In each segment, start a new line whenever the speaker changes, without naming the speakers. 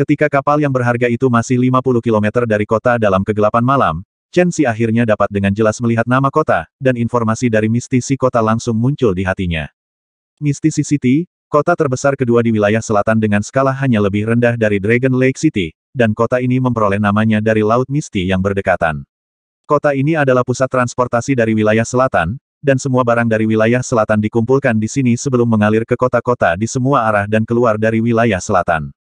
Ketika kapal yang berharga itu masih 50 km dari kota dalam kegelapan malam, Chen Xi akhirnya dapat dengan jelas melihat nama kota, dan informasi dari mistisi kota langsung muncul di hatinya. Mistisi City, kota terbesar kedua di wilayah selatan dengan skala hanya lebih rendah dari Dragon Lake City, dan kota ini memperoleh namanya dari Laut Misti yang berdekatan. Kota ini adalah pusat transportasi dari wilayah selatan, dan semua barang dari wilayah selatan dikumpulkan di sini sebelum mengalir ke kota-kota di semua arah dan keluar dari wilayah selatan.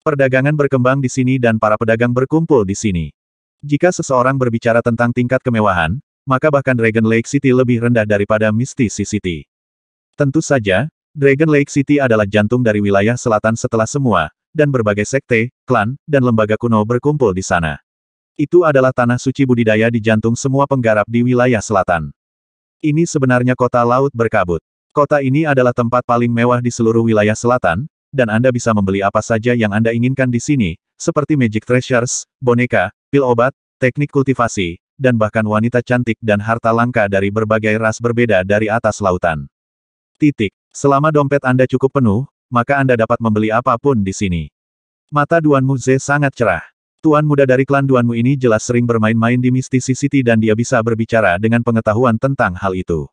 Perdagangan berkembang di sini dan para pedagang berkumpul di sini. Jika seseorang berbicara tentang tingkat kemewahan, maka bahkan Dragon Lake City lebih rendah daripada Misty City. Tentu saja, Dragon Lake City adalah jantung dari wilayah selatan setelah semua, dan berbagai sekte, klan, dan lembaga kuno berkumpul di sana. Itu adalah tanah suci budidaya di jantung semua penggarap di wilayah selatan. Ini sebenarnya kota laut berkabut. Kota ini adalah tempat paling mewah di seluruh wilayah selatan, dan Anda bisa membeli apa saja yang Anda inginkan di sini, seperti magic treasures, boneka, pil obat, teknik kultivasi, dan bahkan wanita cantik dan harta langka dari berbagai ras berbeda dari atas lautan. Titik. Selama dompet Anda cukup penuh, maka Anda dapat membeli apapun di sini. Mata Duan Muze sangat cerah. Tuan muda dari klan Duanmu ini jelas sering bermain-main di Mystici City dan dia bisa berbicara dengan pengetahuan tentang hal itu.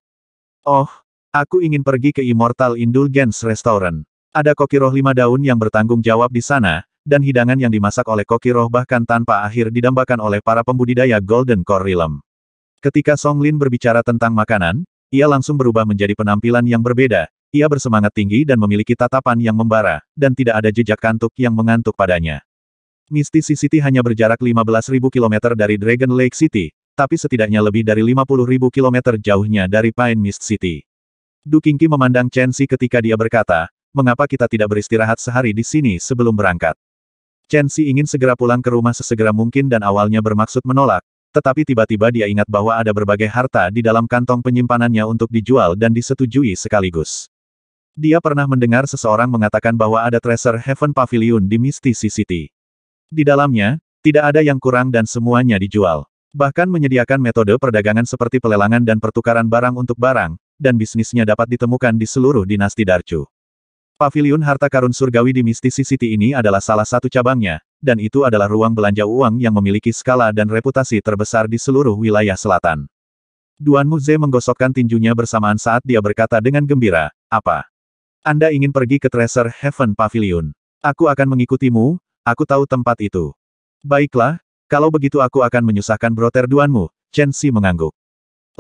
Oh, aku ingin pergi ke Immortal Indulgence Restaurant. Ada koki roh lima daun yang bertanggung jawab di sana, dan hidangan yang dimasak oleh koki roh bahkan tanpa akhir didambakan oleh para pembudidaya Golden Core Realm. Ketika Song Lin berbicara tentang makanan, ia langsung berubah menjadi penampilan yang berbeda, ia bersemangat tinggi dan memiliki tatapan yang membara, dan tidak ada jejak kantuk yang mengantuk padanya. Misty City hanya berjarak 15.000 km dari Dragon Lake City, tapi setidaknya lebih dari 50.000 km jauhnya dari Pine Mist City. Du Kingki memandang Chen Xi ketika dia berkata, mengapa kita tidak beristirahat sehari di sini sebelum berangkat? Chen Xi ingin segera pulang ke rumah sesegera mungkin dan awalnya bermaksud menolak, tetapi tiba-tiba dia ingat bahwa ada berbagai harta di dalam kantong penyimpanannya untuk dijual dan disetujui sekaligus. Dia pernah mendengar seseorang mengatakan bahwa ada Treasure Heaven Pavilion di Mystici City. Di dalamnya, tidak ada yang kurang dan semuanya dijual. Bahkan menyediakan metode perdagangan seperti pelelangan dan pertukaran barang untuk barang, dan bisnisnya dapat ditemukan di seluruh dinasti Darchu. Pavilion harta karun surgawi di Mystic City ini adalah salah satu cabangnya, dan itu adalah ruang belanja uang yang memiliki skala dan reputasi terbesar di seluruh wilayah selatan. Duan Muze menggosokkan tinjunya bersamaan saat dia berkata dengan gembira, apa? Anda ingin pergi ke Treasure Heaven Pavilion? Aku akan mengikutimu, aku tahu tempat itu. Baiklah, kalau begitu aku akan menyusahkan broter duanmu, Chen Xi mengangguk.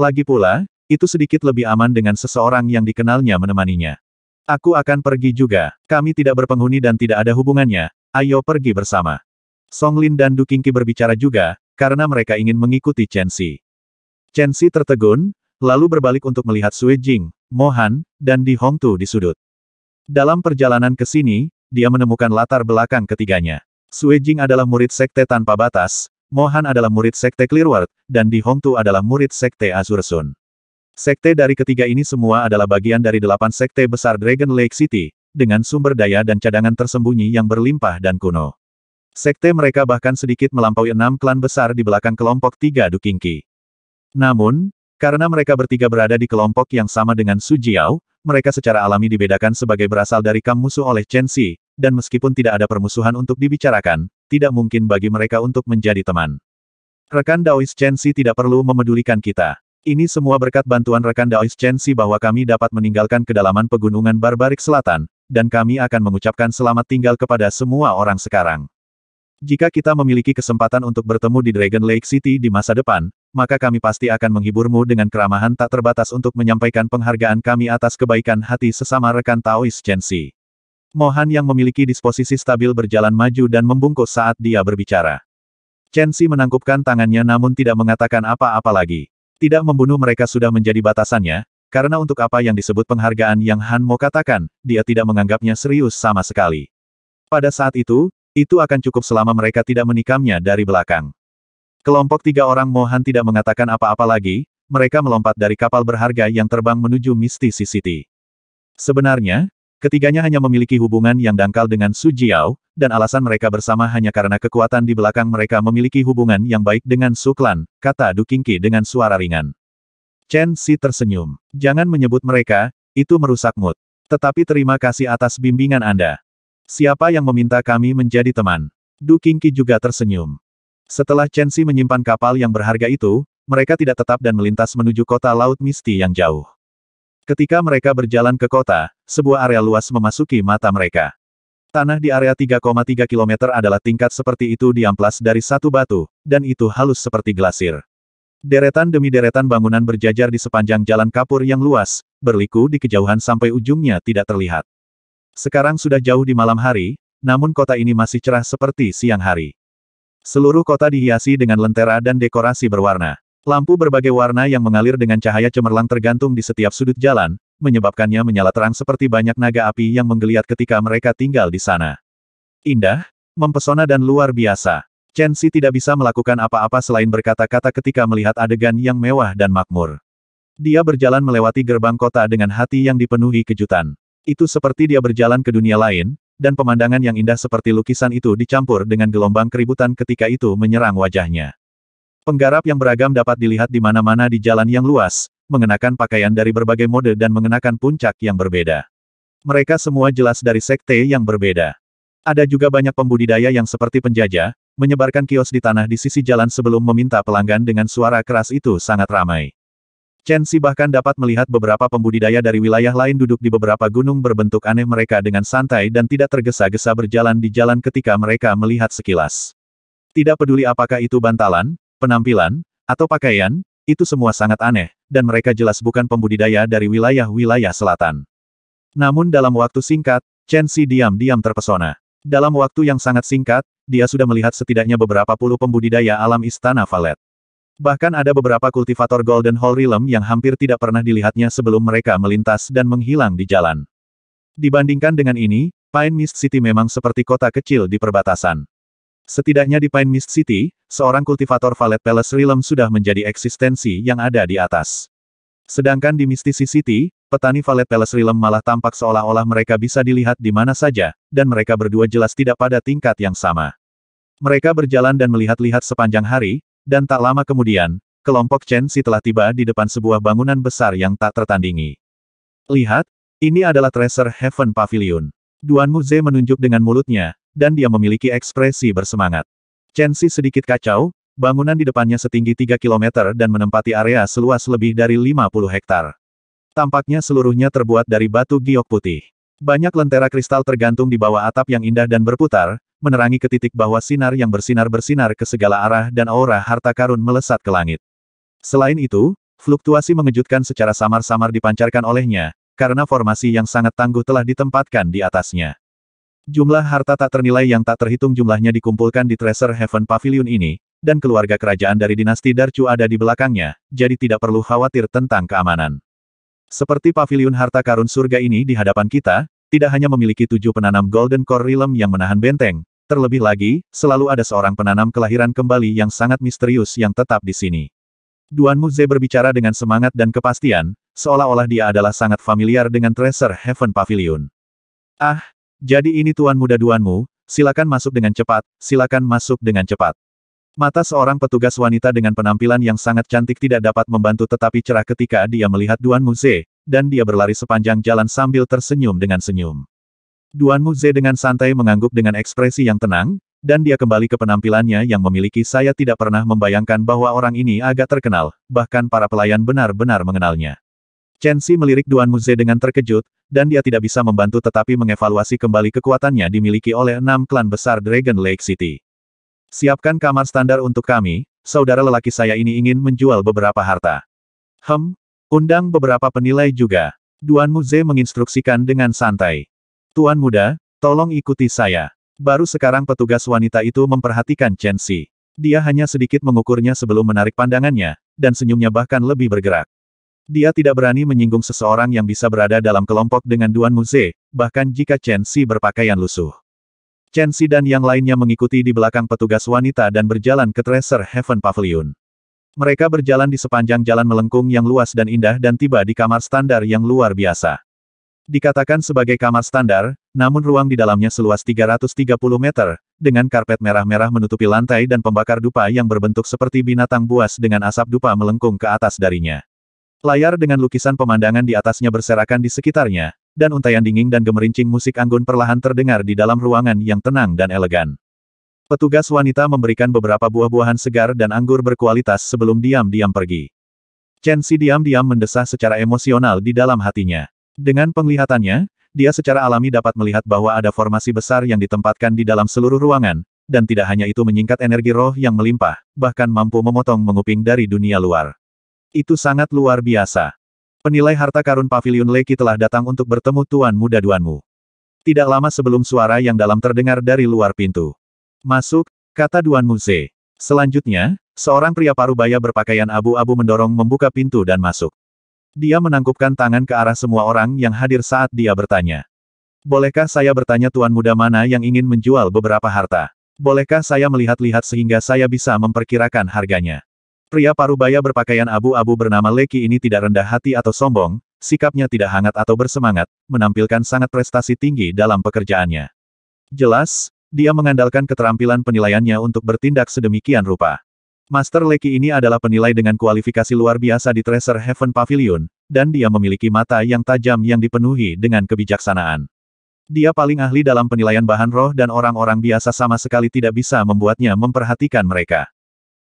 Lagi pula, itu sedikit lebih aman dengan seseorang yang dikenalnya menemaninya. Aku akan pergi juga, kami tidak berpenghuni dan tidak ada hubungannya, ayo pergi bersama. Song Lin dan Du Qingqi berbicara juga, karena mereka ingin mengikuti Chen Xi. Chen Xi tertegun, lalu berbalik untuk melihat Sui Jing, Mohan, dan Di Hong Tu di sudut. Dalam perjalanan ke sini, dia menemukan latar belakang ketiganya. Sui Jing adalah murid sekte tanpa batas, Mohan adalah murid sekte Clearward, dan Di Hong Tu adalah murid sekte Azur Sun. Sekte dari ketiga ini semua adalah bagian dari delapan sekte besar Dragon Lake City, dengan sumber daya dan cadangan tersembunyi yang berlimpah dan kuno. Sekte mereka bahkan sedikit melampaui enam klan besar di belakang kelompok tiga Dukingki. Namun, karena mereka bertiga berada di kelompok yang sama dengan Su Jiao, mereka secara alami dibedakan sebagai berasal dari kam musuh oleh Chen Xi, dan meskipun tidak ada permusuhan untuk dibicarakan, tidak mungkin bagi mereka untuk menjadi teman. Rekan Daois Chen Xi tidak perlu memedulikan kita. Ini semua berkat bantuan rekan Daois Chensi bahwa kami dapat meninggalkan kedalaman pegunungan barbarik selatan, dan kami akan mengucapkan selamat tinggal kepada semua orang sekarang. Jika kita memiliki kesempatan untuk bertemu di Dragon Lake City di masa depan, maka kami pasti akan menghiburmu dengan keramahan tak terbatas untuk menyampaikan penghargaan kami atas kebaikan hati sesama rekan Taois Chensi. Mohan yang memiliki disposisi stabil berjalan maju dan membungkus saat dia berbicara. Chen Chensi menangkupkan tangannya namun tidak mengatakan apa-apa lagi. Tidak membunuh mereka sudah menjadi batasannya, karena untuk apa yang disebut penghargaan yang Han Mo katakan, dia tidak menganggapnya serius sama sekali. Pada saat itu, itu akan cukup selama mereka tidak menikamnya dari belakang. Kelompok tiga orang Mohan tidak mengatakan apa-apa lagi, mereka melompat dari kapal berharga yang terbang menuju Misty City. Sebenarnya, Ketiganya hanya memiliki hubungan yang dangkal dengan Su Jiao, dan alasan mereka bersama hanya karena kekuatan di belakang mereka memiliki hubungan yang baik dengan Su Klan, kata Du Qingqi dengan suara ringan. Chen Si tersenyum. Jangan menyebut mereka, itu merusak mood. Tetapi terima kasih atas bimbingan Anda. Siapa yang meminta kami menjadi teman? Du Qingqi juga tersenyum. Setelah Chen Si menyimpan kapal yang berharga itu, mereka tidak tetap dan melintas menuju kota Laut Misti yang jauh. Ketika mereka berjalan ke kota, sebuah area luas memasuki mata mereka. Tanah di area 3,3 km adalah tingkat seperti itu diamplas dari satu batu, dan itu halus seperti glasir. Deretan demi deretan bangunan berjajar di sepanjang jalan kapur yang luas, berliku di kejauhan sampai ujungnya tidak terlihat. Sekarang sudah jauh di malam hari, namun kota ini masih cerah seperti siang hari. Seluruh kota dihiasi dengan lentera dan dekorasi berwarna. Lampu berbagai warna yang mengalir dengan cahaya cemerlang tergantung di setiap sudut jalan, menyebabkannya menyala terang seperti banyak naga api yang menggeliat ketika mereka tinggal di sana. Indah, mempesona dan luar biasa. Chen Xi tidak bisa melakukan apa-apa selain berkata-kata ketika melihat adegan yang mewah dan makmur. Dia berjalan melewati gerbang kota dengan hati yang dipenuhi kejutan. Itu seperti dia berjalan ke dunia lain, dan pemandangan yang indah seperti lukisan itu dicampur dengan gelombang keributan ketika itu menyerang wajahnya. Penggarap yang beragam dapat dilihat di mana-mana di jalan yang luas, mengenakan pakaian dari berbagai mode dan mengenakan puncak yang berbeda. Mereka semua jelas dari sekte yang berbeda. Ada juga banyak pembudidaya yang seperti penjajah, menyebarkan kios di tanah di sisi jalan sebelum meminta pelanggan dengan suara keras itu sangat ramai. Chen Si bahkan dapat melihat beberapa pembudidaya dari wilayah lain duduk di beberapa gunung berbentuk aneh mereka dengan santai dan tidak tergesa-gesa berjalan di jalan ketika mereka melihat sekilas. Tidak peduli apakah itu bantalan, penampilan, atau pakaian, itu semua sangat aneh, dan mereka jelas bukan pembudidaya dari wilayah-wilayah selatan. Namun dalam waktu singkat, Chen Si diam-diam terpesona. Dalam waktu yang sangat singkat, dia sudah melihat setidaknya beberapa puluh pembudidaya alam Istana Valet. Bahkan ada beberapa kultivator Golden Hall Realm yang hampir tidak pernah dilihatnya sebelum mereka melintas dan menghilang di jalan. Dibandingkan dengan ini, Pine Mist City memang seperti kota kecil di perbatasan. Setidaknya di Pine Mist City, seorang kultivator Valet Palace Realm sudah menjadi eksistensi yang ada di atas. Sedangkan di Mystici City, petani Valet Palace Realm malah tampak seolah-olah mereka bisa dilihat di mana saja, dan mereka berdua jelas tidak pada tingkat yang sama. Mereka berjalan dan melihat-lihat sepanjang hari, dan tak lama kemudian, kelompok Chen Si telah tiba di depan sebuah bangunan besar yang tak tertandingi. Lihat, ini adalah Treasure Heaven Pavilion. Duan Muze menunjuk dengan mulutnya, dan dia memiliki ekspresi bersemangat. Chen Xi sedikit kacau, bangunan di depannya setinggi 3 km dan menempati area seluas lebih dari 50 hektar. Tampaknya seluruhnya terbuat dari batu giok putih. Banyak lentera kristal tergantung di bawah atap yang indah dan berputar, menerangi ke titik bahwa sinar yang bersinar-bersinar ke segala arah dan aura harta karun melesat ke langit. Selain itu, fluktuasi mengejutkan secara samar-samar dipancarkan olehnya, karena formasi yang sangat tangguh telah ditempatkan di atasnya. Jumlah harta tak ternilai yang tak terhitung jumlahnya dikumpulkan di Treasure Heaven Pavilion ini, dan keluarga kerajaan dari dinasti Darcu ada di belakangnya, jadi tidak perlu khawatir tentang keamanan. Seperti pavilion harta karun surga ini di hadapan kita, tidak hanya memiliki tujuh penanam Golden Core Realm yang menahan benteng, terlebih lagi, selalu ada seorang penanam kelahiran kembali yang sangat misterius yang tetap di sini. Duan Muze berbicara dengan semangat dan kepastian, seolah-olah dia adalah sangat familiar dengan Treasure Heaven Pavilion. Ah, jadi ini tuan muda duanmu, silakan masuk dengan cepat, silakan masuk dengan cepat. Mata seorang petugas wanita dengan penampilan yang sangat cantik tidak dapat membantu tetapi cerah ketika dia melihat Duan Muze, dan dia berlari sepanjang jalan sambil tersenyum dengan senyum. Duan Muze dengan santai mengangguk dengan ekspresi yang tenang, dan dia kembali ke penampilannya yang memiliki saya tidak pernah membayangkan bahwa orang ini agak terkenal, bahkan para pelayan benar-benar mengenalnya. Chen Xi melirik Duan Muze dengan terkejut, dan dia tidak bisa membantu tetapi mengevaluasi kembali kekuatannya dimiliki oleh enam klan besar Dragon Lake City. Siapkan kamar standar untuk kami, saudara lelaki saya ini ingin menjual beberapa harta. Hem, undang beberapa penilai juga. Duan Muze menginstruksikan dengan santai. Tuan muda, tolong ikuti saya. Baru sekarang petugas wanita itu memperhatikan Chen Xi. Dia hanya sedikit mengukurnya sebelum menarik pandangannya, dan senyumnya bahkan lebih bergerak. Dia tidak berani menyinggung seseorang yang bisa berada dalam kelompok dengan Duan Muze, bahkan jika Chen Xi berpakaian lusuh. Chen Xi dan yang lainnya mengikuti di belakang petugas wanita dan berjalan ke Treasure Heaven Pavilion. Mereka berjalan di sepanjang jalan melengkung yang luas dan indah dan tiba di kamar standar yang luar biasa. Dikatakan sebagai kamar standar, namun ruang di dalamnya seluas 330 meter, dengan karpet merah-merah menutupi lantai dan pembakar dupa yang berbentuk seperti binatang buas dengan asap dupa melengkung ke atas darinya. Layar dengan lukisan pemandangan di atasnya berserakan di sekitarnya, dan untayan dingin dan gemerincing musik anggun perlahan terdengar di dalam ruangan yang tenang dan elegan. Petugas wanita memberikan beberapa buah-buahan segar dan anggur berkualitas sebelum diam-diam pergi. Chen Si diam-diam mendesah secara emosional di dalam hatinya. Dengan penglihatannya, dia secara alami dapat melihat bahwa ada formasi besar yang ditempatkan di dalam seluruh ruangan, dan tidak hanya itu menyingkat energi roh yang melimpah, bahkan mampu memotong menguping dari dunia luar. Itu sangat luar biasa. Penilai harta karun Pavilion Leki telah datang untuk bertemu Tuan Muda Duanmu. Tidak lama sebelum suara yang dalam terdengar dari luar pintu. Masuk, kata Duan Muse. Selanjutnya, seorang pria parubaya berpakaian abu-abu mendorong membuka pintu dan masuk. Dia menangkupkan tangan ke arah semua orang yang hadir saat dia bertanya. Bolehkah saya bertanya Tuan Muda mana yang ingin menjual beberapa harta? Bolehkah saya melihat-lihat sehingga saya bisa memperkirakan harganya? Pria parubaya berpakaian abu-abu bernama Leki ini tidak rendah hati atau sombong, sikapnya tidak hangat atau bersemangat, menampilkan sangat prestasi tinggi dalam pekerjaannya. Jelas, dia mengandalkan keterampilan penilaiannya untuk bertindak sedemikian rupa. Master Leki ini adalah penilai dengan kualifikasi luar biasa di Treasure Heaven Pavilion, dan dia memiliki mata yang tajam yang dipenuhi dengan kebijaksanaan. Dia paling ahli dalam penilaian bahan roh dan orang-orang biasa sama sekali tidak bisa membuatnya memperhatikan mereka.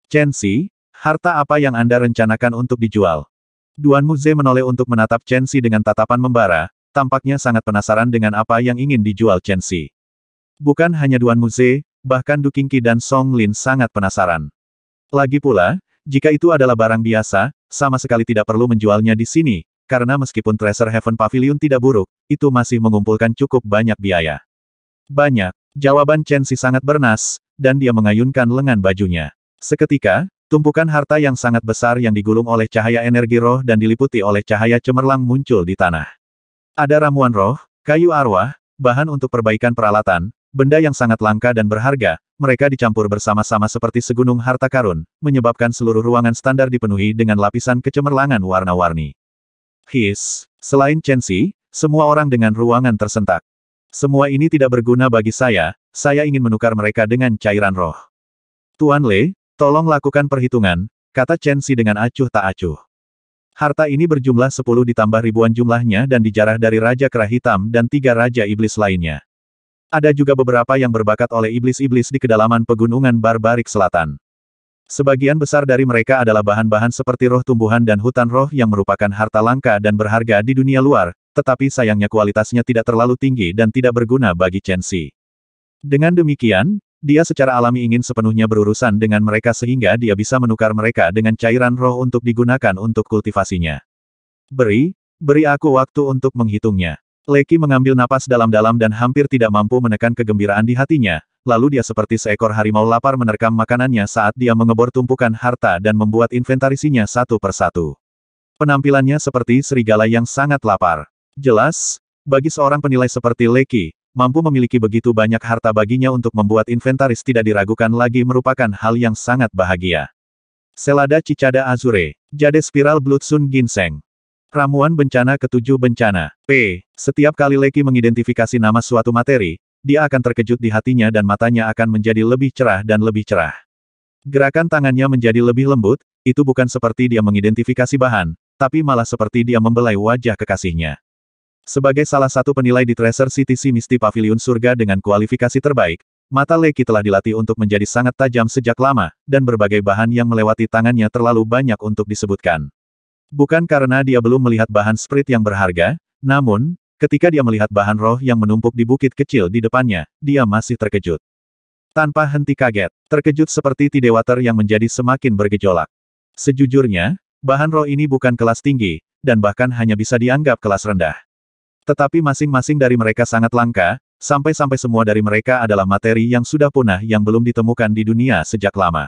Chen Xi, Harta apa yang Anda rencanakan untuk dijual? Duan Muze menoleh untuk menatap Chen Xi dengan tatapan membara, tampaknya sangat penasaran dengan apa yang ingin dijual Chen Xi. Bukan hanya Duan Muze, bahkan Du Qingqi dan Song Lin sangat penasaran. Lagi pula, jika itu adalah barang biasa, sama sekali tidak perlu menjualnya di sini, karena meskipun Treasure Heaven Pavilion tidak buruk, itu masih mengumpulkan cukup banyak biaya. Banyak, jawaban Chen Xi sangat bernas, dan dia mengayunkan lengan bajunya. Seketika, Tumpukan harta yang sangat besar yang digulung oleh cahaya energi roh dan diliputi oleh cahaya cemerlang muncul di tanah. Ada ramuan roh, kayu arwah, bahan untuk perbaikan peralatan, benda yang sangat langka dan berharga, mereka dicampur bersama-sama seperti segunung harta karun, menyebabkan seluruh ruangan standar dipenuhi dengan lapisan kecemerlangan warna-warni. His, selain Chen Xi, semua orang dengan ruangan tersentak. Semua ini tidak berguna bagi saya, saya ingin menukar mereka dengan cairan roh. Tuan Le, Tolong lakukan perhitungan, kata Chen Xi dengan acuh tak acuh. Harta ini berjumlah sepuluh ditambah ribuan jumlahnya dan dijarah dari Raja Kera Hitam dan tiga Raja Iblis lainnya. Ada juga beberapa yang berbakat oleh iblis-iblis di kedalaman pegunungan Barbarik Selatan. Sebagian besar dari mereka adalah bahan-bahan seperti roh tumbuhan dan hutan roh yang merupakan harta langka dan berharga di dunia luar, tetapi sayangnya kualitasnya tidak terlalu tinggi dan tidak berguna bagi Chen Xi. Dengan demikian, dia secara alami ingin sepenuhnya berurusan dengan mereka sehingga dia bisa menukar mereka dengan cairan roh untuk digunakan untuk kultivasinya. Beri, beri aku waktu untuk menghitungnya. Leki mengambil napas dalam-dalam dan hampir tidak mampu menekan kegembiraan di hatinya, lalu dia seperti seekor harimau lapar menerkam makanannya saat dia mengebor tumpukan harta dan membuat inventarisinya satu persatu. Penampilannya seperti serigala yang sangat lapar. Jelas, bagi seorang penilai seperti Leki, mampu memiliki begitu banyak harta baginya untuk membuat inventaris tidak diragukan lagi merupakan hal yang sangat bahagia. Selada Cicada Azure, Jade Spiral Bloodsun Ginseng. Ramuan Bencana Ketujuh Bencana, P. Setiap kali Leki mengidentifikasi nama suatu materi, dia akan terkejut di hatinya dan matanya akan menjadi lebih cerah dan lebih cerah. Gerakan tangannya menjadi lebih lembut, itu bukan seperti dia mengidentifikasi bahan, tapi malah seperti dia membelai wajah kekasihnya. Sebagai salah satu penilai di Treasure City Si Misty Pavilion Surga dengan kualifikasi terbaik, mata Leki telah dilatih untuk menjadi sangat tajam sejak lama, dan berbagai bahan yang melewati tangannya terlalu banyak untuk disebutkan. Bukan karena dia belum melihat bahan sprit yang berharga, namun, ketika dia melihat bahan roh yang menumpuk di bukit kecil di depannya, dia masih terkejut. Tanpa henti kaget, terkejut seperti Tidewater yang menjadi semakin bergejolak. Sejujurnya, bahan roh ini bukan kelas tinggi, dan bahkan hanya bisa dianggap kelas rendah. Tetapi masing-masing dari mereka sangat langka, sampai-sampai semua dari mereka adalah materi yang sudah punah yang belum ditemukan di dunia sejak lama.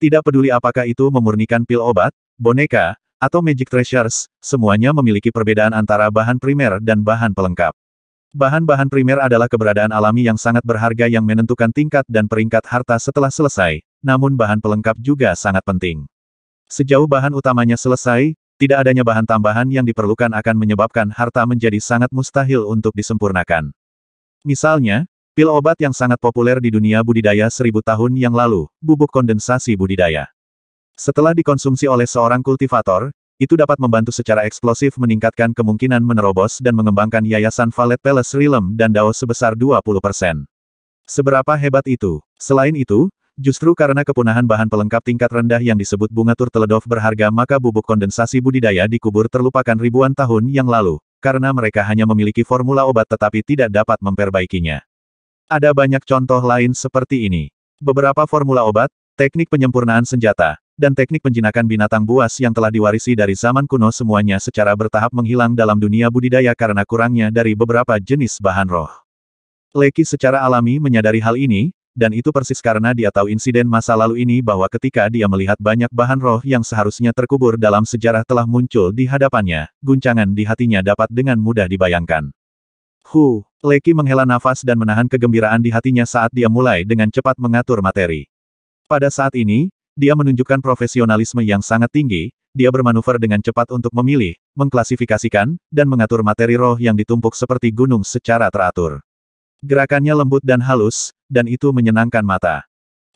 Tidak peduli apakah itu memurnikan pil obat, boneka, atau magic treasures, semuanya memiliki perbedaan antara bahan primer dan bahan pelengkap. Bahan-bahan primer adalah keberadaan alami yang sangat berharga yang menentukan tingkat dan peringkat harta setelah selesai, namun bahan pelengkap juga sangat penting. Sejauh bahan utamanya selesai, tidak adanya bahan tambahan yang diperlukan akan menyebabkan harta menjadi sangat mustahil untuk disempurnakan. Misalnya, pil obat yang sangat populer di dunia budidaya seribu tahun yang lalu, bubuk kondensasi budidaya. Setelah dikonsumsi oleh seorang kultivator, itu dapat membantu secara eksplosif meningkatkan kemungkinan menerobos dan mengembangkan yayasan Valet Palace Realm dan DAO sebesar 20%. Seberapa hebat itu? Selain itu, Justru karena kepunahan bahan pelengkap tingkat rendah yang disebut bunga turteledov berharga maka bubuk kondensasi budidaya dikubur terlupakan ribuan tahun yang lalu, karena mereka hanya memiliki formula obat tetapi tidak dapat memperbaikinya. Ada banyak contoh lain seperti ini. Beberapa formula obat, teknik penyempurnaan senjata, dan teknik penjinakan binatang buas yang telah diwarisi dari zaman kuno semuanya secara bertahap menghilang dalam dunia budidaya karena kurangnya dari beberapa jenis bahan roh. Leki secara alami menyadari hal ini, dan itu persis karena dia tahu insiden masa lalu ini bahwa ketika dia melihat banyak bahan roh yang seharusnya terkubur dalam sejarah telah muncul di hadapannya, guncangan di hatinya dapat dengan mudah dibayangkan. Hu, Leki menghela nafas dan menahan kegembiraan di hatinya saat dia mulai dengan cepat mengatur materi. Pada saat ini, dia menunjukkan profesionalisme yang sangat tinggi, dia bermanuver dengan cepat untuk memilih, mengklasifikasikan, dan mengatur materi roh yang ditumpuk seperti gunung secara teratur. Gerakannya lembut dan halus, dan itu menyenangkan mata.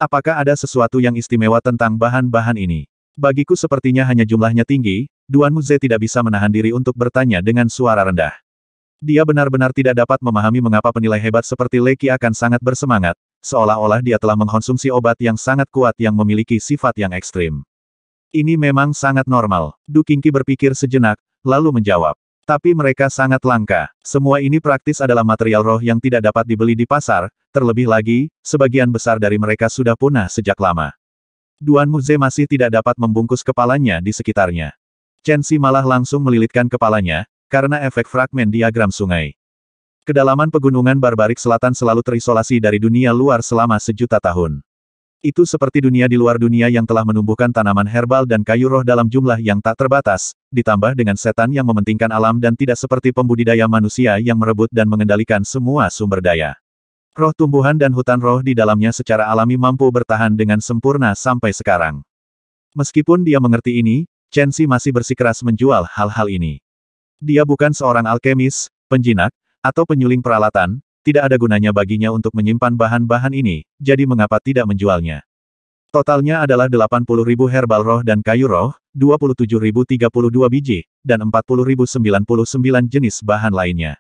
Apakah ada sesuatu yang istimewa tentang bahan-bahan ini? Bagiku sepertinya hanya jumlahnya tinggi, Duan Muze tidak bisa menahan diri untuk bertanya dengan suara rendah. Dia benar-benar tidak dapat memahami mengapa penilai hebat seperti Leki akan sangat bersemangat, seolah-olah dia telah mengkonsumsi obat yang sangat kuat yang memiliki sifat yang ekstrim. Ini memang sangat normal. Du berpikir sejenak, lalu menjawab. Tapi mereka sangat langka. Semua ini praktis adalah material roh yang tidak dapat dibeli di pasar, terlebih lagi, sebagian besar dari mereka sudah punah sejak lama. Duan Muze masih tidak dapat membungkus kepalanya di sekitarnya. Chen Xi malah langsung melilitkan kepalanya, karena efek fragmen diagram sungai. Kedalaman pegunungan barbarik selatan selalu terisolasi dari dunia luar selama sejuta tahun. Itu seperti dunia di luar dunia yang telah menumbuhkan tanaman herbal dan kayu roh dalam jumlah yang tak terbatas, ditambah dengan setan yang mementingkan alam dan tidak seperti pembudidaya manusia yang merebut dan mengendalikan semua sumber daya. Roh tumbuhan dan hutan roh di dalamnya secara alami mampu bertahan dengan sempurna sampai sekarang. Meskipun dia mengerti ini, Chen Xi masih bersikeras menjual hal-hal ini. Dia bukan seorang alkemis, penjinak, atau penyuling peralatan, tidak ada gunanya baginya untuk menyimpan bahan-bahan ini, jadi mengapa tidak menjualnya? Totalnya adalah 80.000 herbal roh dan kayu roh, 27.032 biji, dan 40.099 jenis bahan lainnya.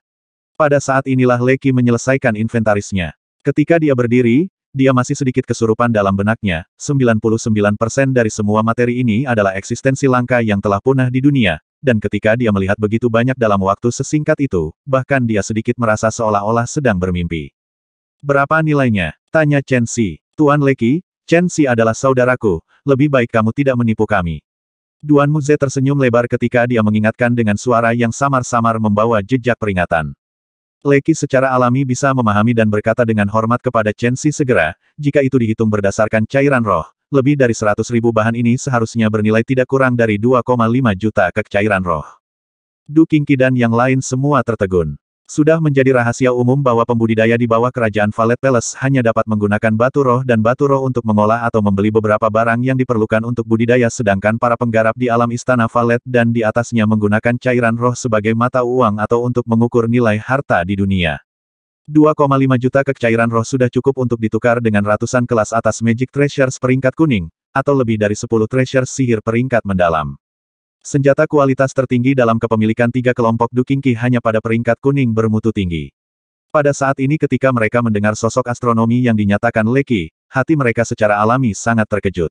Pada saat inilah Leki menyelesaikan inventarisnya. Ketika dia berdiri, dia masih sedikit kesurupan dalam benaknya, 99% dari semua materi ini adalah eksistensi langka yang telah punah di dunia, dan ketika dia melihat begitu banyak dalam waktu sesingkat itu, bahkan dia sedikit merasa seolah-olah sedang bermimpi. Berapa nilainya? Tanya Chen Xi. Tuan Leki, Chen Xi adalah saudaraku, lebih baik kamu tidak menipu kami. Duan Muze tersenyum lebar ketika dia mengingatkan dengan suara yang samar-samar membawa jejak peringatan. Leki secara alami bisa memahami dan berkata dengan hormat kepada Chen Xi segera, jika itu dihitung berdasarkan cairan roh, lebih dari 100 ribu bahan ini seharusnya bernilai tidak kurang dari 2,5 juta kecairan roh. Du Qingqi dan yang lain semua tertegun. Sudah menjadi rahasia umum bahwa pembudidaya di bawah kerajaan Valet Palace hanya dapat menggunakan batu roh dan batu roh untuk mengolah atau membeli beberapa barang yang diperlukan untuk budidaya sedangkan para penggarap di alam istana Valet dan di atasnya menggunakan cairan roh sebagai mata uang atau untuk mengukur nilai harta di dunia. 2,5 juta kecairan roh sudah cukup untuk ditukar dengan ratusan kelas atas Magic Treasures peringkat kuning, atau lebih dari 10 treasures sihir peringkat mendalam. Senjata kualitas tertinggi dalam kepemilikan tiga kelompok Dukingki hanya pada peringkat kuning bermutu tinggi. Pada saat ini ketika mereka mendengar sosok astronomi yang dinyatakan Leki, hati mereka secara alami sangat terkejut.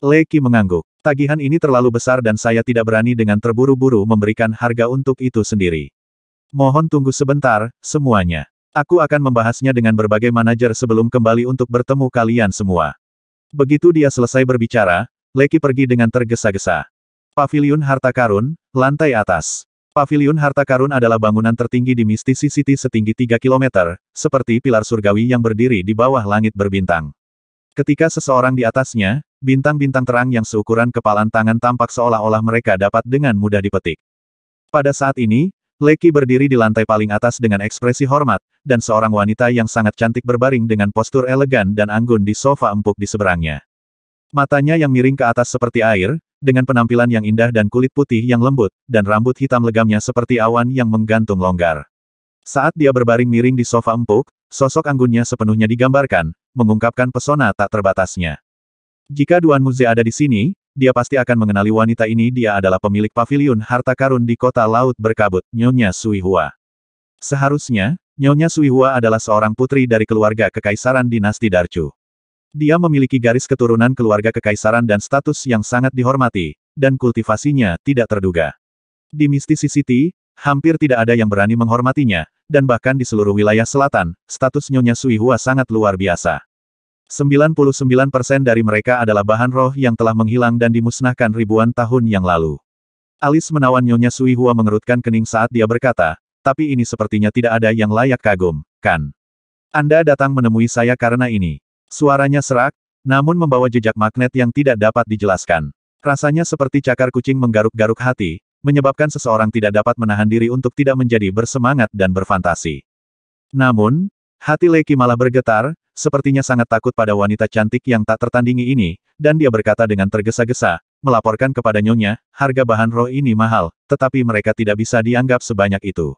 Leki mengangguk. Tagihan ini terlalu besar dan saya tidak berani dengan terburu-buru memberikan harga untuk itu sendiri. Mohon tunggu sebentar, semuanya. Aku akan membahasnya dengan berbagai manajer sebelum kembali untuk bertemu kalian semua. Begitu dia selesai berbicara, Leki pergi dengan tergesa-gesa. Pavilion Harta Karun, lantai atas. Pavilion Harta Karun adalah bangunan tertinggi di Mistisi City setinggi 3 km, seperti pilar surgawi yang berdiri di bawah langit berbintang. Ketika seseorang di atasnya, bintang-bintang terang yang seukuran kepalan tangan tampak seolah-olah mereka dapat dengan mudah dipetik. Pada saat ini, Leki berdiri di lantai paling atas dengan ekspresi hormat, dan seorang wanita yang sangat cantik berbaring dengan postur elegan dan anggun di sofa empuk di seberangnya. Matanya yang miring ke atas seperti air, dengan penampilan yang indah dan kulit putih yang lembut, dan rambut hitam legamnya seperti awan yang menggantung longgar. Saat dia berbaring miring di sofa empuk, sosok anggunnya sepenuhnya digambarkan, mengungkapkan pesona tak terbatasnya. Jika Duan Muze ada di sini, dia pasti akan mengenali wanita ini dia adalah pemilik pavilion harta karun di kota laut berkabut, Nyonya Sui Hua. Seharusnya, Nyonya Suihua adalah seorang putri dari keluarga kekaisaran dinasti Darchu. Dia memiliki garis keturunan keluarga kekaisaran dan status yang sangat dihormati, dan kultivasinya tidak terduga. Di Mistisi City, hampir tidak ada yang berani menghormatinya, dan bahkan di seluruh wilayah selatan, status Nyonya Suihua sangat luar biasa. 99% dari mereka adalah bahan roh yang telah menghilang dan dimusnahkan ribuan tahun yang lalu. Alis menawan Nyonya Suihua mengerutkan kening saat dia berkata, tapi ini sepertinya tidak ada yang layak kagum, kan? Anda datang menemui saya karena ini. Suaranya serak, namun membawa jejak magnet yang tidak dapat dijelaskan. Rasanya seperti cakar kucing menggaruk-garuk hati, menyebabkan seseorang tidak dapat menahan diri untuk tidak menjadi bersemangat dan berfantasi. Namun, hati Leki malah bergetar, sepertinya sangat takut pada wanita cantik yang tak tertandingi ini, dan dia berkata dengan tergesa-gesa, melaporkan kepada nyonya, harga bahan roh ini mahal, tetapi mereka tidak bisa dianggap sebanyak itu.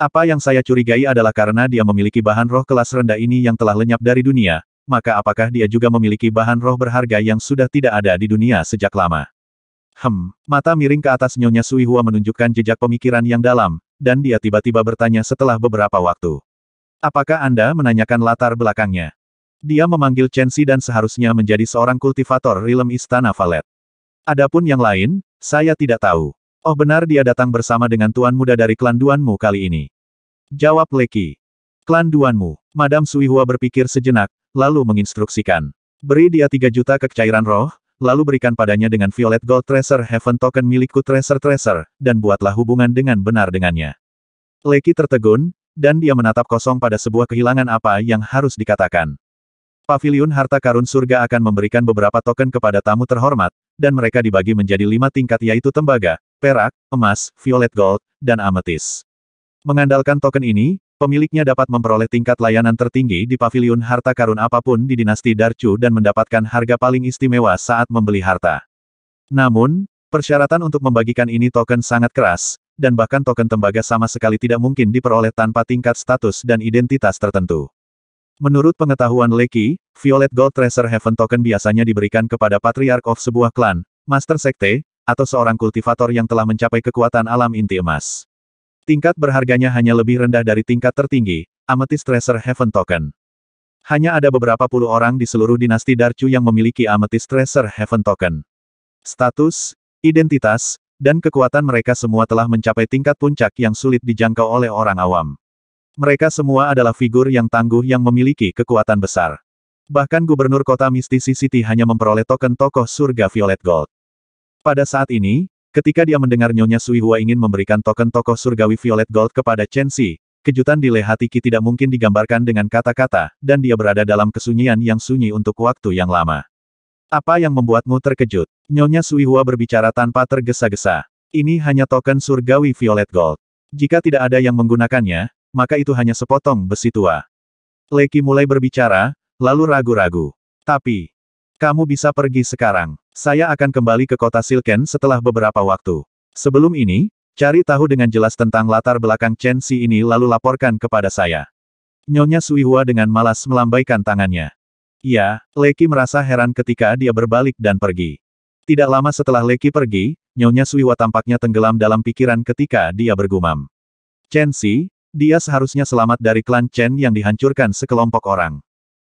Apa yang saya curigai adalah karena dia memiliki bahan roh kelas rendah ini yang telah lenyap dari dunia, maka apakah dia juga memiliki bahan roh berharga yang sudah tidak ada di dunia sejak lama? Hmm, mata miring ke atas Nyonya Suihua menunjukkan jejak pemikiran yang dalam, dan dia tiba-tiba bertanya setelah beberapa waktu. Apakah Anda menanyakan latar belakangnya? Dia memanggil Chen Xi dan seharusnya menjadi seorang kultivator rilem Istana Valet. Adapun yang lain, saya tidak tahu. Oh benar dia datang bersama dengan tuan muda dari klan Duanmu kali ini. Jawab Leki. Klan Duanmu, Madam Suihua berpikir sejenak, lalu menginstruksikan. Beri dia 3 juta kecairan roh, lalu berikan padanya dengan Violet Gold Tracer Heaven Token milikku Tracer Tracer, dan buatlah hubungan dengan benar dengannya. Leki tertegun, dan dia menatap kosong pada sebuah kehilangan apa yang harus dikatakan. Pavilion Harta Karun Surga akan memberikan beberapa token kepada tamu terhormat, dan mereka dibagi menjadi lima tingkat yaitu tembaga, perak, emas, violet gold, dan ametis. Mengandalkan token ini, pemiliknya dapat memperoleh tingkat layanan tertinggi di pavilion harta karun apapun di dinasti Darchu dan mendapatkan harga paling istimewa saat membeli harta. Namun, persyaratan untuk membagikan ini token sangat keras, dan bahkan token tembaga sama sekali tidak mungkin diperoleh tanpa tingkat status dan identitas tertentu. Menurut pengetahuan Leki, Violet Gold Treasure Heaven Token biasanya diberikan kepada Patriarch of sebuah klan, Master Sekte, atau seorang kultivator yang telah mencapai kekuatan alam inti emas. Tingkat berharganya hanya lebih rendah dari tingkat tertinggi, Amethyst Treasure Heaven Token. Hanya ada beberapa puluh orang di seluruh dinasti Darchu yang memiliki Amethyst Treasure Heaven Token. Status, identitas, dan kekuatan mereka semua telah mencapai tingkat puncak yang sulit dijangkau oleh orang awam. Mereka semua adalah figur yang tangguh yang memiliki kekuatan besar. Bahkan gubernur kota mistis City hanya memperoleh token tokoh surga Violet Gold. Pada saat ini, ketika dia mendengar Nyonya Sui Hua ingin memberikan token tokoh surgawi Violet Gold kepada Chen Xi, kejutan di Lehati Ki tidak mungkin digambarkan dengan kata-kata, dan dia berada dalam kesunyian yang sunyi untuk waktu yang lama. Apa yang membuatmu terkejut? Nyonya Sui Hua berbicara tanpa tergesa-gesa. Ini hanya token surgawi Violet Gold. Jika tidak ada yang menggunakannya, maka itu hanya sepotong besi tua. Leki mulai berbicara, lalu ragu-ragu. Tapi, kamu bisa pergi sekarang. Saya akan kembali ke kota Silken setelah beberapa waktu. Sebelum ini, cari tahu dengan jelas tentang latar belakang Chen Xi ini lalu laporkan kepada saya. Nyonya Suihua dengan malas melambaikan tangannya. Ya, Leki merasa heran ketika dia berbalik dan pergi. Tidak lama setelah Leki pergi, Nyonya Suihua tampaknya tenggelam dalam pikiran ketika dia bergumam. Chen Xi, dia seharusnya selamat dari klan Chen yang dihancurkan sekelompok orang.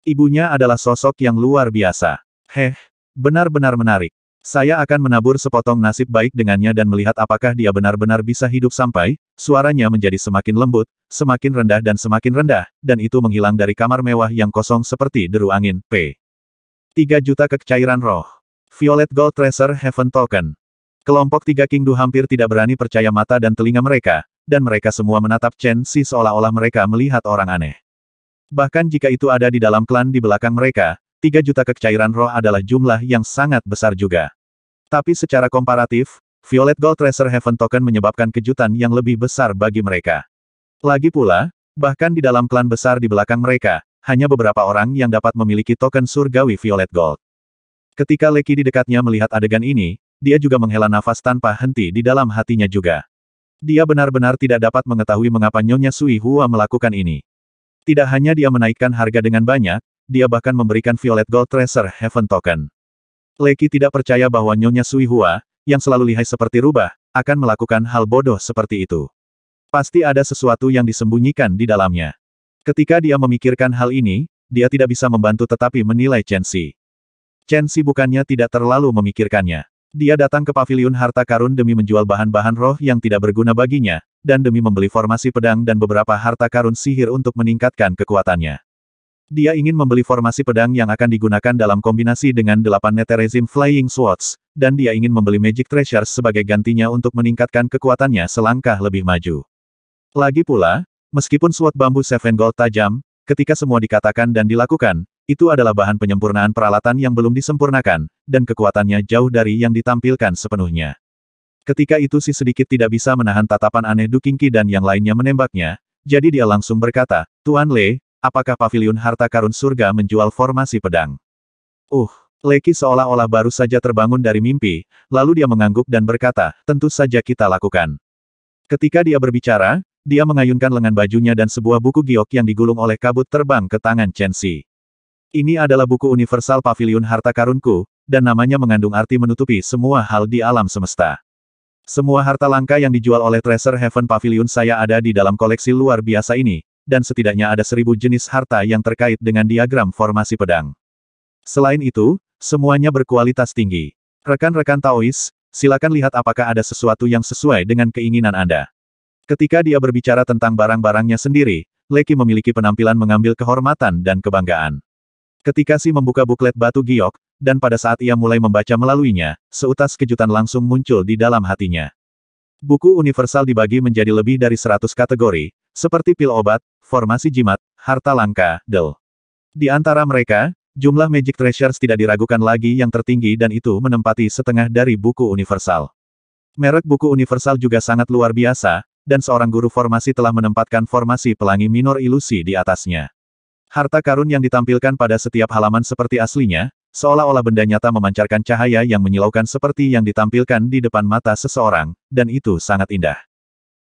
Ibunya adalah sosok yang luar biasa. Heh, benar-benar menarik. Saya akan menabur sepotong nasib baik dengannya dan melihat apakah dia benar-benar bisa hidup sampai, suaranya menjadi semakin lembut, semakin rendah dan semakin rendah, dan itu menghilang dari kamar mewah yang kosong seperti deru angin, P. 3 juta kecairan roh. Violet Gold Treasure Heaven Token. Kelompok tiga Kingdu hampir tidak berani percaya mata dan telinga mereka, dan mereka semua menatap Chen si seolah-olah mereka melihat orang aneh. Bahkan jika itu ada di dalam klan di belakang mereka, 3 juta kecairan roh adalah jumlah yang sangat besar juga. Tapi secara komparatif, Violet Gold Treasure Heaven Token menyebabkan kejutan yang lebih besar bagi mereka. Lagi pula, bahkan di dalam klan besar di belakang mereka, hanya beberapa orang yang dapat memiliki token surgawi Violet Gold. Ketika Leki di dekatnya melihat adegan ini, dia juga menghela nafas tanpa henti di dalam hatinya juga. Dia benar-benar tidak dapat mengetahui mengapa Nyonya Sui Hua melakukan ini. Tidak hanya dia menaikkan harga dengan banyak, dia bahkan memberikan Violet Gold Treasure Heaven Token. Leki tidak percaya bahwa Nyonya Sui Hua, yang selalu lihai seperti rubah, akan melakukan hal bodoh seperti itu. Pasti ada sesuatu yang disembunyikan di dalamnya. Ketika dia memikirkan hal ini, dia tidak bisa membantu tetapi menilai Chen Xi. Chen Xi bukannya tidak terlalu memikirkannya. Dia datang ke paviliun harta karun demi menjual bahan-bahan roh yang tidak berguna baginya, dan demi membeli formasi pedang dan beberapa harta karun sihir untuk meningkatkan kekuatannya. Dia ingin membeli formasi pedang yang akan digunakan dalam kombinasi dengan delapan neterezim Flying Swords, dan dia ingin membeli Magic Treasures sebagai gantinya untuk meningkatkan kekuatannya selangkah lebih maju. Lagi pula, meskipun Sword bambu Seven Gold tajam, ketika semua dikatakan dan dilakukan, itu adalah bahan penyempurnaan peralatan yang belum disempurnakan, dan kekuatannya jauh dari yang ditampilkan sepenuhnya. Ketika itu si sedikit tidak bisa menahan tatapan aneh Dukingki dan yang lainnya menembaknya, jadi dia langsung berkata, Tuan Le, apakah Pavilion harta karun surga menjual formasi pedang? Uh, Leki seolah-olah baru saja terbangun dari mimpi, lalu dia mengangguk dan berkata, tentu saja kita lakukan. Ketika dia berbicara, dia mengayunkan lengan bajunya dan sebuah buku giok yang digulung oleh kabut terbang ke tangan Chen Xi. Ini adalah buku universal Pavilion harta karunku, dan namanya mengandung arti menutupi semua hal di alam semesta. Semua harta langka yang dijual oleh Treasure Heaven Pavilion saya ada di dalam koleksi luar biasa ini, dan setidaknya ada seribu jenis harta yang terkait dengan diagram formasi pedang. Selain itu, semuanya berkualitas tinggi. Rekan-rekan Taois, silakan lihat apakah ada sesuatu yang sesuai dengan keinginan Anda. Ketika dia berbicara tentang barang-barangnya sendiri, Leki memiliki penampilan mengambil kehormatan dan kebanggaan. Ketika Si membuka buklet batu giok, dan pada saat ia mulai membaca melaluinya, seutas kejutan langsung muncul di dalam hatinya. Buku universal dibagi menjadi lebih dari 100 kategori, seperti pil obat, formasi jimat, harta langka, del. Di antara mereka, jumlah Magic Treasures tidak diragukan lagi yang tertinggi dan itu menempati setengah dari buku universal. Merek buku universal juga sangat luar biasa, dan seorang guru formasi telah menempatkan formasi pelangi minor ilusi di atasnya. Harta karun yang ditampilkan pada setiap halaman seperti aslinya, seolah-olah benda nyata memancarkan cahaya yang menyilaukan seperti yang ditampilkan di depan mata seseorang, dan itu sangat indah.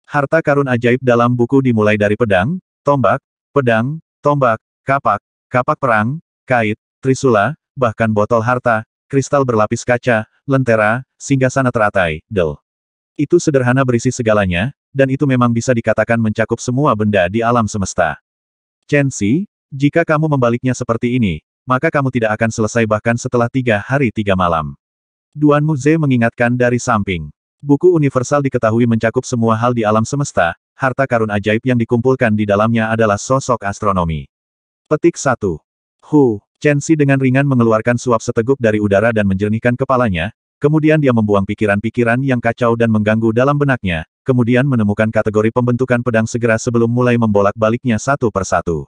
Harta karun ajaib dalam buku dimulai dari pedang, tombak, pedang, tombak, kapak, kapak perang, kait, trisula, bahkan botol harta, kristal berlapis kaca, lentera, singgasana teratai, del. Itu sederhana berisi segalanya, dan itu memang bisa dikatakan mencakup semua benda di alam semesta. Chen Xi, jika kamu membaliknya seperti ini, maka kamu tidak akan selesai bahkan setelah tiga hari tiga malam. Duan Muze mengingatkan dari samping. Buku universal diketahui mencakup semua hal di alam semesta, harta karun ajaib yang dikumpulkan di dalamnya adalah sosok astronomi. Petik 1. Hu, Chen Xi dengan ringan mengeluarkan suap seteguk dari udara dan menjernihkan kepalanya, kemudian dia membuang pikiran-pikiran yang kacau dan mengganggu dalam benaknya, kemudian menemukan kategori pembentukan pedang segera sebelum mulai membolak-baliknya satu per satu.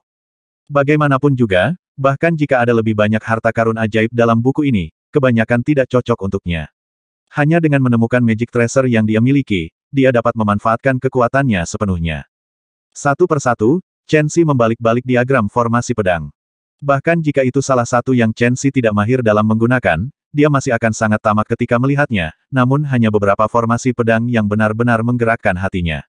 Bagaimanapun juga, bahkan jika ada lebih banyak harta karun ajaib dalam buku ini, kebanyakan tidak cocok untuknya. Hanya dengan menemukan Magic Tracer yang dia miliki, dia dapat memanfaatkan kekuatannya sepenuhnya. Satu persatu, Chen Xi membalik-balik diagram formasi pedang. Bahkan jika itu salah satu yang Chen Xi tidak mahir dalam menggunakan, dia masih akan sangat tamak ketika melihatnya, namun hanya beberapa formasi pedang yang benar-benar menggerakkan hatinya.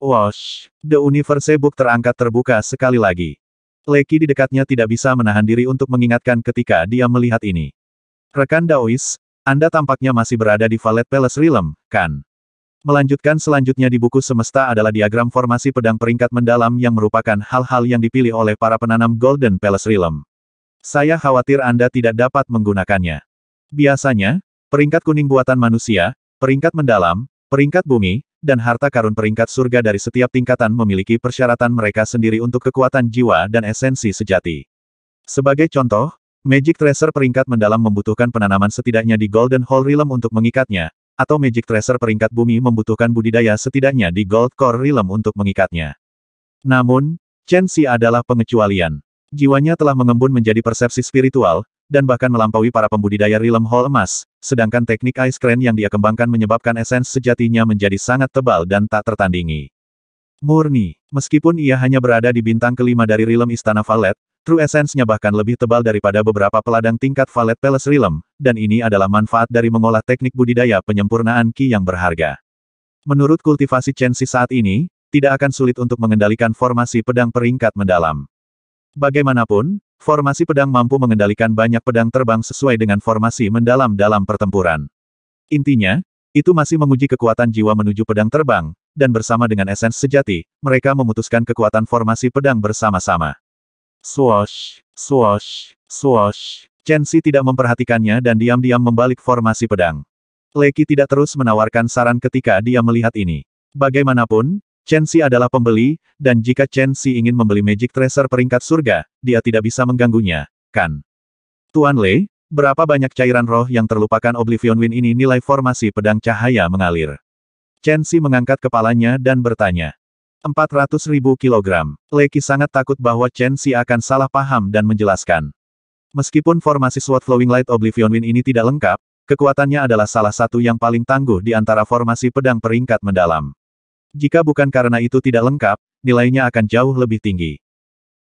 Wash, The Universe Book terangkat terbuka sekali lagi. Leki di dekatnya tidak bisa menahan diri untuk mengingatkan ketika dia melihat ini. Rekan Daois, anda tampaknya masih berada di Valet Palace Realm, kan? Melanjutkan selanjutnya di buku semesta adalah diagram formasi pedang peringkat mendalam yang merupakan hal-hal yang dipilih oleh para penanam Golden Palace Realm. Saya khawatir Anda tidak dapat menggunakannya. Biasanya, peringkat kuning buatan manusia, peringkat mendalam, peringkat bumi, dan harta karun peringkat surga dari setiap tingkatan memiliki persyaratan mereka sendiri untuk kekuatan jiwa dan esensi sejati. Sebagai contoh, Magic Tracer peringkat mendalam membutuhkan penanaman setidaknya di Golden Hall Realm untuk mengikatnya, atau Magic Tracer peringkat bumi membutuhkan budidaya setidaknya di Gold Core Realm untuk mengikatnya. Namun, Chen Xi adalah pengecualian. Jiwanya telah mengembun menjadi persepsi spiritual, dan bahkan melampaui para pembudidaya Realm Hall Emas, sedangkan teknik Ice Crane yang dia kembangkan menyebabkan esens sejatinya menjadi sangat tebal dan tak tertandingi. Murni, meskipun ia hanya berada di bintang kelima dari Realm Istana Valet, True Essence-nya bahkan lebih tebal daripada beberapa peladang tingkat Valet Palace Realm, dan ini adalah manfaat dari mengolah teknik budidaya penyempurnaan Ki yang berharga. Menurut kultivasi Chensi saat ini, tidak akan sulit untuk mengendalikan formasi pedang peringkat mendalam. Bagaimanapun, formasi pedang mampu mengendalikan banyak pedang terbang sesuai dengan formasi mendalam dalam pertempuran. Intinya, itu masih menguji kekuatan jiwa menuju pedang terbang, dan bersama dengan esens sejati, mereka memutuskan kekuatan formasi pedang bersama-sama. Swash, swash, swash. Xi tidak memperhatikannya dan diam-diam membalik formasi pedang. Leki tidak terus menawarkan saran ketika dia melihat ini. Bagaimanapun, Chen Xi adalah pembeli, dan jika Chen Xi ingin membeli Magic Tracer peringkat surga, dia tidak bisa mengganggunya, kan? Tuan Le, berapa banyak cairan roh yang terlupakan Oblivion Wind ini nilai formasi pedang cahaya mengalir. Chen Xi mengangkat kepalanya dan bertanya. 400 ribu kilogram. Leki sangat takut bahwa Chen Xi akan salah paham dan menjelaskan. Meskipun formasi Sword Flowing Light Oblivion Wind ini tidak lengkap, kekuatannya adalah salah satu yang paling tangguh di antara formasi pedang peringkat mendalam. Jika bukan karena itu tidak lengkap, nilainya akan jauh lebih tinggi.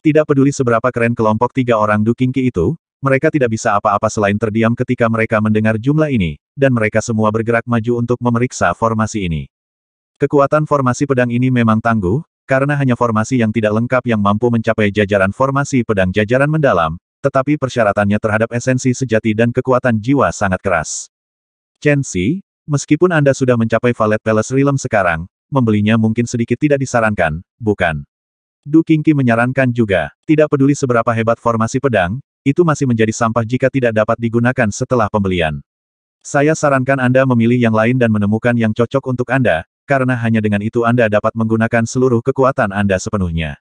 Tidak peduli seberapa keren kelompok tiga orang dukingki itu, mereka tidak bisa apa-apa selain terdiam ketika mereka mendengar jumlah ini, dan mereka semua bergerak maju untuk memeriksa formasi ini. Kekuatan formasi pedang ini memang tangguh, karena hanya formasi yang tidak lengkap yang mampu mencapai jajaran formasi pedang jajaran mendalam, tetapi persyaratannya terhadap esensi sejati dan kekuatan jiwa sangat keras. Chen Xi, meskipun Anda sudah mencapai Valet Palace Realm sekarang, membelinya mungkin sedikit tidak disarankan, bukan? Du Qingqi menyarankan juga, tidak peduli seberapa hebat formasi pedang, itu masih menjadi sampah jika tidak dapat digunakan setelah pembelian. Saya sarankan Anda memilih yang lain dan menemukan yang cocok untuk Anda, karena hanya dengan itu Anda dapat menggunakan seluruh kekuatan Anda sepenuhnya.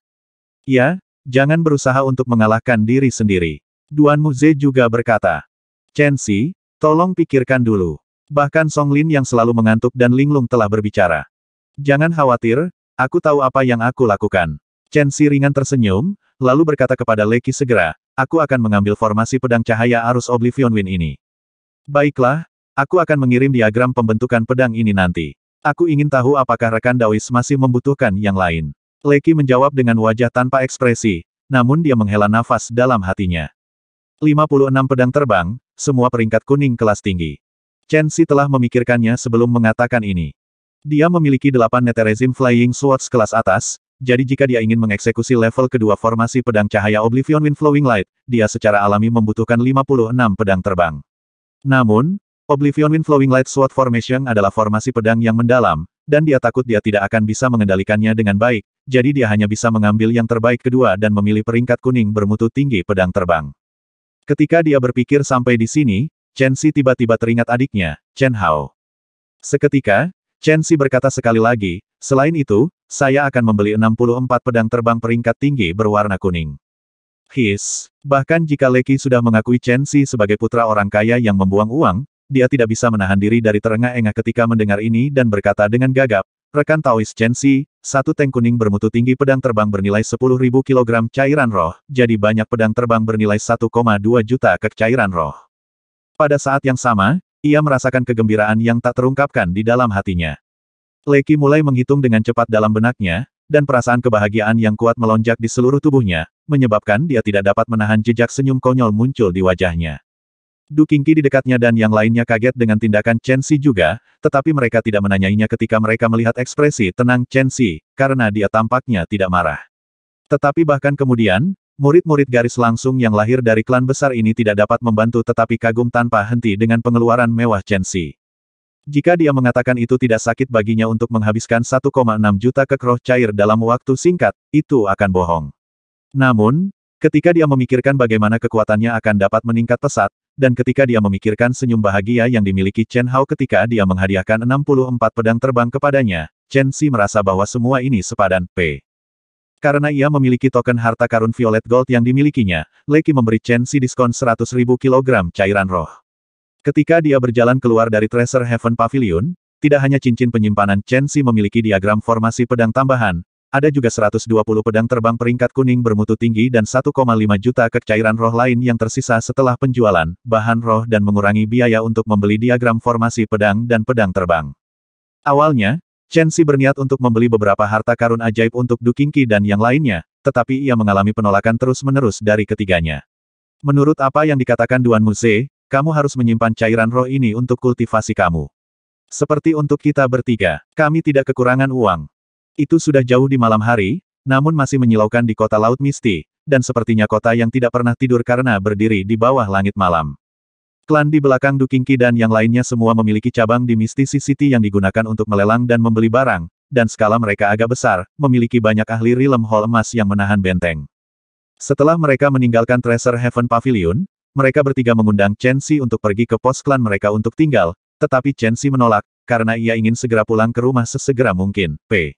Ya, jangan berusaha untuk mengalahkan diri sendiri. Duan Muze juga berkata, Chen Xi, tolong pikirkan dulu. Bahkan Song Lin yang selalu mengantuk dan linglung telah berbicara. Jangan khawatir, aku tahu apa yang aku lakukan. Chen Xi ringan tersenyum, lalu berkata kepada Leki segera, aku akan mengambil formasi pedang cahaya arus Oblivion Wind ini. Baiklah, aku akan mengirim diagram pembentukan pedang ini nanti. Aku ingin tahu apakah rekan Dawis masih membutuhkan yang lain. Leki menjawab dengan wajah tanpa ekspresi, namun dia menghela nafas dalam hatinya. 56 pedang terbang, semua peringkat kuning kelas tinggi. Chen Si telah memikirkannya sebelum mengatakan ini. Dia memiliki delapan neteresim flying swords kelas atas, jadi jika dia ingin mengeksekusi level kedua formasi pedang cahaya Oblivion Wind Flowing Light, dia secara alami membutuhkan 56 pedang terbang. Namun, Oblivion Wind Flowing Light Sword Formation adalah formasi pedang yang mendalam, dan dia takut dia tidak akan bisa mengendalikannya dengan baik, jadi dia hanya bisa mengambil yang terbaik kedua dan memilih peringkat kuning bermutu tinggi pedang terbang. Ketika dia berpikir sampai di sini, Chen Xi tiba-tiba teringat adiknya, Chen Hao. Seketika, Chen Xi berkata sekali lagi, selain itu, saya akan membeli 64 pedang terbang peringkat tinggi berwarna kuning. His, bahkan jika Leki sudah mengakui Chen Xi sebagai putra orang kaya yang membuang uang, dia tidak bisa menahan diri dari terengah-engah ketika mendengar ini dan berkata dengan gagap, rekan Taois Chen Xi, satu tank kuning bermutu tinggi pedang terbang bernilai 10.000 kg cairan roh, jadi banyak pedang terbang bernilai 1,2 juta kek cairan roh. Pada saat yang sama, ia merasakan kegembiraan yang tak terungkapkan di dalam hatinya. Leki mulai menghitung dengan cepat dalam benaknya, dan perasaan kebahagiaan yang kuat melonjak di seluruh tubuhnya, menyebabkan dia tidak dapat menahan jejak senyum konyol muncul di wajahnya. Du Qingqi di dekatnya dan yang lainnya kaget dengan tindakan Chen Xi juga, tetapi mereka tidak menanyainya ketika mereka melihat ekspresi tenang Chen Xi, karena dia tampaknya tidak marah. Tetapi bahkan kemudian, murid-murid garis langsung yang lahir dari klan besar ini tidak dapat membantu tetapi kagum tanpa henti dengan pengeluaran mewah Chen Xi. Jika dia mengatakan itu tidak sakit baginya untuk menghabiskan 1,6 juta kekroh cair dalam waktu singkat, itu akan bohong. Namun, ketika dia memikirkan bagaimana kekuatannya akan dapat meningkat pesat, dan ketika dia memikirkan senyum bahagia yang dimiliki Chen Hao ketika dia menghadiahkan 64 pedang terbang kepadanya, Chen Xi merasa bahwa semua ini sepadan, P. Karena ia memiliki token harta karun violet gold yang dimilikinya, Leki memberi Chen Xi diskon 100.000 kg cairan roh. Ketika dia berjalan keluar dari Treasure Heaven Pavilion, tidak hanya cincin penyimpanan Chen Xi memiliki diagram formasi pedang tambahan, ada juga 120 pedang terbang peringkat kuning bermutu tinggi dan 1,5 juta kecairan roh lain yang tersisa setelah penjualan, bahan roh dan mengurangi biaya untuk membeli diagram formasi pedang dan pedang terbang. Awalnya, Chen Xi berniat untuk membeli beberapa harta karun ajaib untuk Du Qingqi dan yang lainnya, tetapi ia mengalami penolakan terus-menerus dari ketiganya. Menurut apa yang dikatakan Duan Muse, kamu harus menyimpan cairan roh ini untuk kultivasi kamu. Seperti untuk kita bertiga, kami tidak kekurangan uang. Itu sudah jauh di malam hari, namun masih menyilaukan di kota Laut Misti, dan sepertinya kota yang tidak pernah tidur karena berdiri di bawah langit malam. Klan di belakang Dukingki dan yang lainnya semua memiliki cabang di Misti City yang digunakan untuk melelang dan membeli barang, dan skala mereka agak besar, memiliki banyak ahli rilem hall emas yang menahan benteng. Setelah mereka meninggalkan Treasure Heaven Pavilion, mereka bertiga mengundang Chen Xi untuk pergi ke pos klan mereka untuk tinggal, tetapi Chen Xi menolak, karena ia ingin segera pulang ke rumah sesegera mungkin. P.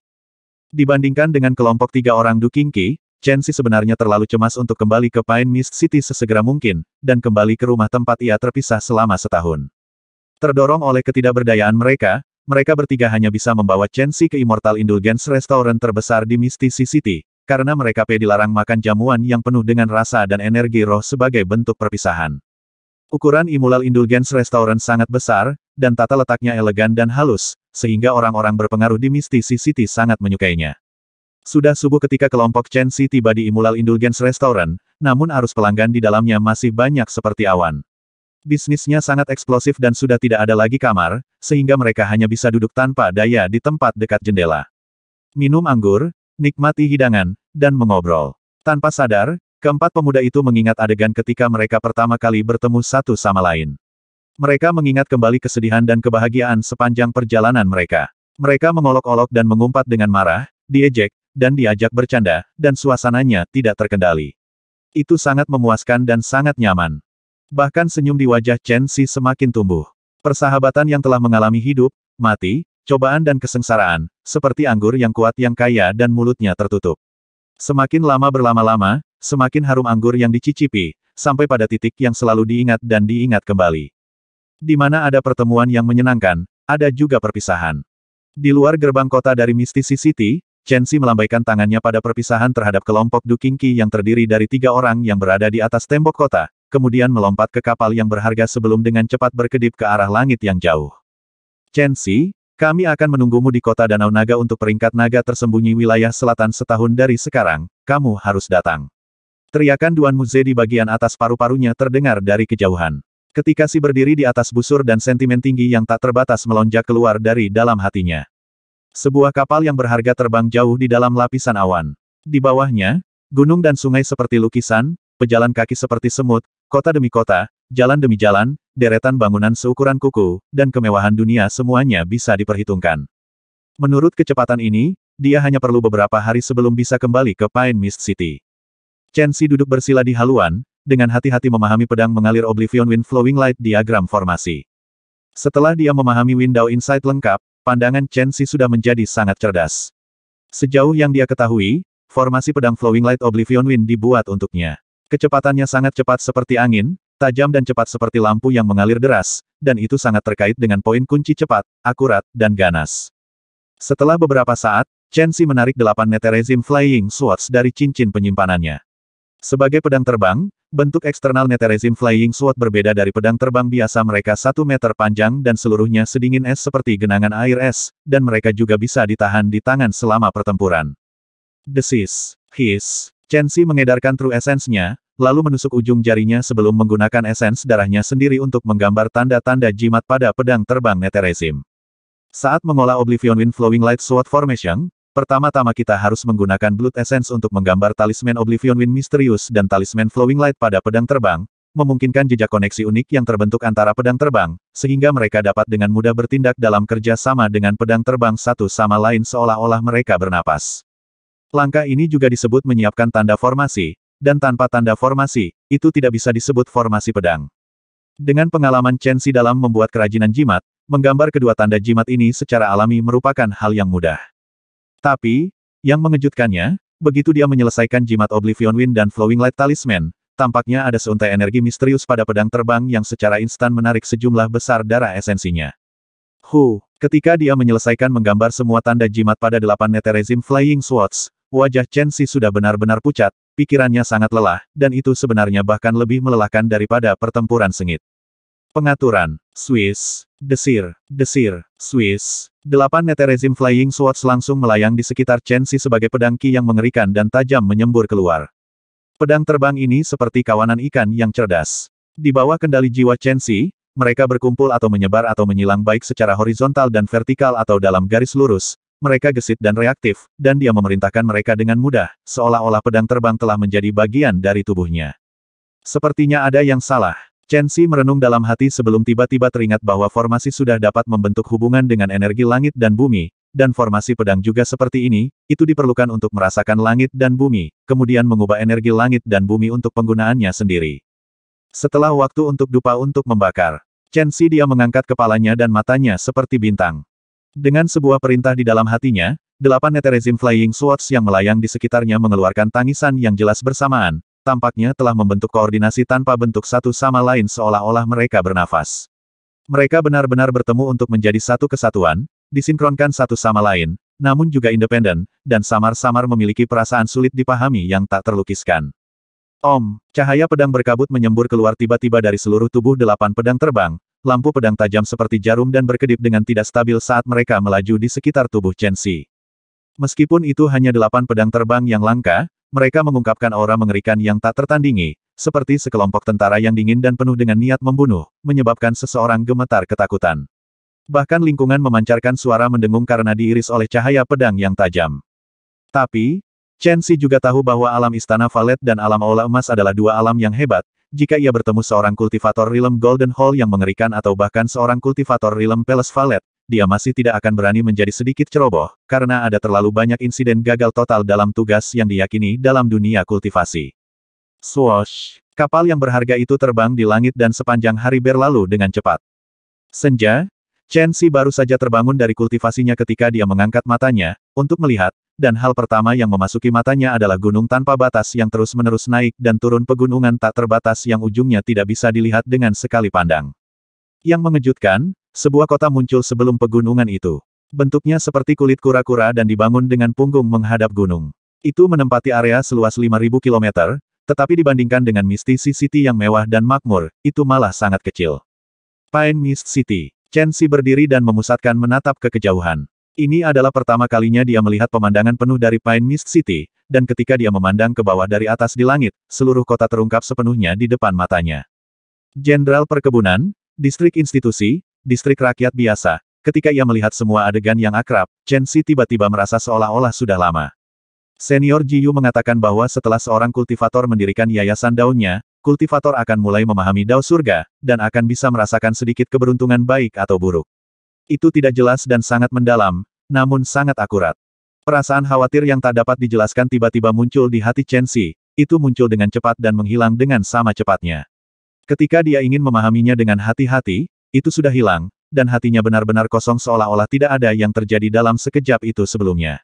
Dibandingkan dengan kelompok tiga orang Du Qingqi, Xi sebenarnya terlalu cemas untuk kembali ke Pine Mist City sesegera mungkin, dan kembali ke rumah tempat ia terpisah selama setahun. Terdorong oleh ketidakberdayaan mereka, mereka bertiga hanya bisa membawa Chen Xi ke Immortal Indulgence Restaurant terbesar di Mystic City, karena mereka P dilarang makan jamuan yang penuh dengan rasa dan energi roh sebagai bentuk perpisahan. Ukuran Immortal Indulgence Restaurant sangat besar, dan tata letaknya elegan dan halus, sehingga orang-orang berpengaruh di Mistisi City sangat menyukainya. Sudah subuh ketika kelompok Chen Si tiba di Imulal Indulgence Restaurant, namun arus pelanggan di dalamnya masih banyak seperti awan. Bisnisnya sangat eksplosif dan sudah tidak ada lagi kamar, sehingga mereka hanya bisa duduk tanpa daya di tempat dekat jendela. Minum anggur, nikmati hidangan, dan mengobrol. Tanpa sadar, keempat pemuda itu mengingat adegan ketika mereka pertama kali bertemu satu sama lain. Mereka mengingat kembali kesedihan dan kebahagiaan sepanjang perjalanan mereka. Mereka mengolok-olok dan mengumpat dengan marah, diejek, dan diajak bercanda, dan suasananya tidak terkendali. Itu sangat memuaskan dan sangat nyaman. Bahkan senyum di wajah Chen Si semakin tumbuh. Persahabatan yang telah mengalami hidup, mati, cobaan dan kesengsaraan, seperti anggur yang kuat yang kaya dan mulutnya tertutup. Semakin lama berlama-lama, semakin harum anggur yang dicicipi, sampai pada titik yang selalu diingat dan diingat kembali. Di mana ada pertemuan yang menyenangkan, ada juga perpisahan. Di luar gerbang kota dari Mystic City, Chen Xi melambaikan tangannya pada perpisahan terhadap kelompok Du Qi yang terdiri dari tiga orang yang berada di atas tembok kota, kemudian melompat ke kapal yang berharga sebelum dengan cepat berkedip ke arah langit yang jauh. Chen Xi, kami akan menunggumu di kota Danau Naga untuk peringkat naga tersembunyi wilayah selatan setahun dari sekarang, kamu harus datang. Teriakan Duan Muze di bagian atas paru-parunya terdengar dari kejauhan. Ketika si berdiri di atas busur dan sentimen tinggi yang tak terbatas melonjak keluar dari dalam hatinya. Sebuah kapal yang berharga terbang jauh di dalam lapisan awan. Di bawahnya, gunung dan sungai seperti lukisan, pejalan kaki seperti semut, kota demi kota, jalan demi jalan, deretan bangunan seukuran kuku, dan kemewahan dunia semuanya bisa diperhitungkan. Menurut kecepatan ini, dia hanya perlu beberapa hari sebelum bisa kembali ke Pine Mist City. Chen Xi duduk bersila di haluan, dengan hati-hati memahami pedang mengalir Oblivion Wind Flowing Light diagram formasi. Setelah dia memahami window insight lengkap, pandangan Chen Xi sudah menjadi sangat cerdas. Sejauh yang dia ketahui, formasi pedang Flowing Light Oblivion Wind dibuat untuknya. Kecepatannya sangat cepat seperti angin, tajam dan cepat seperti lampu yang mengalir deras, dan itu sangat terkait dengan poin kunci cepat, akurat, dan ganas. Setelah beberapa saat, Chen Xi menarik delapan Netherizim Flying Swords dari cincin penyimpanannya. Sebagai pedang terbang, bentuk eksternal Netherizim Flying Sword berbeda dari pedang terbang biasa mereka satu meter panjang dan seluruhnya sedingin es seperti genangan air es, dan mereka juga bisa ditahan di tangan selama pertempuran. Desis. His. Chen Xi mengedarkan true essence-nya, lalu menusuk ujung jarinya sebelum menggunakan esens darahnya sendiri untuk menggambar tanda-tanda jimat pada pedang terbang Netherizim. Saat mengolah Oblivion Wind Flowing Light Sword Formation, Pertama-tama kita harus menggunakan Blood Essence untuk menggambar talisman Oblivion Wind Misterius dan talisman Flowing Light pada pedang terbang, memungkinkan jejak koneksi unik yang terbentuk antara pedang terbang, sehingga mereka dapat dengan mudah bertindak dalam kerja sama dengan pedang terbang satu sama lain seolah-olah mereka bernapas. Langkah ini juga disebut menyiapkan tanda formasi, dan tanpa tanda formasi, itu tidak bisa disebut formasi pedang. Dengan pengalaman Chen Xi dalam membuat kerajinan jimat, menggambar kedua tanda jimat ini secara alami merupakan hal yang mudah. Tapi, yang mengejutkannya, begitu dia menyelesaikan jimat Oblivion Wind dan Flowing Light Talisman, tampaknya ada seuntai energi misterius pada pedang terbang yang secara instan menarik sejumlah besar darah esensinya. Hu, ketika dia menyelesaikan menggambar semua tanda jimat pada delapan neterezim Flying Swords, wajah Chen Xi sudah benar-benar pucat, pikirannya sangat lelah, dan itu sebenarnya bahkan lebih melelahkan daripada pertempuran sengit. Pengaturan, Swiss, desir, desir, Swiss. Delapan Neterezim flying swords langsung melayang di sekitar Chen Xi sebagai pedang Qi yang mengerikan dan tajam menyembur keluar. Pedang terbang ini seperti kawanan ikan yang cerdas. Di bawah kendali jiwa Chen Xi, mereka berkumpul atau menyebar atau menyilang baik secara horizontal dan vertikal atau dalam garis lurus, mereka gesit dan reaktif, dan dia memerintahkan mereka dengan mudah, seolah-olah pedang terbang telah menjadi bagian dari tubuhnya. Sepertinya ada yang salah. Chen Xi merenung dalam hati sebelum tiba-tiba teringat bahwa formasi sudah dapat membentuk hubungan dengan energi langit dan bumi, dan formasi pedang juga seperti ini, itu diperlukan untuk merasakan langit dan bumi, kemudian mengubah energi langit dan bumi untuk penggunaannya sendiri. Setelah waktu untuk dupa untuk membakar, Chen Xi dia mengangkat kepalanya dan matanya seperti bintang. Dengan sebuah perintah di dalam hatinya, delapan neterezim flying swords yang melayang di sekitarnya mengeluarkan tangisan yang jelas bersamaan, tampaknya telah membentuk koordinasi tanpa bentuk satu sama lain seolah-olah mereka bernafas. Mereka benar-benar bertemu untuk menjadi satu kesatuan, disinkronkan satu sama lain, namun juga independen, dan samar-samar memiliki perasaan sulit dipahami yang tak terlukiskan. Om, cahaya pedang berkabut menyembur keluar tiba-tiba dari seluruh tubuh delapan pedang terbang, lampu pedang tajam seperti jarum dan berkedip dengan tidak stabil saat mereka melaju di sekitar tubuh Chen Xi. Meskipun itu hanya delapan pedang terbang yang langka, mereka mengungkapkan aura mengerikan yang tak tertandingi, seperti sekelompok tentara yang dingin dan penuh dengan niat membunuh, menyebabkan seseorang gemetar ketakutan. Bahkan lingkungan memancarkan suara mendengung karena diiris oleh cahaya pedang yang tajam. Tapi, Chen Xi juga tahu bahwa alam istana Valet dan alam aula emas adalah dua alam yang hebat, jika ia bertemu seorang kultivator Rilem Golden Hall yang mengerikan atau bahkan seorang kultivator Rilem Palace Valet, dia masih tidak akan berani menjadi sedikit ceroboh, karena ada terlalu banyak insiden gagal total dalam tugas yang diyakini dalam dunia kultivasi. Swoosh! Kapal yang berharga itu terbang di langit dan sepanjang hari berlalu dengan cepat. Senja, Chen Xi baru saja terbangun dari kultivasinya ketika dia mengangkat matanya, untuk melihat, dan hal pertama yang memasuki matanya adalah gunung tanpa batas yang terus-menerus naik dan turun pegunungan tak terbatas yang ujungnya tidak bisa dilihat dengan sekali pandang. Yang mengejutkan, sebuah kota muncul sebelum pegunungan itu. Bentuknya seperti kulit kura-kura dan dibangun dengan punggung menghadap gunung. Itu menempati area seluas 5.000 km, tetapi dibandingkan dengan Misty City yang mewah dan makmur, itu malah sangat kecil. Pine Mist City. Chen Xi berdiri dan memusatkan menatap ke kejauhan. Ini adalah pertama kalinya dia melihat pemandangan penuh dari Pine Mist City, dan ketika dia memandang ke bawah dari atas di langit, seluruh kota terungkap sepenuhnya di depan matanya. Jenderal Perkebunan, Distrik Institusi, distrik rakyat biasa. Ketika ia melihat semua adegan yang akrab, Chen Xi tiba-tiba merasa seolah-olah sudah lama. Senior Ji Yu mengatakan bahwa setelah seorang kultivator mendirikan yayasan daunnya, kultivator akan mulai memahami dao surga, dan akan bisa merasakan sedikit keberuntungan baik atau buruk. Itu tidak jelas dan sangat mendalam, namun sangat akurat. Perasaan khawatir yang tak dapat dijelaskan tiba-tiba muncul di hati Chen Xi, itu muncul dengan cepat dan menghilang dengan sama cepatnya. Ketika dia ingin memahaminya dengan hati-hati, itu sudah hilang, dan hatinya benar-benar kosong seolah-olah tidak ada yang terjadi dalam sekejap itu sebelumnya.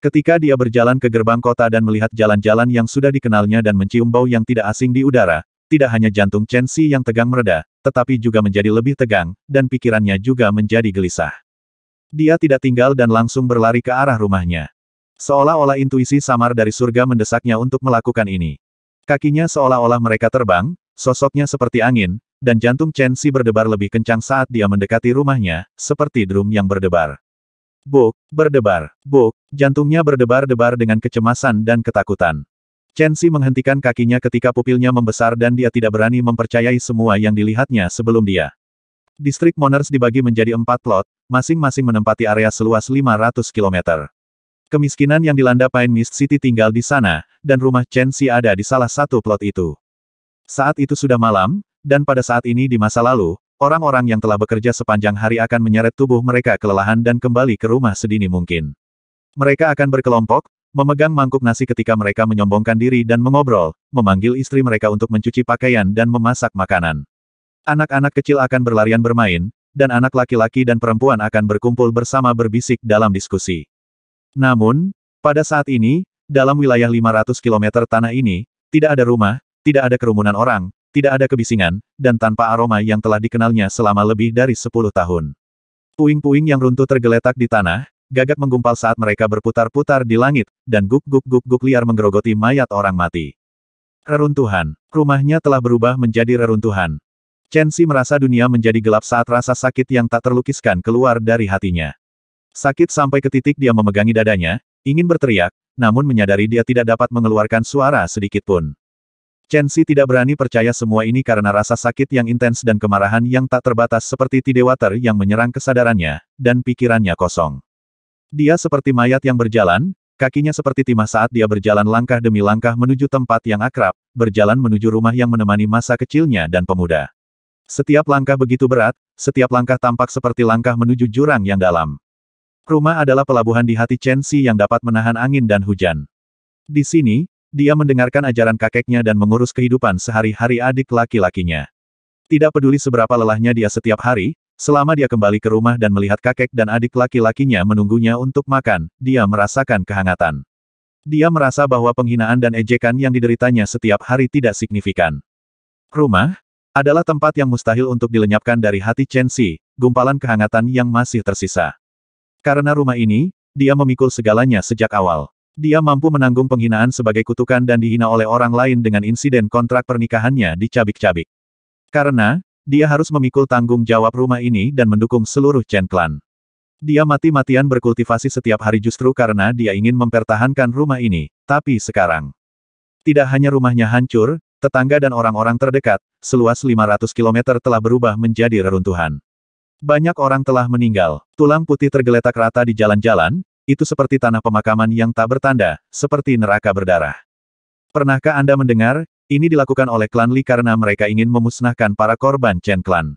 Ketika dia berjalan ke gerbang kota dan melihat jalan-jalan yang sudah dikenalnya dan mencium bau yang tidak asing di udara, tidak hanya jantung Chen Xi yang tegang mereda, tetapi juga menjadi lebih tegang, dan pikirannya juga menjadi gelisah. Dia tidak tinggal dan langsung berlari ke arah rumahnya. Seolah-olah intuisi samar dari surga mendesaknya untuk melakukan ini. Kakinya seolah-olah mereka terbang, sosoknya seperti angin, dan jantung Chen Xi berdebar lebih kencang saat dia mendekati rumahnya, seperti drum yang berdebar. Buk, berdebar, Buk, jantungnya berdebar-debar dengan kecemasan dan ketakutan. Chen Xi menghentikan kakinya ketika pupilnya membesar dan dia tidak berani mempercayai semua yang dilihatnya sebelum dia. Distrik Moners dibagi menjadi empat plot, masing-masing menempati area seluas 500 km. Kemiskinan yang dilanda Pine Mist City tinggal di sana, dan rumah Chen Xi ada di salah satu plot itu. Saat itu sudah malam, dan pada saat ini di masa lalu, orang-orang yang telah bekerja sepanjang hari akan menyeret tubuh mereka kelelahan dan kembali ke rumah sedini mungkin. Mereka akan berkelompok, memegang mangkuk nasi ketika mereka menyombongkan diri dan mengobrol, memanggil istri mereka untuk mencuci pakaian dan memasak makanan. Anak-anak kecil akan berlarian bermain, dan anak laki-laki dan perempuan akan berkumpul bersama berbisik dalam diskusi. Namun, pada saat ini, dalam wilayah 500 km tanah ini, tidak ada rumah, tidak ada kerumunan orang, tidak ada kebisingan, dan tanpa aroma yang telah dikenalnya selama lebih dari sepuluh tahun. Puing-puing yang runtuh tergeletak di tanah, gagak menggumpal saat mereka berputar-putar di langit, dan guk-guk-guk-guk liar menggerogoti mayat orang mati. Reruntuhan. Rumahnya telah berubah menjadi reruntuhan. Chen Xi merasa dunia menjadi gelap saat rasa sakit yang tak terlukiskan keluar dari hatinya. Sakit sampai ke titik dia memegangi dadanya, ingin berteriak, namun menyadari dia tidak dapat mengeluarkan suara sedikitpun. Chen Xi tidak berani percaya semua ini karena rasa sakit yang intens dan kemarahan yang tak terbatas seperti Tidewater yang menyerang kesadarannya, dan pikirannya kosong. Dia seperti mayat yang berjalan, kakinya seperti timah saat dia berjalan langkah demi langkah menuju tempat yang akrab, berjalan menuju rumah yang menemani masa kecilnya dan pemuda. Setiap langkah begitu berat, setiap langkah tampak seperti langkah menuju jurang yang dalam. Rumah adalah pelabuhan di hati Chen Xi yang dapat menahan angin dan hujan. Di sini, dia mendengarkan ajaran kakeknya dan mengurus kehidupan sehari-hari adik laki-lakinya. Tidak peduli seberapa lelahnya dia setiap hari, selama dia kembali ke rumah dan melihat kakek dan adik laki-lakinya menunggunya untuk makan, dia merasakan kehangatan. Dia merasa bahwa penghinaan dan ejekan yang dideritanya setiap hari tidak signifikan. Rumah adalah tempat yang mustahil untuk dilenyapkan dari hati Chen Xi, gumpalan kehangatan yang masih tersisa. Karena rumah ini, dia memikul segalanya sejak awal. Dia mampu menanggung penghinaan sebagai kutukan dan dihina oleh orang lain dengan insiden kontrak pernikahannya dicabik-cabik. Karena, dia harus memikul tanggung jawab rumah ini dan mendukung seluruh Chen Clan. Dia mati-matian berkultivasi setiap hari justru karena dia ingin mempertahankan rumah ini, tapi sekarang. Tidak hanya rumahnya hancur, tetangga dan orang-orang terdekat, seluas 500 km telah berubah menjadi reruntuhan. Banyak orang telah meninggal, tulang putih tergeletak rata di jalan-jalan, itu seperti tanah pemakaman yang tak bertanda, seperti neraka berdarah. Pernahkah Anda mendengar, ini dilakukan oleh klan Li karena mereka ingin memusnahkan para korban Chen Clan.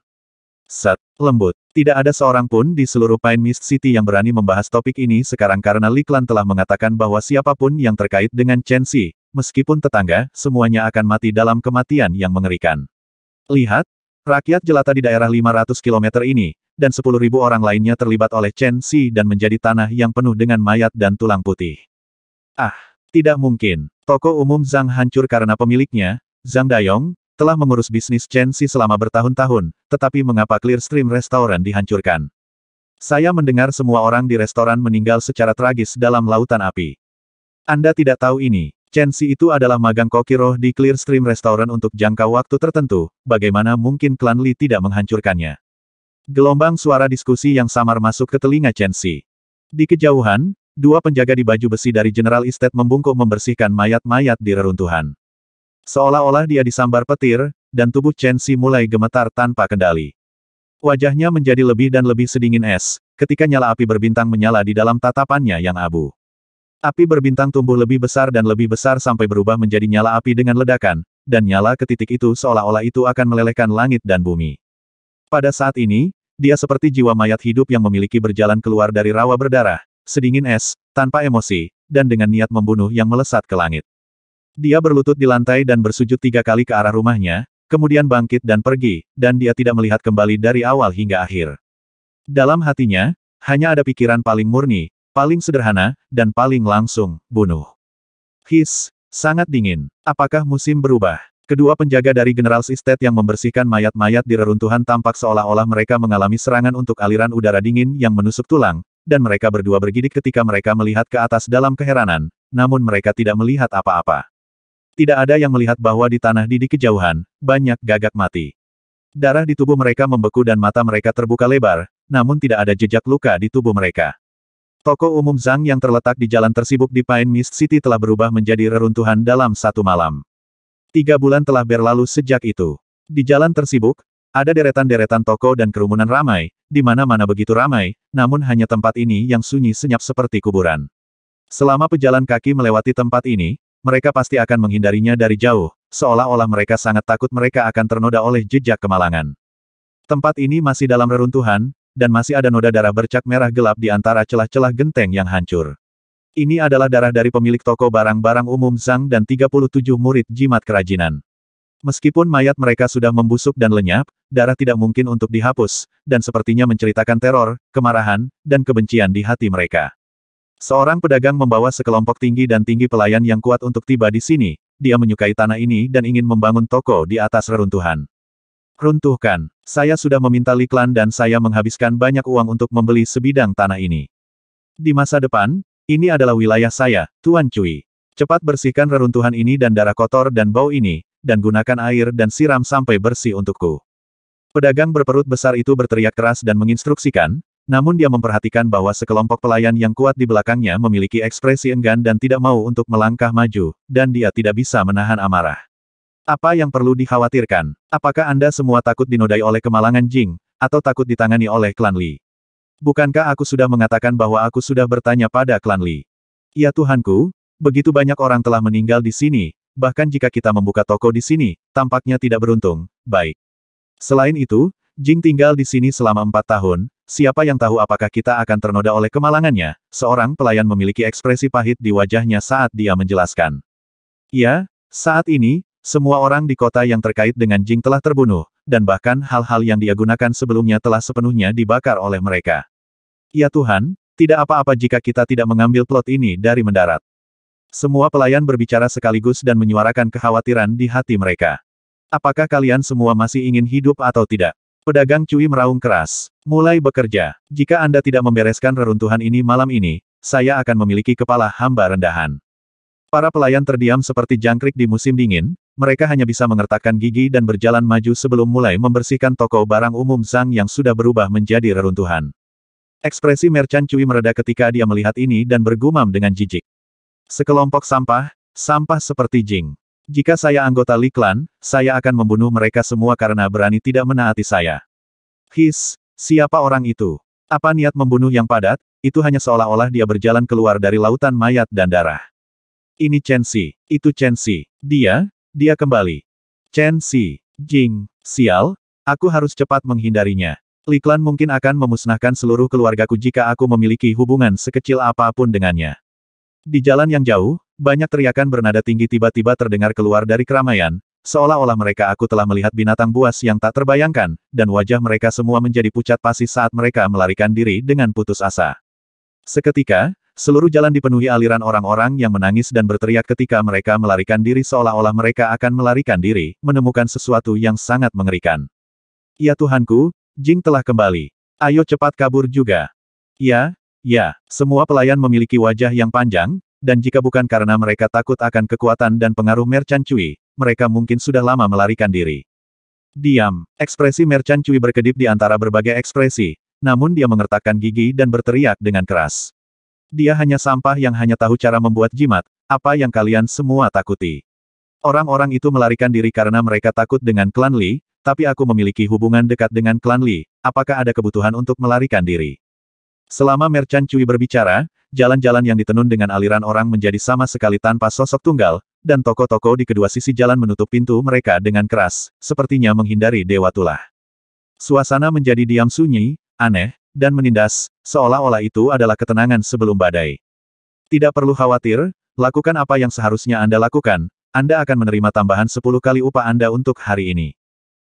Set, lembut. Tidak ada seorang pun di seluruh Pine Mist City yang berani membahas topik ini sekarang karena Li Clan telah mengatakan bahwa siapapun yang terkait dengan Chen Xi, meskipun tetangga, semuanya akan mati dalam kematian yang mengerikan. Lihat, Rakyat jelata di daerah 500 km ini, dan 10.000 orang lainnya terlibat oleh Chen Xi dan menjadi tanah yang penuh dengan mayat dan tulang putih. Ah, tidak mungkin. Toko umum Zhang hancur karena pemiliknya, Zhang Dayong, telah mengurus bisnis Chen Xi selama bertahun-tahun, tetapi mengapa Clearstream Restoran dihancurkan? Saya mendengar semua orang di restoran meninggal secara tragis dalam lautan api. Anda tidak tahu ini, Chen Xi itu adalah magang koki roh di Clearstream Restaurant untuk jangka waktu tertentu, bagaimana mungkin klan Li tidak menghancurkannya? Gelombang suara diskusi yang samar masuk ke telinga Chen Xi. Di kejauhan, dua penjaga di baju besi dari General Estate membungkuk membersihkan mayat-mayat di reruntuhan. Seolah-olah dia disambar petir, dan tubuh Chen Xi mulai gemetar tanpa kendali. Wajahnya menjadi lebih dan lebih sedingin es, ketika nyala api berbintang menyala di dalam tatapannya yang abu. Api berbintang tumbuh lebih besar dan lebih besar sampai berubah menjadi nyala api dengan ledakan, dan nyala ke titik itu seolah-olah itu akan melelehkan langit dan bumi. Pada saat ini, dia seperti jiwa mayat hidup yang memiliki berjalan keluar dari rawa berdarah, sedingin es, tanpa emosi, dan dengan niat membunuh yang melesat ke langit. Dia berlutut di lantai dan bersujud tiga kali ke arah rumahnya, kemudian bangkit dan pergi, dan dia tidak melihat kembali dari awal hingga akhir. Dalam hatinya, hanya ada pikiran paling murni, Paling sederhana, dan paling langsung, bunuh. His, sangat dingin. Apakah musim berubah? Kedua penjaga dari General Estate yang membersihkan mayat-mayat di reruntuhan tampak seolah-olah mereka mengalami serangan untuk aliran udara dingin yang menusuk tulang, dan mereka berdua bergidik ketika mereka melihat ke atas dalam keheranan, namun mereka tidak melihat apa-apa. Tidak ada yang melihat bahwa di tanah di kejauhan, banyak gagak mati. Darah di tubuh mereka membeku dan mata mereka terbuka lebar, namun tidak ada jejak luka di tubuh mereka. Toko umum Zhang yang terletak di jalan tersibuk di Pine Mist City telah berubah menjadi reruntuhan dalam satu malam. Tiga bulan telah berlalu sejak itu. Di jalan tersibuk, ada deretan-deretan toko dan kerumunan ramai, di mana-mana begitu ramai, namun hanya tempat ini yang sunyi senyap seperti kuburan. Selama pejalan kaki melewati tempat ini, mereka pasti akan menghindarinya dari jauh, seolah-olah mereka sangat takut mereka akan ternoda oleh jejak kemalangan. Tempat ini masih dalam reruntuhan, dan masih ada noda darah bercak merah gelap di antara celah-celah genteng yang hancur. Ini adalah darah dari pemilik toko barang-barang umum Zhang dan 37 murid jimat kerajinan. Meskipun mayat mereka sudah membusuk dan lenyap, darah tidak mungkin untuk dihapus, dan sepertinya menceritakan teror, kemarahan, dan kebencian di hati mereka. Seorang pedagang membawa sekelompok tinggi dan tinggi pelayan yang kuat untuk tiba di sini, dia menyukai tanah ini dan ingin membangun toko di atas reruntuhan. Runtuhkan. Saya sudah meminta Liklan dan saya menghabiskan banyak uang untuk membeli sebidang tanah ini. Di masa depan, ini adalah wilayah saya, Tuan Cui. Cepat bersihkan reruntuhan ini dan darah kotor dan bau ini, dan gunakan air dan siram sampai bersih untukku. Pedagang berperut besar itu berteriak keras dan menginstruksikan, namun dia memperhatikan bahwa sekelompok pelayan yang kuat di belakangnya memiliki ekspresi enggan dan tidak mau untuk melangkah maju, dan dia tidak bisa menahan amarah. Apa yang perlu dikhawatirkan? Apakah Anda semua takut dinodai oleh kemalangan Jing, atau takut ditangani oleh klan Li? Bukankah aku sudah mengatakan bahwa aku sudah bertanya pada klan Li? Ya Tuhanku, begitu banyak orang telah meninggal di sini, bahkan jika kita membuka toko di sini, tampaknya tidak beruntung, baik. Selain itu, Jing tinggal di sini selama empat tahun, siapa yang tahu apakah kita akan ternoda oleh kemalangannya, seorang pelayan memiliki ekspresi pahit di wajahnya saat dia menjelaskan. Ya, saat ini, semua orang di kota yang terkait dengan Jing telah terbunuh, dan bahkan hal-hal yang dia gunakan sebelumnya telah sepenuhnya dibakar oleh mereka. Ya Tuhan, tidak apa-apa jika kita tidak mengambil plot ini dari mendarat. Semua pelayan berbicara sekaligus dan menyuarakan kekhawatiran di hati mereka. Apakah kalian semua masih ingin hidup atau tidak? Pedagang Cui meraung keras. Mulai bekerja. Jika Anda tidak membereskan reruntuhan ini malam ini, saya akan memiliki kepala hamba rendahan. Para pelayan terdiam seperti jangkrik di musim dingin, mereka hanya bisa mengertakkan gigi dan berjalan maju sebelum mulai membersihkan toko barang umum Zhang yang sudah berubah menjadi reruntuhan. Ekspresi Merchan Cui mereda ketika dia melihat ini dan bergumam dengan jijik. Sekelompok sampah, sampah seperti Jing. Jika saya anggota Li Clan, saya akan membunuh mereka semua karena berani tidak menaati saya. His, siapa orang itu? Apa niat membunuh yang padat, itu hanya seolah-olah dia berjalan keluar dari lautan mayat dan darah. Ini Chen Xi, itu Chen Xi, Dia, dia kembali. Chen Xi, Jing, sial, aku harus cepat menghindarinya. Liklan mungkin akan memusnahkan seluruh keluargaku jika aku memiliki hubungan sekecil apapun dengannya. Di jalan yang jauh, banyak teriakan bernada tinggi tiba-tiba terdengar keluar dari keramaian, seolah-olah mereka aku telah melihat binatang buas yang tak terbayangkan, dan wajah mereka semua menjadi pucat pasi saat mereka melarikan diri dengan putus asa. Seketika, Seluruh jalan dipenuhi aliran orang-orang yang menangis dan berteriak ketika mereka melarikan diri seolah-olah mereka akan melarikan diri, menemukan sesuatu yang sangat mengerikan. Ya Tuhanku, Jing telah kembali. Ayo cepat kabur juga. Ya, ya, semua pelayan memiliki wajah yang panjang, dan jika bukan karena mereka takut akan kekuatan dan pengaruh Merchan Cui, mereka mungkin sudah lama melarikan diri. Diam, ekspresi Merchan Cui berkedip di antara berbagai ekspresi, namun dia mengertakkan gigi dan berteriak dengan keras. Dia hanya sampah yang hanya tahu cara membuat jimat, apa yang kalian semua takuti. Orang-orang itu melarikan diri karena mereka takut dengan klan Li, tapi aku memiliki hubungan dekat dengan klan Li, apakah ada kebutuhan untuk melarikan diri? Selama Merchant Cui berbicara, jalan-jalan yang ditenun dengan aliran orang menjadi sama sekali tanpa sosok tunggal, dan toko-toko di kedua sisi jalan menutup pintu mereka dengan keras, sepertinya menghindari Dewa Tulah. Suasana menjadi diam sunyi, aneh, dan menindas, seolah-olah itu adalah ketenangan sebelum badai. Tidak perlu khawatir, lakukan apa yang seharusnya Anda lakukan, Anda akan menerima tambahan 10 kali upah Anda untuk hari ini.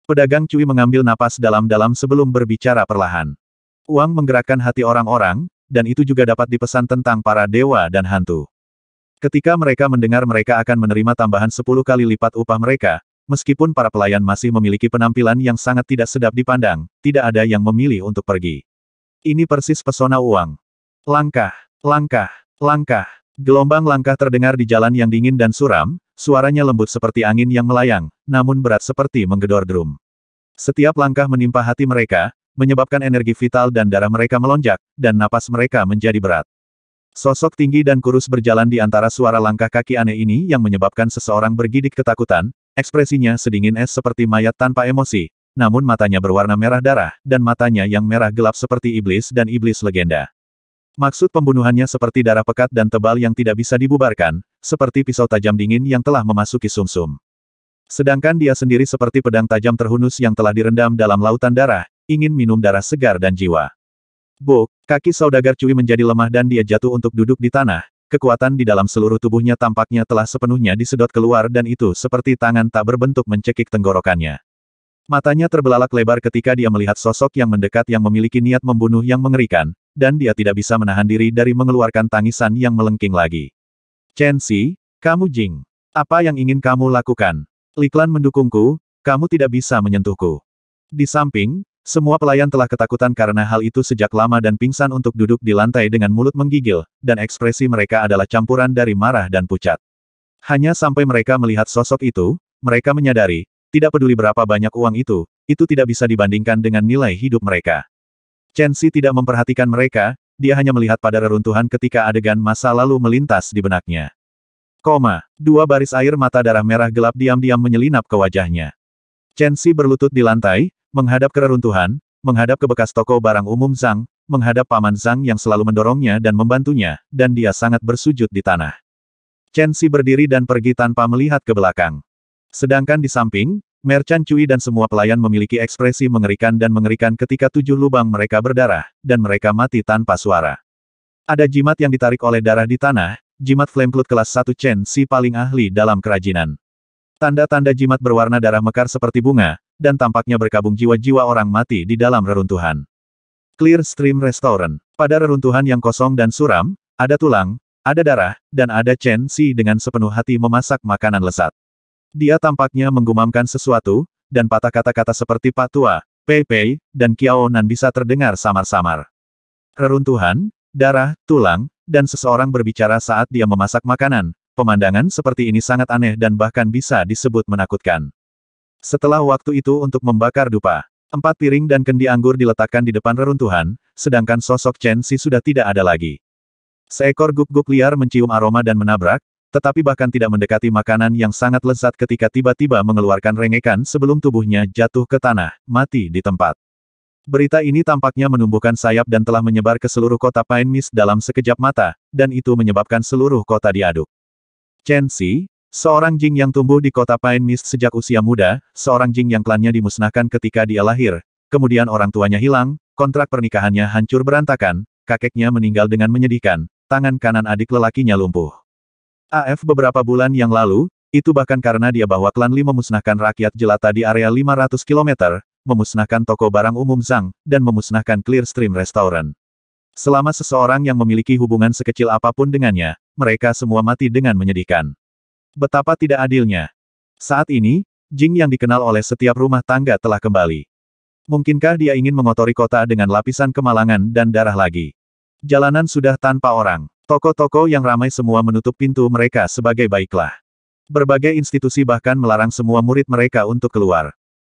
Pedagang Cui mengambil napas dalam-dalam sebelum berbicara perlahan. Uang menggerakkan hati orang-orang, dan itu juga dapat dipesan tentang para dewa dan hantu. Ketika mereka mendengar mereka akan menerima tambahan 10 kali lipat upah mereka, meskipun para pelayan masih memiliki penampilan yang sangat tidak sedap dipandang, tidak ada yang memilih untuk pergi. Ini persis pesona uang. Langkah, langkah, langkah. Gelombang langkah terdengar di jalan yang dingin dan suram, suaranya lembut seperti angin yang melayang, namun berat seperti menggedor drum. Setiap langkah menimpa hati mereka, menyebabkan energi vital dan darah mereka melonjak, dan napas mereka menjadi berat. Sosok tinggi dan kurus berjalan di antara suara langkah kaki aneh ini yang menyebabkan seseorang bergidik ketakutan, ekspresinya sedingin es seperti mayat tanpa emosi, namun matanya berwarna merah darah, dan matanya yang merah gelap seperti iblis dan iblis legenda. Maksud pembunuhannya seperti darah pekat dan tebal yang tidak bisa dibubarkan, seperti pisau tajam dingin yang telah memasuki sumsum. -sum. Sedangkan dia sendiri seperti pedang tajam terhunus yang telah direndam dalam lautan darah, ingin minum darah segar dan jiwa. Buk, kaki saudagar Cui menjadi lemah dan dia jatuh untuk duduk di tanah, kekuatan di dalam seluruh tubuhnya tampaknya telah sepenuhnya disedot keluar dan itu seperti tangan tak berbentuk mencekik tenggorokannya. Matanya terbelalak lebar ketika dia melihat sosok yang mendekat yang memiliki niat membunuh yang mengerikan, dan dia tidak bisa menahan diri dari mengeluarkan tangisan yang melengking lagi. Chen Xi, kamu Jing. Apa yang ingin kamu lakukan? Liklan mendukungku, kamu tidak bisa menyentuhku. Di samping, semua pelayan telah ketakutan karena hal itu sejak lama dan pingsan untuk duduk di lantai dengan mulut menggigil, dan ekspresi mereka adalah campuran dari marah dan pucat. Hanya sampai mereka melihat sosok itu, mereka menyadari, tidak peduli berapa banyak uang itu, itu tidak bisa dibandingkan dengan nilai hidup mereka. Chen Xi tidak memperhatikan mereka, dia hanya melihat pada reruntuhan ketika adegan masa lalu melintas di benaknya. Koma, dua baris air mata darah merah gelap diam-diam menyelinap ke wajahnya. Chen Xi berlutut di lantai, menghadap ke reruntuhan, menghadap ke bekas toko barang umum Zhang, menghadap paman Zhang yang selalu mendorongnya dan membantunya, dan dia sangat bersujud di tanah. Chen Xi berdiri dan pergi tanpa melihat ke belakang. Sedangkan di samping, Merchan Cui dan semua pelayan memiliki ekspresi mengerikan dan mengerikan ketika tujuh lubang mereka berdarah, dan mereka mati tanpa suara. Ada jimat yang ditarik oleh darah di tanah, jimat Flameclut kelas 1 Chen Si paling ahli dalam kerajinan. Tanda-tanda jimat berwarna darah mekar seperti bunga, dan tampaknya berkabung jiwa-jiwa orang mati di dalam reruntuhan. Clear Stream Restaurant. Pada reruntuhan yang kosong dan suram, ada tulang, ada darah, dan ada Chen Si dengan sepenuh hati memasak makanan lesat. Dia tampaknya menggumamkan sesuatu, dan patah kata-kata seperti patua, Pei Pei, dan kiaonan bisa terdengar samar-samar. Reruntuhan, darah, tulang, dan seseorang berbicara saat dia memasak makanan, pemandangan seperti ini sangat aneh dan bahkan bisa disebut menakutkan. Setelah waktu itu untuk membakar dupa, empat piring dan kendi anggur diletakkan di depan reruntuhan, sedangkan sosok Chen Si sudah tidak ada lagi. Seekor guk-guk liar mencium aroma dan menabrak, tetapi bahkan tidak mendekati makanan yang sangat lezat ketika tiba-tiba mengeluarkan rengekan sebelum tubuhnya jatuh ke tanah, mati di tempat. Berita ini tampaknya menumbuhkan sayap dan telah menyebar ke seluruh kota Pine Mist dalam sekejap mata, dan itu menyebabkan seluruh kota diaduk. Chen Xi, seorang jing yang tumbuh di kota Pine Mist sejak usia muda, seorang jing yang klannya dimusnahkan ketika dia lahir, kemudian orang tuanya hilang, kontrak pernikahannya hancur berantakan, kakeknya meninggal dengan menyedihkan, tangan kanan adik lelakinya lumpuh. AF beberapa bulan yang lalu, itu bahkan karena dia bahwa klan Li memusnahkan rakyat jelata di area 500 km, memusnahkan toko barang umum Zhang, dan memusnahkan Clear Stream Restaurant. Selama seseorang yang memiliki hubungan sekecil apapun dengannya, mereka semua mati dengan menyedihkan. Betapa tidak adilnya. Saat ini, Jing yang dikenal oleh setiap rumah tangga telah kembali. Mungkinkah dia ingin mengotori kota dengan lapisan kemalangan dan darah lagi? Jalanan sudah tanpa orang. Toko-toko yang ramai semua menutup pintu mereka sebagai baiklah. Berbagai institusi bahkan melarang semua murid mereka untuk keluar.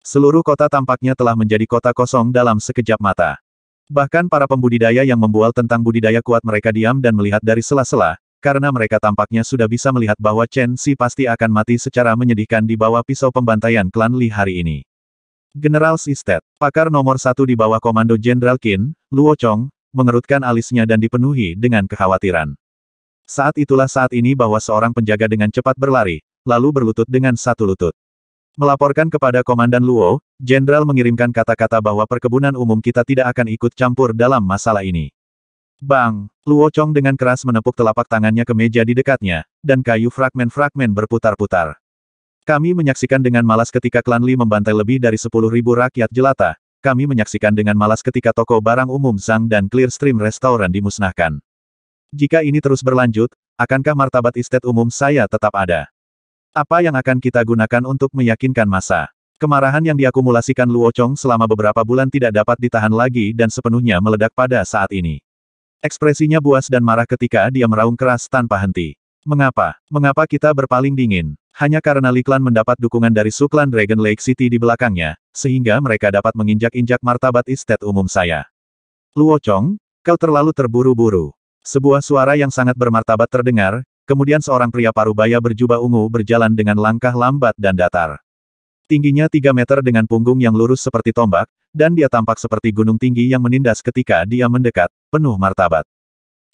Seluruh kota tampaknya telah menjadi kota kosong dalam sekejap mata. Bahkan para pembudidaya yang membual tentang budidaya kuat mereka diam dan melihat dari sela-sela, karena mereka tampaknya sudah bisa melihat bahwa Chen Si pasti akan mati secara menyedihkan di bawah pisau pembantaian klan Li hari ini. General Sistet, pakar nomor satu di bawah komando Jenderal Qin, Luo Chong, mengerutkan alisnya dan dipenuhi dengan kekhawatiran. Saat itulah saat ini bahwa seorang penjaga dengan cepat berlari, lalu berlutut dengan satu lutut. Melaporkan kepada Komandan Luo, Jenderal mengirimkan kata-kata bahwa perkebunan umum kita tidak akan ikut campur dalam masalah ini. Bang! Luo Chong dengan keras menepuk telapak tangannya ke meja di dekatnya, dan kayu fragmen-fragmen berputar-putar. Kami menyaksikan dengan malas ketika klan Li membantai lebih dari 10.000 rakyat jelata, kami menyaksikan dengan malas ketika toko barang umum Zhang dan Clearstream Restoran dimusnahkan. Jika ini terus berlanjut, akankah martabat istet umum saya tetap ada? Apa yang akan kita gunakan untuk meyakinkan masa? Kemarahan yang diakumulasikan Luo Chong selama beberapa bulan tidak dapat ditahan lagi dan sepenuhnya meledak pada saat ini. Ekspresinya buas dan marah ketika dia meraung keras tanpa henti. Mengapa? Mengapa kita berpaling dingin? Hanya karena Liklan mendapat dukungan dari Suklan Dragon Lake City di belakangnya, sehingga mereka dapat menginjak-injak martabat istet umum saya. Luo Chong, kau terlalu terburu-buru. Sebuah suara yang sangat bermartabat terdengar, kemudian seorang pria parubaya berjubah ungu berjalan dengan langkah lambat dan datar. Tingginya 3 meter dengan punggung yang lurus seperti tombak, dan dia tampak seperti gunung tinggi yang menindas ketika dia mendekat, penuh martabat.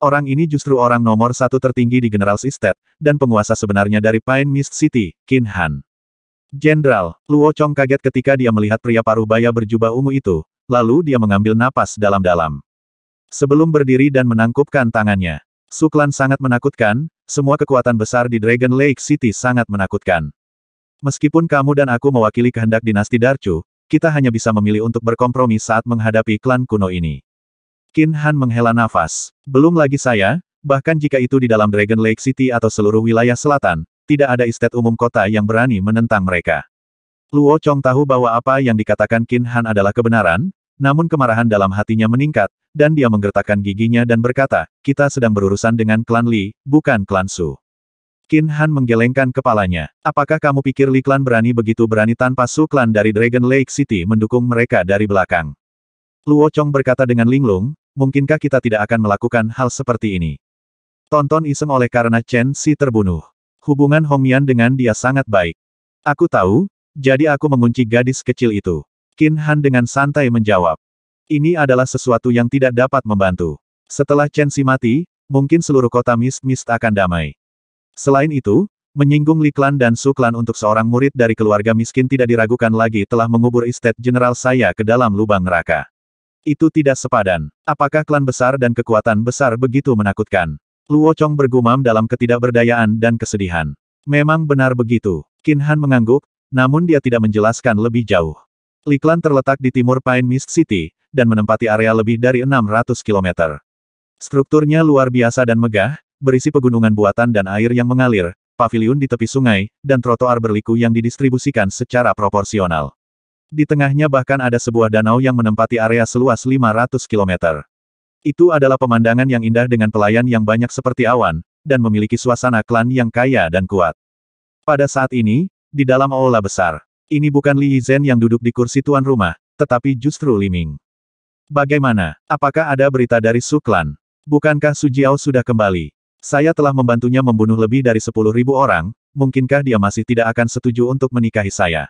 Orang ini justru orang nomor satu tertinggi di General Sistet, dan penguasa sebenarnya dari Pine Mist City, Qin Han. Jenderal, Luo Chong kaget ketika dia melihat pria paruh baya berjubah ungu itu, lalu dia mengambil napas dalam-dalam. Sebelum berdiri dan menangkupkan tangannya, Suklan sangat menakutkan, semua kekuatan besar di Dragon Lake City sangat menakutkan. Meskipun kamu dan aku mewakili kehendak dinasti Darchu, kita hanya bisa memilih untuk berkompromi saat menghadapi klan kuno ini. Qin Han menghela nafas. Belum lagi saya, bahkan jika itu di dalam Dragon Lake City atau seluruh wilayah selatan, tidak ada istet umum kota yang berani menentang mereka. Luo Chong tahu bahwa apa yang dikatakan Qin Han adalah kebenaran, namun kemarahan dalam hatinya meningkat, dan dia menggertakkan giginya dan berkata, kita sedang berurusan dengan klan Li, bukan klan Su. Qin Han menggelengkan kepalanya. Apakah kamu pikir Li klan berani begitu berani tanpa Su klan dari Dragon Lake City mendukung mereka dari belakang? Luo Chong berkata dengan linglung, mungkinkah kita tidak akan melakukan hal seperti ini? Tonton iseng oleh karena Chen Si terbunuh. Hubungan Hongyan dengan dia sangat baik. Aku tahu, jadi aku mengunci gadis kecil itu. Qin Han dengan santai menjawab. Ini adalah sesuatu yang tidak dapat membantu. Setelah Chen Si mati, mungkin seluruh kota mist-mist akan damai. Selain itu, menyinggung Li Liklan dan Su Suklan untuk seorang murid dari keluarga miskin tidak diragukan lagi telah mengubur estate general saya ke dalam lubang neraka. Itu tidak sepadan. Apakah klan besar dan kekuatan besar begitu menakutkan? Luo Chong bergumam dalam ketidakberdayaan dan kesedihan. Memang benar begitu. Qin Han mengangguk, namun dia tidak menjelaskan lebih jauh. Liklan terletak di timur Pine Mist City, dan menempati area lebih dari 600 km. Strukturnya luar biasa dan megah, berisi pegunungan buatan dan air yang mengalir, pavilion di tepi sungai, dan trotoar berliku yang didistribusikan secara proporsional. Di tengahnya bahkan ada sebuah danau yang menempati area seluas 500 km. Itu adalah pemandangan yang indah dengan pelayan yang banyak seperti awan, dan memiliki suasana klan yang kaya dan kuat. Pada saat ini, di dalam aula besar, ini bukan Li Yizhen yang duduk di kursi tuan rumah, tetapi justru Li Ming. Bagaimana? Apakah ada berita dari Su Klan? Bukankah Su Jiao sudah kembali? Saya telah membantunya membunuh lebih dari sepuluh ribu orang, mungkinkah dia masih tidak akan setuju untuk menikahi saya?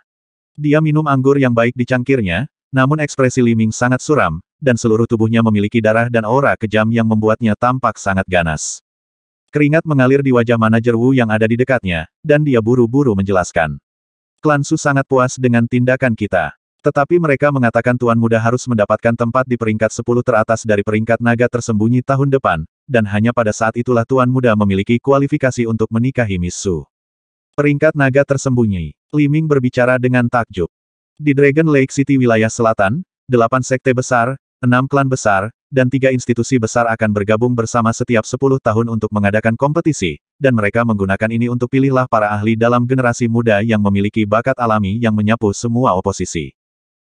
Dia minum anggur yang baik di cangkirnya, namun ekspresi Liming sangat suram, dan seluruh tubuhnya memiliki darah dan aura kejam yang membuatnya tampak sangat ganas. Keringat mengalir di wajah manajer Wu yang ada di dekatnya, dan dia buru-buru menjelaskan. Klan Su sangat puas dengan tindakan kita. Tetapi mereka mengatakan Tuan Muda harus mendapatkan tempat di peringkat 10 teratas dari peringkat naga tersembunyi tahun depan, dan hanya pada saat itulah Tuan Muda memiliki kualifikasi untuk menikahi Miss Su. Peringkat naga tersembunyi. Liming berbicara dengan takjub. Di Dragon Lake City wilayah selatan, delapan sekte besar, enam klan besar, dan tiga institusi besar akan bergabung bersama setiap sepuluh tahun untuk mengadakan kompetisi, dan mereka menggunakan ini untuk pilihlah para ahli dalam generasi muda yang memiliki bakat alami yang menyapu semua oposisi.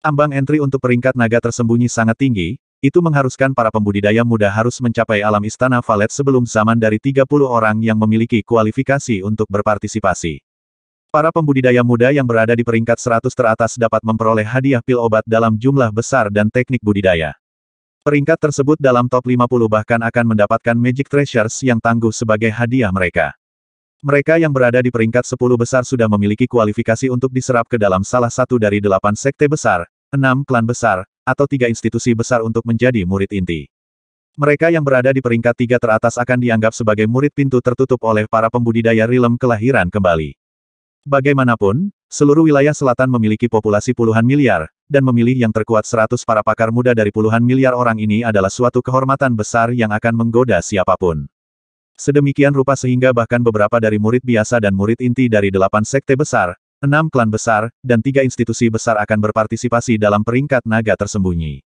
Ambang entry untuk peringkat naga tersembunyi sangat tinggi, itu mengharuskan para pembudidaya muda harus mencapai alam istana Valet sebelum zaman dari 30 orang yang memiliki kualifikasi untuk berpartisipasi. Para pembudidaya muda yang berada di peringkat 100 teratas dapat memperoleh hadiah pil obat dalam jumlah besar dan teknik budidaya. Peringkat tersebut dalam top 50 bahkan akan mendapatkan Magic Treasures yang tangguh sebagai hadiah mereka. Mereka yang berada di peringkat 10 besar sudah memiliki kualifikasi untuk diserap ke dalam salah satu dari delapan sekte besar, enam klan besar, atau tiga institusi besar untuk menjadi murid inti. Mereka yang berada di peringkat tiga teratas akan dianggap sebagai murid pintu tertutup oleh para pembudidaya rilem kelahiran kembali. Bagaimanapun, seluruh wilayah selatan memiliki populasi puluhan miliar, dan memilih yang terkuat seratus para pakar muda dari puluhan miliar orang ini adalah suatu kehormatan besar yang akan menggoda siapapun. Sedemikian rupa sehingga bahkan beberapa dari murid biasa dan murid inti dari delapan sekte besar, enam klan besar, dan tiga institusi besar akan berpartisipasi dalam peringkat naga tersembunyi.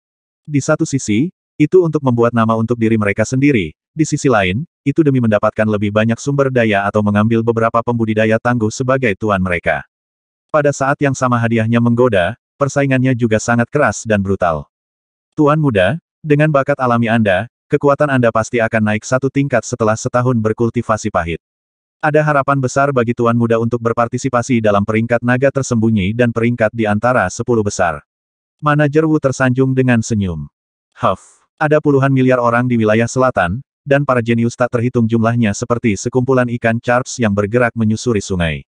Di satu sisi, itu untuk membuat nama untuk diri mereka sendiri, di sisi lain, itu demi mendapatkan lebih banyak sumber daya atau mengambil beberapa pembudidaya tangguh sebagai tuan mereka. Pada saat yang sama hadiahnya menggoda, persaingannya juga sangat keras dan brutal. Tuan muda, dengan bakat alami Anda, kekuatan Anda pasti akan naik satu tingkat setelah setahun berkultivasi pahit. Ada harapan besar bagi tuan muda untuk berpartisipasi dalam peringkat naga tersembunyi dan peringkat di antara sepuluh besar. Manajer Wu tersanjung dengan senyum. Huff. Ada puluhan miliar orang di wilayah selatan, dan para jenius tak terhitung jumlahnya seperti sekumpulan ikan carps yang bergerak menyusuri sungai.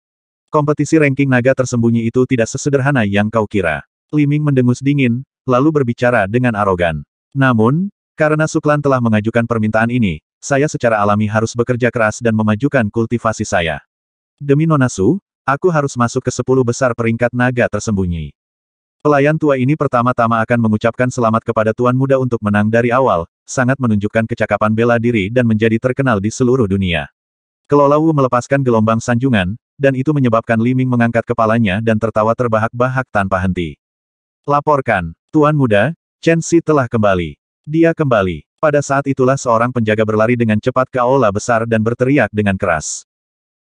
Kompetisi ranking naga tersembunyi itu tidak sesederhana yang kau kira. Liming mendengus dingin, lalu berbicara dengan arogan. Namun, karena Suklan telah mengajukan permintaan ini, saya secara alami harus bekerja keras dan memajukan kultivasi saya. Demi Nonasu, aku harus masuk ke sepuluh besar peringkat naga tersembunyi. Pelayan tua ini pertama-tama akan mengucapkan selamat kepada tuan muda untuk menang dari awal, sangat menunjukkan kecakapan bela diri dan menjadi terkenal di seluruh dunia. Kelola Wu melepaskan gelombang sanjungan, dan itu menyebabkan Liming mengangkat kepalanya dan tertawa terbahak-bahak tanpa henti. Laporkan, tuan muda, Chen Si telah kembali. Dia kembali. Pada saat itulah seorang penjaga berlari dengan cepat ke aula besar dan berteriak dengan keras.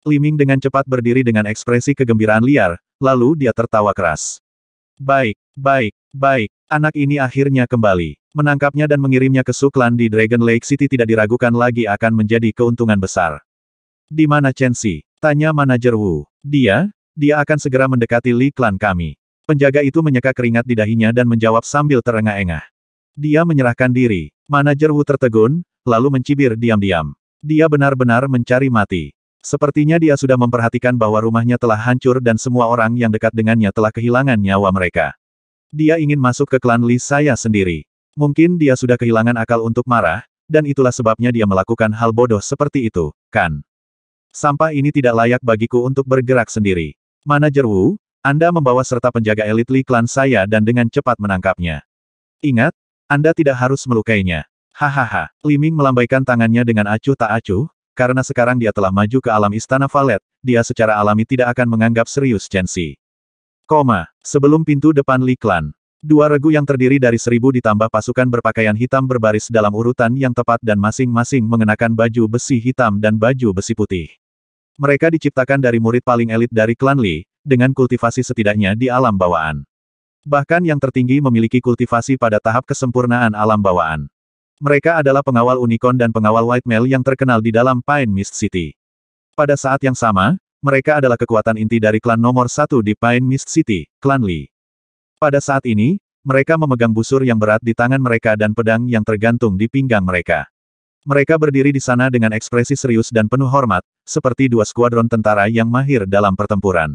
Liming dengan cepat berdiri dengan ekspresi kegembiraan liar, lalu dia tertawa keras. Baik, baik, baik, anak ini akhirnya kembali. Menangkapnya dan mengirimnya ke Suklan di Dragon Lake City tidak diragukan lagi akan menjadi keuntungan besar. Di mana Chen Xi? Tanya manajer Wu. Dia? Dia akan segera mendekati Li Klan kami. Penjaga itu menyeka keringat di dahinya dan menjawab sambil terengah-engah. Dia menyerahkan diri. Manajer Wu tertegun, lalu mencibir diam-diam. Dia benar-benar mencari mati. Sepertinya dia sudah memperhatikan bahwa rumahnya telah hancur dan semua orang yang dekat dengannya telah kehilangan nyawa mereka. Dia ingin masuk ke klan Li saya sendiri. Mungkin dia sudah kehilangan akal untuk marah, dan itulah sebabnya dia melakukan hal bodoh seperti itu, kan? Sampah ini tidak layak bagiku untuk bergerak sendiri. Manajer Wu, Anda membawa serta penjaga elit Li klan saya dan dengan cepat menangkapnya. Ingat, Anda tidak harus melukainya. Hahaha, Liming melambaikan tangannya dengan acuh tak acuh, karena sekarang dia telah maju ke alam istana Valet, dia secara alami tidak akan menganggap serius Chensi. Koma, sebelum pintu depan Li Klan, dua regu yang terdiri dari seribu ditambah pasukan berpakaian hitam berbaris dalam urutan yang tepat dan masing-masing mengenakan baju besi hitam dan baju besi putih. Mereka diciptakan dari murid paling elit dari klan Li, dengan kultivasi setidaknya di alam bawaan. Bahkan yang tertinggi memiliki kultivasi pada tahap kesempurnaan alam bawaan. Mereka adalah pengawal unicorn dan pengawal White male yang terkenal di dalam Pine Mist City. Pada saat yang sama, mereka adalah kekuatan inti dari klan nomor satu di Pine Mist City, klan Li. Pada saat ini, mereka memegang busur yang berat di tangan mereka dan pedang yang tergantung di pinggang mereka. Mereka berdiri di sana dengan ekspresi serius dan penuh hormat, seperti dua skuadron tentara yang mahir dalam pertempuran.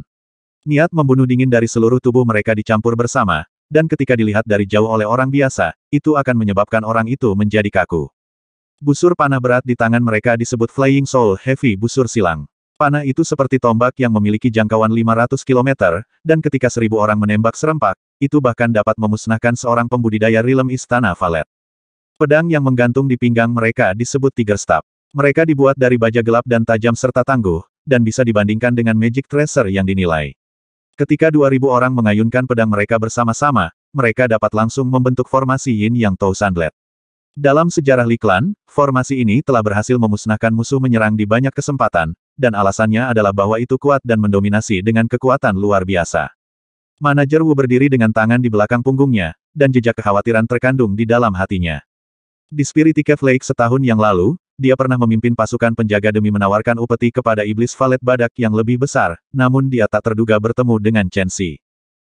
Niat membunuh dingin dari seluruh tubuh mereka dicampur bersama, dan ketika dilihat dari jauh oleh orang biasa, itu akan menyebabkan orang itu menjadi kaku. Busur panah berat di tangan mereka disebut Flying Soul Heavy Busur Silang. Panah itu seperti tombak yang memiliki jangkauan 500 km, dan ketika seribu orang menembak serempak, itu bahkan dapat memusnahkan seorang pembudidaya rilem istana Valet. Pedang yang menggantung di pinggang mereka disebut Tiger Staff. Mereka dibuat dari baja gelap dan tajam serta tangguh, dan bisa dibandingkan dengan Magic Tracer yang dinilai. Ketika 2000 orang mengayunkan pedang mereka bersama-sama, mereka dapat langsung membentuk formasi Yin Yang Tou Sandlet. Dalam sejarah Li formasi ini telah berhasil memusnahkan musuh menyerang di banyak kesempatan, dan alasannya adalah bahwa itu kuat dan mendominasi dengan kekuatan luar biasa. Manajer Wu berdiri dengan tangan di belakang punggungnya, dan jejak kekhawatiran terkandung di dalam hatinya. Di Cave Lake setahun yang lalu, dia pernah memimpin pasukan penjaga demi menawarkan upeti kepada iblis valet badak yang lebih besar, namun dia tak terduga bertemu dengan Chen Xi.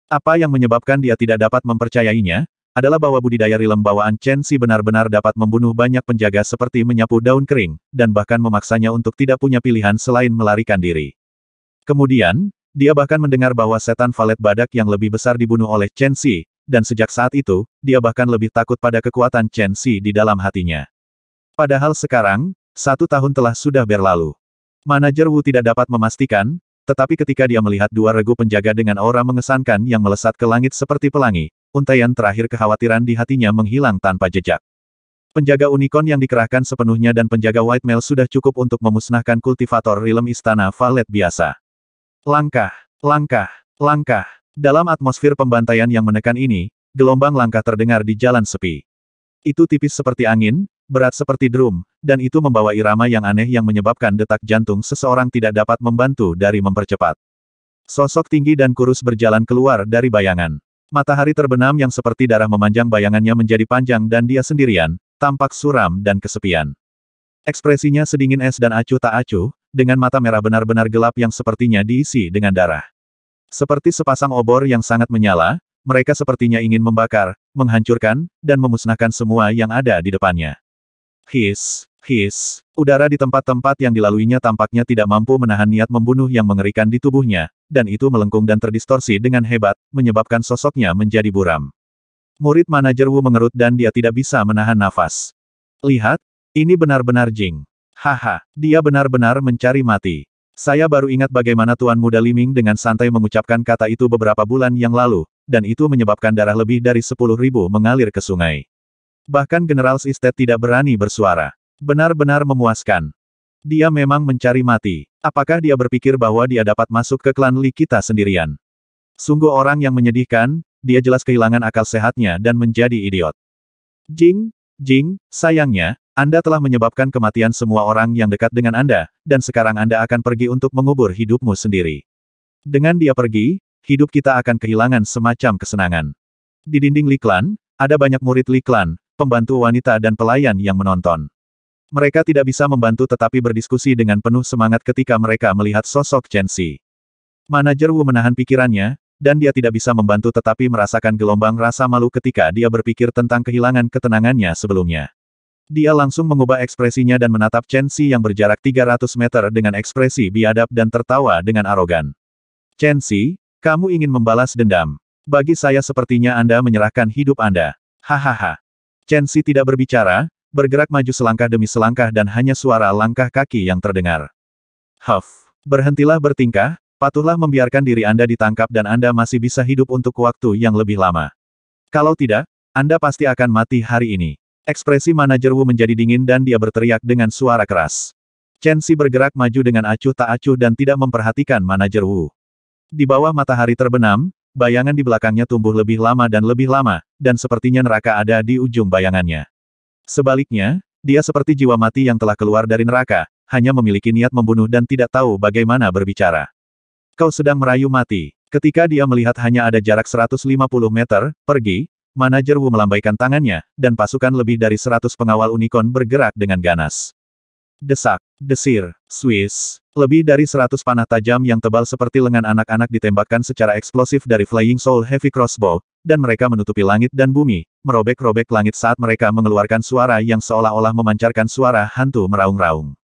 Apa yang menyebabkan dia tidak dapat mempercayainya, adalah bahwa budidaya rilem bawaan Chen Xi benar-benar dapat membunuh banyak penjaga seperti menyapu daun kering, dan bahkan memaksanya untuk tidak punya pilihan selain melarikan diri. Kemudian, dia bahkan mendengar bahwa setan valet badak yang lebih besar dibunuh oleh Chen Xi, dan sejak saat itu, dia bahkan lebih takut pada kekuatan Chen Xi di dalam hatinya. Padahal sekarang, satu tahun telah sudah berlalu. Manajer Wu tidak dapat memastikan, tetapi ketika dia melihat dua regu penjaga dengan aura mengesankan yang melesat ke langit seperti pelangi, untaian terakhir kekhawatiran di hatinya menghilang tanpa jejak. Penjaga unicorn yang dikerahkan sepenuhnya dan penjaga white male sudah cukup untuk memusnahkan kultivator rilem istana valet biasa. Langkah, langkah, langkah. Dalam atmosfer pembantaian yang menekan ini, gelombang langkah terdengar di jalan sepi. Itu tipis seperti angin, berat seperti drum, dan itu membawa irama yang aneh yang menyebabkan detak jantung seseorang tidak dapat membantu dari mempercepat. Sosok tinggi dan kurus berjalan keluar dari bayangan. Matahari terbenam yang seperti darah memanjang bayangannya menjadi panjang dan dia sendirian, tampak suram dan kesepian. Ekspresinya sedingin es dan acuh tak acuh, dengan mata merah benar-benar gelap yang sepertinya diisi dengan darah. Seperti sepasang obor yang sangat menyala, mereka sepertinya ingin membakar, menghancurkan, dan memusnahkan semua yang ada di depannya. His, his, udara di tempat-tempat yang dilaluinya tampaknya tidak mampu menahan niat membunuh yang mengerikan di tubuhnya, dan itu melengkung dan terdistorsi dengan hebat, menyebabkan sosoknya menjadi buram. Murid manajer Wu mengerut dan dia tidak bisa menahan nafas. Lihat, ini benar-benar Jing. Haha, dia benar-benar mencari mati. Saya baru ingat bagaimana Tuan Muda Liming dengan santai mengucapkan kata itu beberapa bulan yang lalu, dan itu menyebabkan darah lebih dari sepuluh ribu mengalir ke sungai. Bahkan General Sistet tidak berani bersuara. Benar-benar memuaskan. Dia memang mencari mati. Apakah dia berpikir bahwa dia dapat masuk ke klan Li kita sendirian? Sungguh orang yang menyedihkan, dia jelas kehilangan akal sehatnya dan menjadi idiot. Jing, Jing, sayangnya, Anda telah menyebabkan kematian semua orang yang dekat dengan Anda, dan sekarang Anda akan pergi untuk mengubur hidupmu sendiri. Dengan dia pergi, hidup kita akan kehilangan semacam kesenangan. Di dinding Li Liklan, ada banyak murid Li Liklan, pembantu wanita dan pelayan yang menonton. Mereka tidak bisa membantu tetapi berdiskusi dengan penuh semangat ketika mereka melihat sosok Chen Xi. Manajer Wu menahan pikirannya, dan dia tidak bisa membantu tetapi merasakan gelombang rasa malu ketika dia berpikir tentang kehilangan ketenangannya sebelumnya. Dia langsung mengubah ekspresinya dan menatap Chen Xi yang berjarak 300 meter dengan ekspresi biadab dan tertawa dengan arogan. Chen Xi, kamu ingin membalas dendam. Bagi saya sepertinya Anda menyerahkan hidup Anda. Hahaha. Chen Xi tidak berbicara, bergerak maju selangkah demi selangkah dan hanya suara langkah kaki yang terdengar. Huff, berhentilah bertingkah, patuhlah membiarkan diri Anda ditangkap dan Anda masih bisa hidup untuk waktu yang lebih lama. Kalau tidak, Anda pasti akan mati hari ini. Ekspresi manajer Wu menjadi dingin dan dia berteriak dengan suara keras. Chen Xi bergerak maju dengan acuh tak acuh dan tidak memperhatikan manajer Wu. Di bawah matahari terbenam, bayangan di belakangnya tumbuh lebih lama dan lebih lama, dan sepertinya neraka ada di ujung bayangannya. Sebaliknya, dia seperti jiwa mati yang telah keluar dari neraka, hanya memiliki niat membunuh dan tidak tahu bagaimana berbicara. Kau sedang merayu mati. Ketika dia melihat hanya ada jarak 150 meter, pergi, manajer Wu melambaikan tangannya, dan pasukan lebih dari 100 pengawal unicorn bergerak dengan ganas. Desak, desir, Swiss. Lebih dari seratus panah tajam yang tebal seperti lengan anak-anak ditembakkan secara eksplosif dari Flying Soul Heavy Crossbow, dan mereka menutupi langit dan bumi, merobek-robek langit saat mereka mengeluarkan suara yang seolah-olah memancarkan suara hantu meraung-raung.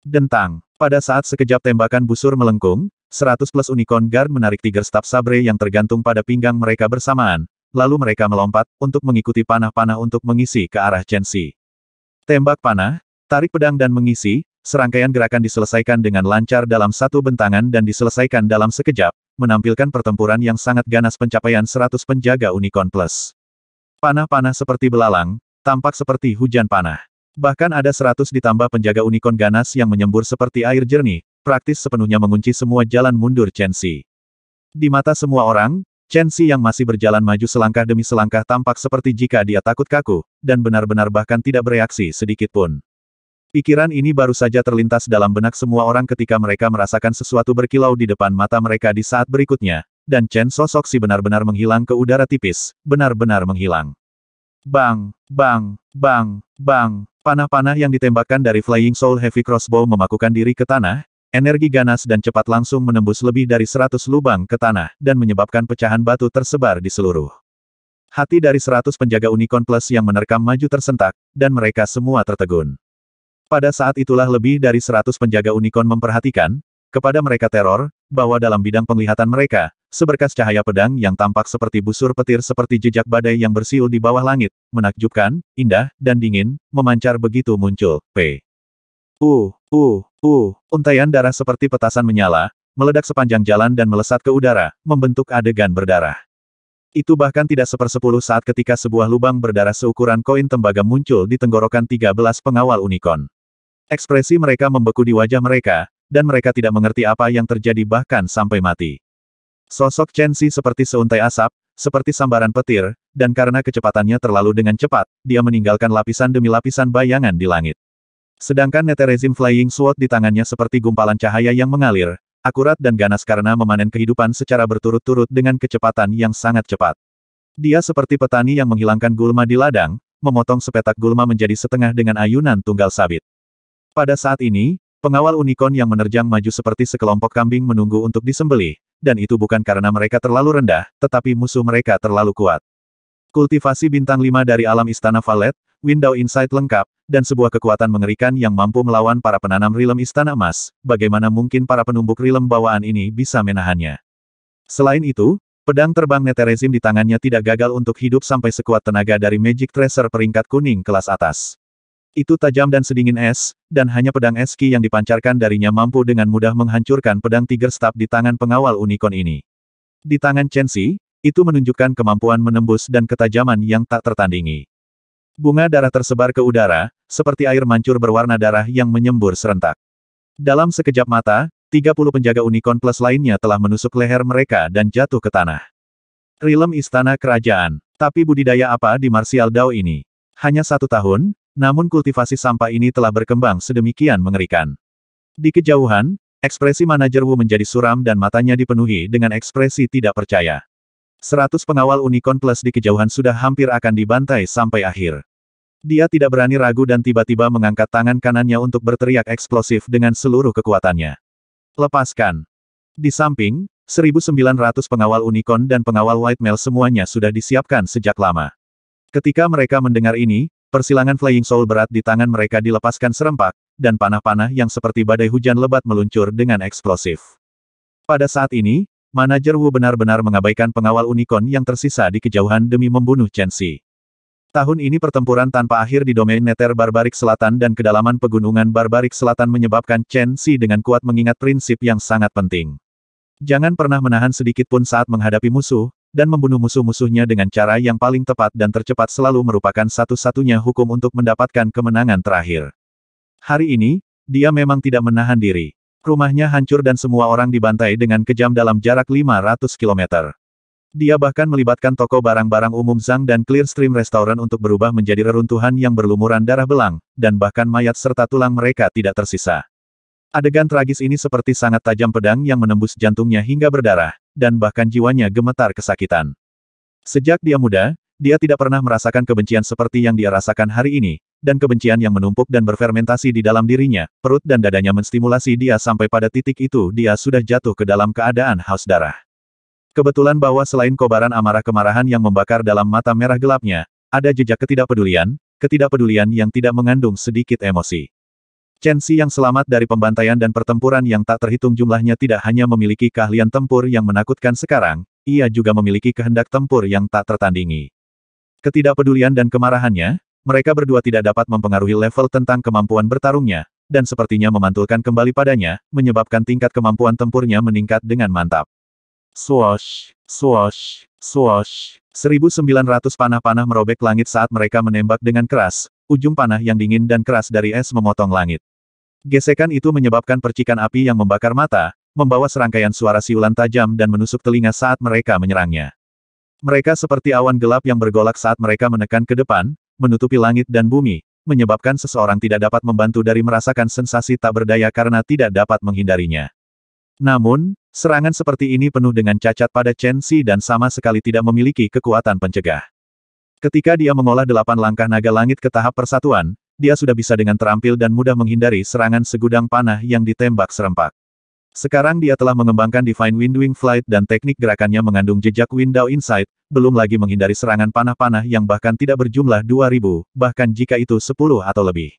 Dentang. Pada saat sekejap tembakan busur melengkung, 100 plus unicorn guard menarik tiga staf sabre yang tergantung pada pinggang mereka bersamaan, lalu mereka melompat, untuk mengikuti panah-panah untuk mengisi ke arah Chen Tembak panah, Tarik pedang dan mengisi, serangkaian gerakan diselesaikan dengan lancar dalam satu bentangan dan diselesaikan dalam sekejap, menampilkan pertempuran yang sangat ganas pencapaian 100 penjaga Unicorn Plus. Panah-panah seperti belalang, tampak seperti hujan panah. Bahkan ada 100 ditambah penjaga unicorn ganas yang menyembur seperti air jernih, praktis sepenuhnya mengunci semua jalan mundur Chen Xi. Di mata semua orang, Chen Xi yang masih berjalan maju selangkah demi selangkah tampak seperti jika dia takut kaku, dan benar-benar bahkan tidak bereaksi sedikit pun. Pikiran ini baru saja terlintas dalam benak semua orang ketika mereka merasakan sesuatu berkilau di depan mata mereka di saat berikutnya, dan Chen sosok si benar-benar menghilang ke udara tipis, benar-benar menghilang. Bang, bang, bang, bang, panah-panah yang ditembakkan dari Flying Soul Heavy Crossbow memakukan diri ke tanah, energi ganas dan cepat langsung menembus lebih dari seratus lubang ke tanah, dan menyebabkan pecahan batu tersebar di seluruh. Hati dari seratus penjaga unicorn plus yang menerkam maju tersentak, dan mereka semua tertegun. Pada saat itulah lebih dari seratus penjaga unicorn memperhatikan, kepada mereka teror, bahwa dalam bidang penglihatan mereka, seberkas cahaya pedang yang tampak seperti busur petir seperti jejak badai yang bersiul di bawah langit, menakjubkan, indah, dan dingin, memancar begitu muncul, P. uh uh, U, untaian darah seperti petasan menyala, meledak sepanjang jalan dan melesat ke udara, membentuk adegan berdarah. Itu bahkan tidak sepersepuluh saat ketika sebuah lubang berdarah seukuran koin tembaga muncul di tenggorokan 13 pengawal unicorn. Ekspresi mereka membeku di wajah mereka, dan mereka tidak mengerti apa yang terjadi bahkan sampai mati. Sosok Chen Xi seperti seuntai asap, seperti sambaran petir, dan karena kecepatannya terlalu dengan cepat, dia meninggalkan lapisan demi lapisan bayangan di langit. Sedangkan Neterezim Flying Sword di tangannya seperti gumpalan cahaya yang mengalir, akurat dan ganas karena memanen kehidupan secara berturut-turut dengan kecepatan yang sangat cepat. Dia seperti petani yang menghilangkan gulma di ladang, memotong sepetak gulma menjadi setengah dengan ayunan tunggal sabit. Pada saat ini, pengawal unicorn yang menerjang maju seperti sekelompok kambing menunggu untuk disembelih, dan itu bukan karena mereka terlalu rendah, tetapi musuh mereka terlalu kuat. Kultivasi bintang lima dari alam istana Valet, window insight lengkap, dan sebuah kekuatan mengerikan yang mampu melawan para penanam rilem istana emas, bagaimana mungkin para penumbuk rilem bawaan ini bisa menahannya. Selain itu, pedang terbang neterezim di tangannya tidak gagal untuk hidup sampai sekuat tenaga dari Magic Tracer peringkat kuning kelas atas. Itu tajam dan sedingin es, dan hanya pedang eski yang dipancarkan darinya mampu dengan mudah menghancurkan pedang Tiger Staff di tangan pengawal unicorn ini. Di tangan Chen Xi, itu menunjukkan kemampuan menembus dan ketajaman yang tak tertandingi. Bunga darah tersebar ke udara, seperti air mancur berwarna darah yang menyembur serentak. Dalam sekejap mata, 30 penjaga unicorn plus lainnya telah menusuk leher mereka dan jatuh ke tanah. Rilem Istana Kerajaan. Tapi budidaya apa di Martial Dao ini? Hanya satu tahun, namun kultivasi sampah ini telah berkembang sedemikian mengerikan. Di kejauhan, ekspresi manajer Wu menjadi suram dan matanya dipenuhi dengan ekspresi tidak percaya. Seratus pengawal Unicorn Plus di kejauhan sudah hampir akan dibantai sampai akhir. Dia tidak berani ragu dan tiba-tiba mengangkat tangan kanannya untuk berteriak eksplosif dengan seluruh kekuatannya. Lepaskan. Di samping, 1900 pengawal Unicorn dan pengawal White Male semuanya sudah disiapkan sejak lama. Ketika mereka mendengar ini, Persilangan Flying Soul berat di tangan mereka dilepaskan serempak, dan panah-panah yang seperti badai hujan lebat meluncur dengan eksplosif. Pada saat ini, manajer Wu benar-benar mengabaikan pengawal unicorn yang tersisa di kejauhan demi membunuh Chen Xi. Tahun ini pertempuran tanpa akhir di domain Neter Barbarik Selatan dan kedalaman pegunungan Barbarik Selatan menyebabkan Chen Xi dengan kuat mengingat prinsip yang sangat penting. Jangan pernah menahan sedikit pun saat menghadapi musuh, dan membunuh musuh-musuhnya dengan cara yang paling tepat dan tercepat selalu merupakan satu-satunya hukum untuk mendapatkan kemenangan terakhir. Hari ini, dia memang tidak menahan diri. Rumahnya hancur dan semua orang dibantai dengan kejam dalam jarak 500 km. Dia bahkan melibatkan toko barang-barang umum Zhang dan Clearstream Restaurant untuk berubah menjadi reruntuhan yang berlumuran darah belang, dan bahkan mayat serta tulang mereka tidak tersisa. Adegan tragis ini seperti sangat tajam pedang yang menembus jantungnya hingga berdarah, dan bahkan jiwanya gemetar kesakitan. Sejak dia muda, dia tidak pernah merasakan kebencian seperti yang dia rasakan hari ini, dan kebencian yang menumpuk dan berfermentasi di dalam dirinya, perut dan dadanya menstimulasi dia sampai pada titik itu dia sudah jatuh ke dalam keadaan haus darah. Kebetulan bahwa selain kobaran amarah kemarahan yang membakar dalam mata merah gelapnya, ada jejak ketidakpedulian, ketidakpedulian yang tidak mengandung sedikit emosi. Chen Xi yang selamat dari pembantaian dan pertempuran yang tak terhitung jumlahnya tidak hanya memiliki keahlian tempur yang menakutkan sekarang, ia juga memiliki kehendak tempur yang tak tertandingi. Ketidakpedulian dan kemarahannya, mereka berdua tidak dapat mempengaruhi level tentang kemampuan bertarungnya, dan sepertinya memantulkan kembali padanya, menyebabkan tingkat kemampuan tempurnya meningkat dengan mantap. Swash, swash, swash. 1900 panah-panah merobek langit saat mereka menembak dengan keras, ujung panah yang dingin dan keras dari es memotong langit. Gesekan itu menyebabkan percikan api yang membakar mata, membawa serangkaian suara siulan tajam dan menusuk telinga saat mereka menyerangnya. Mereka seperti awan gelap yang bergolak saat mereka menekan ke depan, menutupi langit dan bumi, menyebabkan seseorang tidak dapat membantu dari merasakan sensasi tak berdaya karena tidak dapat menghindarinya. Namun, Serangan seperti ini penuh dengan cacat pada Chen Xi dan sama sekali tidak memiliki kekuatan pencegah. Ketika dia mengolah delapan langkah naga langit ke tahap persatuan, dia sudah bisa dengan terampil dan mudah menghindari serangan segudang panah yang ditembak serempak. Sekarang dia telah mengembangkan Divine Windwing Flight dan teknik gerakannya mengandung jejak Window Insight, belum lagi menghindari serangan panah-panah yang bahkan tidak berjumlah 2000, bahkan jika itu 10 atau lebih.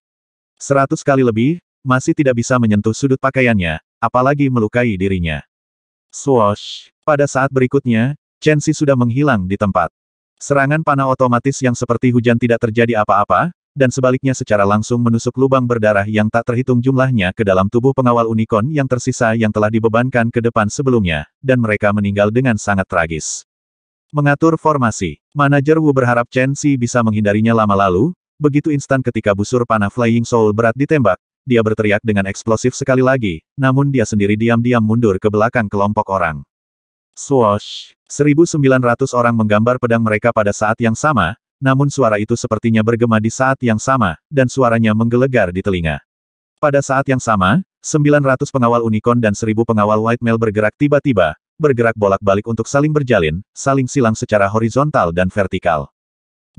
100 kali lebih, masih tidak bisa menyentuh sudut pakaiannya, apalagi melukai dirinya. Swoosh. Pada saat berikutnya, Chen Xi sudah menghilang di tempat. Serangan panah otomatis yang seperti hujan tidak terjadi apa-apa, dan sebaliknya secara langsung menusuk lubang berdarah yang tak terhitung jumlahnya ke dalam tubuh pengawal unicorn yang tersisa yang telah dibebankan ke depan sebelumnya, dan mereka meninggal dengan sangat tragis. Mengatur formasi, manajer Wu berharap Chen Xi bisa menghindarinya lama lalu, begitu instan ketika busur panah Flying Soul berat ditembak, dia berteriak dengan eksplosif sekali lagi, namun dia sendiri diam-diam mundur ke belakang kelompok orang. Swoosh! 1900 orang menggambar pedang mereka pada saat yang sama, namun suara itu sepertinya bergema di saat yang sama, dan suaranya menggelegar di telinga. Pada saat yang sama, 900 pengawal unicorn dan 1000 pengawal white male bergerak tiba-tiba, bergerak bolak-balik untuk saling berjalin, saling silang secara horizontal dan vertikal.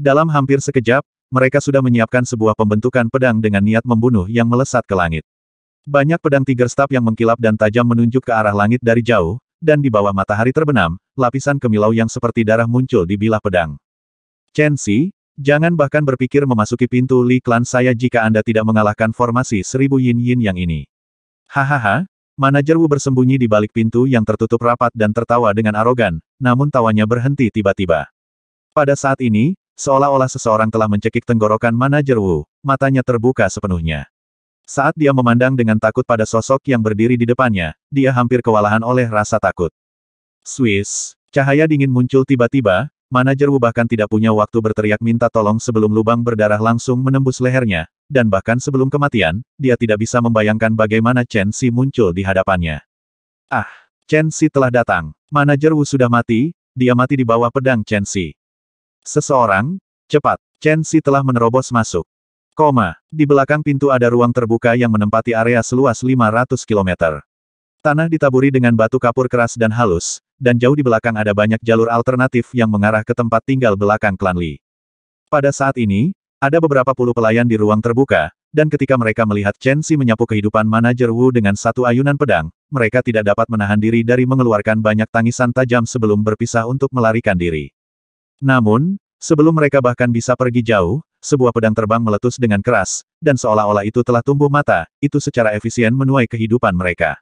Dalam hampir sekejap, mereka sudah menyiapkan sebuah pembentukan pedang dengan niat membunuh yang melesat ke langit. Banyak pedang Tiger Staff yang mengkilap dan tajam menunjuk ke arah langit dari jauh, dan di bawah matahari terbenam, lapisan kemilau yang seperti darah muncul di bilah pedang. Chen Xi, jangan bahkan berpikir memasuki pintu Li Klan saya jika Anda tidak mengalahkan formasi seribu yin-yin yang ini. Hahaha, manajer Wu bersembunyi di balik pintu yang tertutup rapat dan tertawa dengan arogan, namun tawanya berhenti tiba-tiba. Pada saat ini, Seolah-olah seseorang telah mencekik tenggorokan manajer Wu, matanya terbuka sepenuhnya. Saat dia memandang dengan takut pada sosok yang berdiri di depannya, dia hampir kewalahan oleh rasa takut. Swiss, cahaya dingin muncul tiba-tiba, manajer Wu bahkan tidak punya waktu berteriak minta tolong sebelum lubang berdarah langsung menembus lehernya, dan bahkan sebelum kematian, dia tidak bisa membayangkan bagaimana Chen Xi muncul di hadapannya. Ah, Chen Xi telah datang. Manajer Wu sudah mati, dia mati di bawah pedang Chen Xi. Seseorang? Cepat. Chen Si telah menerobos masuk. Koma. Di belakang pintu ada ruang terbuka yang menempati area seluas 500 km. Tanah ditaburi dengan batu kapur keras dan halus, dan jauh di belakang ada banyak jalur alternatif yang mengarah ke tempat tinggal belakang klan Li. Pada saat ini, ada beberapa puluh pelayan di ruang terbuka, dan ketika mereka melihat Chen Si menyapu kehidupan manajer Wu dengan satu ayunan pedang, mereka tidak dapat menahan diri dari mengeluarkan banyak tangisan tajam sebelum berpisah untuk melarikan diri. Namun, sebelum mereka bahkan bisa pergi jauh, sebuah pedang terbang meletus dengan keras, dan seolah-olah itu telah tumbuh mata, itu secara efisien menuai kehidupan mereka.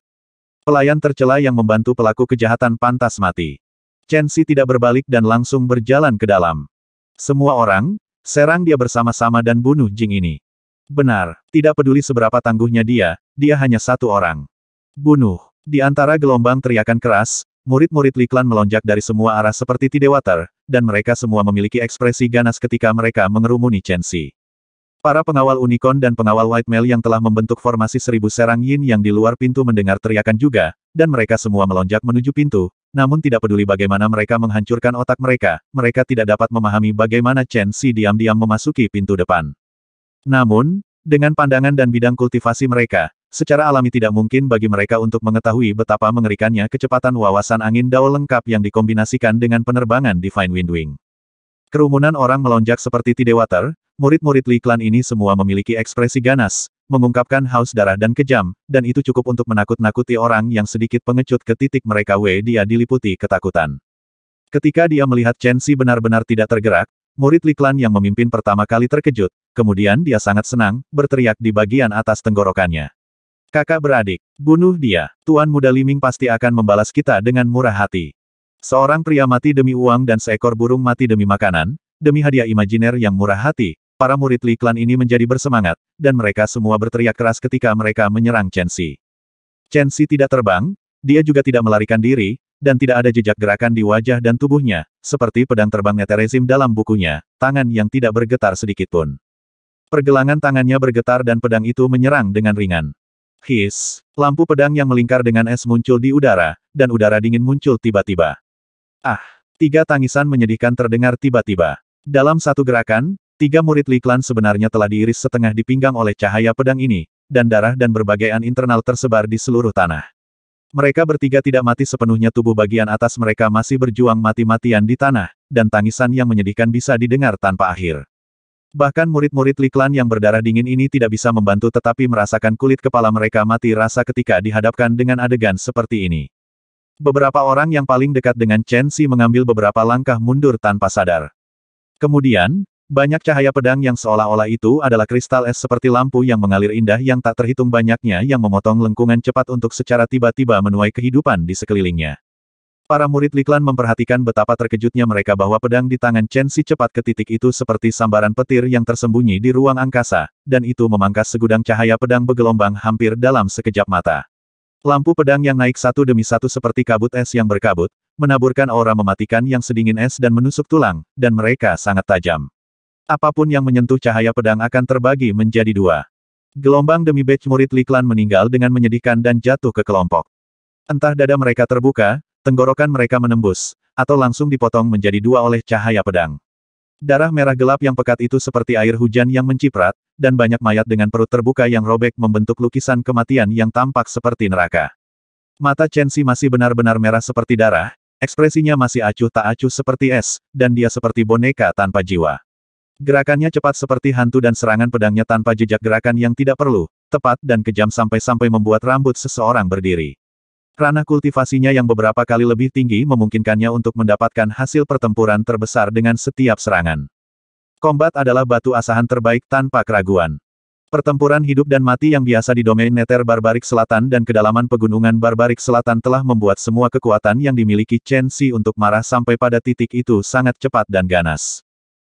Pelayan tercela yang membantu pelaku kejahatan pantas mati. Chen Xi tidak berbalik dan langsung berjalan ke dalam. Semua orang, serang dia bersama-sama dan bunuh Jing ini. Benar, tidak peduli seberapa tangguhnya dia, dia hanya satu orang. Bunuh. Di antara gelombang teriakan keras, Murid-murid Liklan melonjak dari semua arah seperti Tidewater, dan mereka semua memiliki ekspresi ganas ketika mereka mengerumuni Chen Xi. Para pengawal Unicorn dan pengawal White Male yang telah membentuk formasi seribu serang yin yang di luar pintu mendengar teriakan juga, dan mereka semua melonjak menuju pintu, namun tidak peduli bagaimana mereka menghancurkan otak mereka, mereka tidak dapat memahami bagaimana Chen Xi diam-diam memasuki pintu depan. Namun, dengan pandangan dan bidang kultivasi mereka, Secara alami tidak mungkin bagi mereka untuk mengetahui betapa mengerikannya kecepatan wawasan angin Dao lengkap yang dikombinasikan dengan penerbangan Divine Wind Wing. Kerumunan orang melonjak seperti Tidewater, murid-murid Li Klan ini semua memiliki ekspresi ganas, mengungkapkan haus darah dan kejam, dan itu cukup untuk menakut-nakuti orang yang sedikit pengecut ke titik mereka Wei dia diliputi ketakutan. Ketika dia melihat Chen Xi benar-benar tidak tergerak, murid Li Klan yang memimpin pertama kali terkejut, kemudian dia sangat senang, berteriak di bagian atas tenggorokannya. Kakak beradik, bunuh dia. Tuan muda Liming pasti akan membalas kita dengan murah hati. Seorang pria mati demi uang dan seekor burung mati demi makanan, demi hadiah imajiner yang murah hati, para murid Li Klan ini menjadi bersemangat, dan mereka semua berteriak keras ketika mereka menyerang Chen Xi. Chen Xi tidak terbang, dia juga tidak melarikan diri, dan tidak ada jejak gerakan di wajah dan tubuhnya, seperti pedang terbangnya teresim dalam bukunya, tangan yang tidak bergetar sedikitpun. Pergelangan tangannya bergetar dan pedang itu menyerang dengan ringan. His, lampu pedang yang melingkar dengan es muncul di udara, dan udara dingin muncul tiba-tiba. Ah, tiga tangisan menyedihkan terdengar tiba-tiba. Dalam satu gerakan, tiga murid Liklan sebenarnya telah diiris setengah di pinggang oleh cahaya pedang ini, dan darah dan berbagai an internal tersebar di seluruh tanah. Mereka bertiga tidak mati sepenuhnya tubuh bagian atas mereka masih berjuang mati-matian di tanah, dan tangisan yang menyedihkan bisa didengar tanpa akhir. Bahkan murid-murid Liklan yang berdarah dingin ini tidak bisa membantu tetapi merasakan kulit kepala mereka mati rasa ketika dihadapkan dengan adegan seperti ini. Beberapa orang yang paling dekat dengan Chen Xi mengambil beberapa langkah mundur tanpa sadar. Kemudian, banyak cahaya pedang yang seolah-olah itu adalah kristal es seperti lampu yang mengalir indah yang tak terhitung banyaknya yang memotong lengkungan cepat untuk secara tiba-tiba menuai kehidupan di sekelilingnya. Para murid Liklan memperhatikan betapa terkejutnya mereka bahwa pedang di tangan Chen Si cepat ke titik itu seperti sambaran petir yang tersembunyi di ruang angkasa, dan itu memangkas segudang cahaya pedang bergelombang hampir dalam sekejap mata. Lampu pedang yang naik satu demi satu seperti kabut es yang berkabut, menaburkan aura mematikan yang sedingin es dan menusuk tulang, dan mereka sangat tajam. Apapun yang menyentuh cahaya pedang akan terbagi menjadi dua. Gelombang demi batch murid Liklan meninggal dengan menyedihkan dan jatuh ke kelompok. Entah dada mereka terbuka, Tenggorokan mereka menembus, atau langsung dipotong menjadi dua oleh cahaya pedang. Darah merah gelap yang pekat itu seperti air hujan yang menciprat, dan banyak mayat dengan perut terbuka yang robek membentuk lukisan kematian yang tampak seperti neraka. Mata Chen Xi masih benar-benar merah seperti darah, ekspresinya masih acuh tak acuh seperti es, dan dia seperti boneka tanpa jiwa. Gerakannya cepat seperti hantu dan serangan pedangnya tanpa jejak gerakan yang tidak perlu, tepat dan kejam sampai-sampai membuat rambut seseorang berdiri. Ranah kultivasinya yang beberapa kali lebih tinggi memungkinkannya untuk mendapatkan hasil pertempuran terbesar dengan setiap serangan. Kombat adalah batu asahan terbaik tanpa keraguan. Pertempuran hidup dan mati yang biasa di domain Nether Barbarik Selatan dan kedalaman pegunungan Barbarik Selatan telah membuat semua kekuatan yang dimiliki Chen Xi untuk marah sampai pada titik itu sangat cepat dan ganas.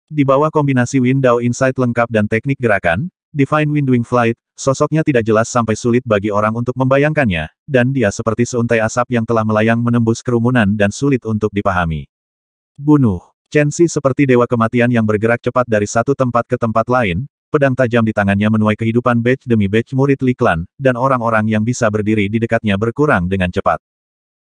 Di bawah kombinasi Window Insight lengkap dan teknik gerakan, Divine Windwing Flight, sosoknya tidak jelas sampai sulit bagi orang untuk membayangkannya, dan dia seperti seuntai asap yang telah melayang menembus kerumunan dan sulit untuk dipahami. Bunuh. Chen Xi seperti dewa kematian yang bergerak cepat dari satu tempat ke tempat lain, pedang tajam di tangannya menuai kehidupan batch demi batch murid Li Klan, dan orang-orang yang bisa berdiri di dekatnya berkurang dengan cepat.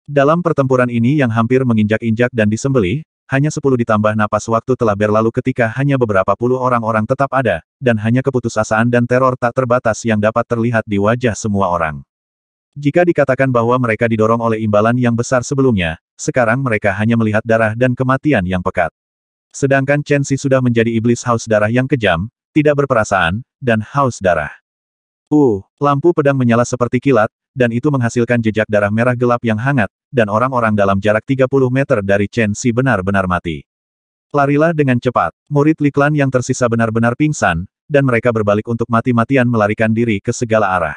Dalam pertempuran ini yang hampir menginjak-injak dan disembelih, hanya sepuluh ditambah napas waktu telah berlalu ketika hanya beberapa puluh orang-orang tetap ada, dan hanya keputusasaan dan teror tak terbatas yang dapat terlihat di wajah semua orang. Jika dikatakan bahwa mereka didorong oleh imbalan yang besar sebelumnya, sekarang mereka hanya melihat darah dan kematian yang pekat. Sedangkan Chen Xi sudah menjadi iblis haus darah yang kejam, tidak berperasaan, dan haus darah. Uh, lampu pedang menyala seperti kilat, dan itu menghasilkan jejak darah merah gelap yang hangat, dan orang-orang dalam jarak 30 meter dari Chen Si benar-benar mati. Larilah dengan cepat, murid Liklan yang tersisa benar-benar pingsan, dan mereka berbalik untuk mati-matian melarikan diri ke segala arah.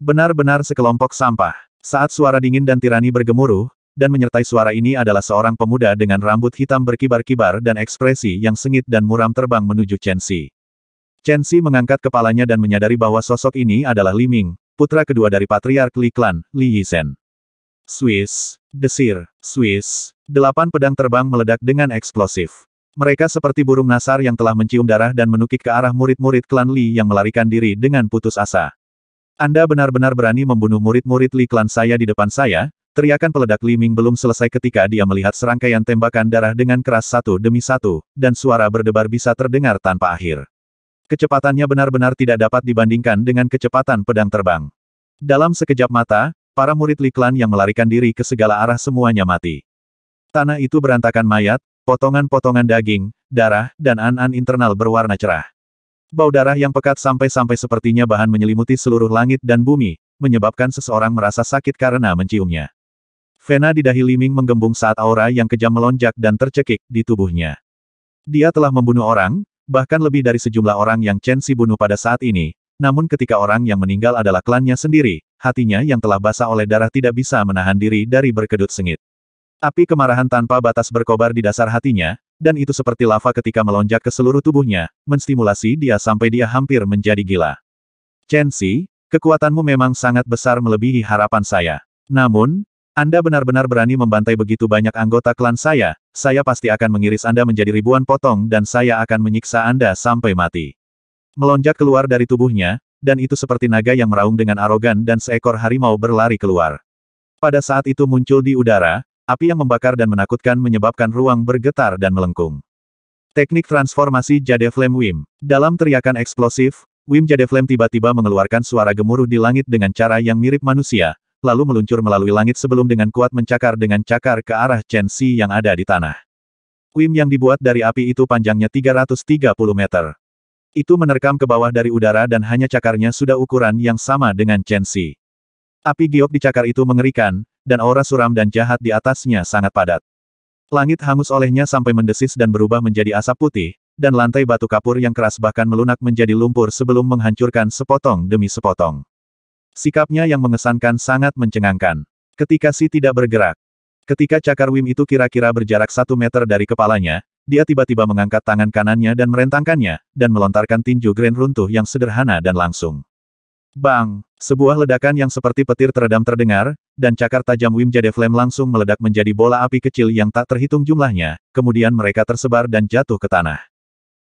Benar-benar sekelompok sampah. Saat suara dingin dan tirani bergemuruh, dan menyertai suara ini adalah seorang pemuda dengan rambut hitam berkibar-kibar dan ekspresi yang sengit dan muram terbang menuju Chen Si. Chen Si mengangkat kepalanya dan menyadari bahwa sosok ini adalah Li Ming, putra kedua dari Patriark Li Klan, Li Yisen. Swiss, desir, Swiss, delapan pedang terbang meledak dengan eksplosif. Mereka seperti burung nasar yang telah mencium darah dan menukik ke arah murid-murid klan Li yang melarikan diri dengan putus asa. Anda benar-benar berani membunuh murid-murid Li klan saya di depan saya, Teriakan peledak Li Ming belum selesai ketika dia melihat serangkaian tembakan darah dengan keras satu demi satu, dan suara berdebar bisa terdengar tanpa akhir. Kecepatannya benar-benar tidak dapat dibandingkan dengan kecepatan pedang terbang. Dalam sekejap mata, Para murid Liklan yang melarikan diri ke segala arah semuanya mati. Tanah itu berantakan mayat, potongan-potongan daging, darah, dan an-an internal berwarna cerah. Bau darah yang pekat sampai-sampai sepertinya bahan menyelimuti seluruh langit dan bumi, menyebabkan seseorang merasa sakit karena menciumnya. Vena di dahi Liming menggembung saat aura yang kejam melonjak dan tercekik di tubuhnya. Dia telah membunuh orang, bahkan lebih dari sejumlah orang yang Chen Si bunuh pada saat ini, namun ketika orang yang meninggal adalah klannya sendiri, hatinya yang telah basah oleh darah tidak bisa menahan diri dari berkedut sengit. Api kemarahan tanpa batas berkobar di dasar hatinya, dan itu seperti lava ketika melonjak ke seluruh tubuhnya, menstimulasi dia sampai dia hampir menjadi gila. Chen Xi, kekuatanmu memang sangat besar melebihi harapan saya. Namun, Anda benar-benar berani membantai begitu banyak anggota klan saya, saya pasti akan mengiris Anda menjadi ribuan potong dan saya akan menyiksa Anda sampai mati. Melonjak keluar dari tubuhnya, dan itu seperti naga yang meraung dengan arogan dan seekor harimau berlari keluar. Pada saat itu muncul di udara, api yang membakar dan menakutkan menyebabkan ruang bergetar dan melengkung. Teknik transformasi Jade Flame Wim. Dalam teriakan eksplosif, Wim Jade Flame tiba-tiba mengeluarkan suara gemuruh di langit dengan cara yang mirip manusia, lalu meluncur melalui langit sebelum dengan kuat mencakar dengan cakar ke arah Chen Xi yang ada di tanah. Wim yang dibuat dari api itu panjangnya 330 meter. Itu menerkam ke bawah dari udara dan hanya cakarnya sudah ukuran yang sama dengan Chen Xi. Api giok di cakar itu mengerikan, dan aura suram dan jahat di atasnya sangat padat. Langit hangus olehnya sampai mendesis dan berubah menjadi asap putih, dan lantai batu kapur yang keras bahkan melunak menjadi lumpur sebelum menghancurkan sepotong demi sepotong. Sikapnya yang mengesankan sangat mencengangkan. Ketika Si tidak bergerak, ketika cakar Wim itu kira-kira berjarak satu meter dari kepalanya, dia tiba-tiba mengangkat tangan kanannya dan merentangkannya, dan melontarkan tinju grand runtuh yang sederhana dan langsung. Bang! Sebuah ledakan yang seperti petir teredam terdengar, dan cakar tajam Wim Jade Flame langsung meledak menjadi bola api kecil yang tak terhitung jumlahnya, kemudian mereka tersebar dan jatuh ke tanah.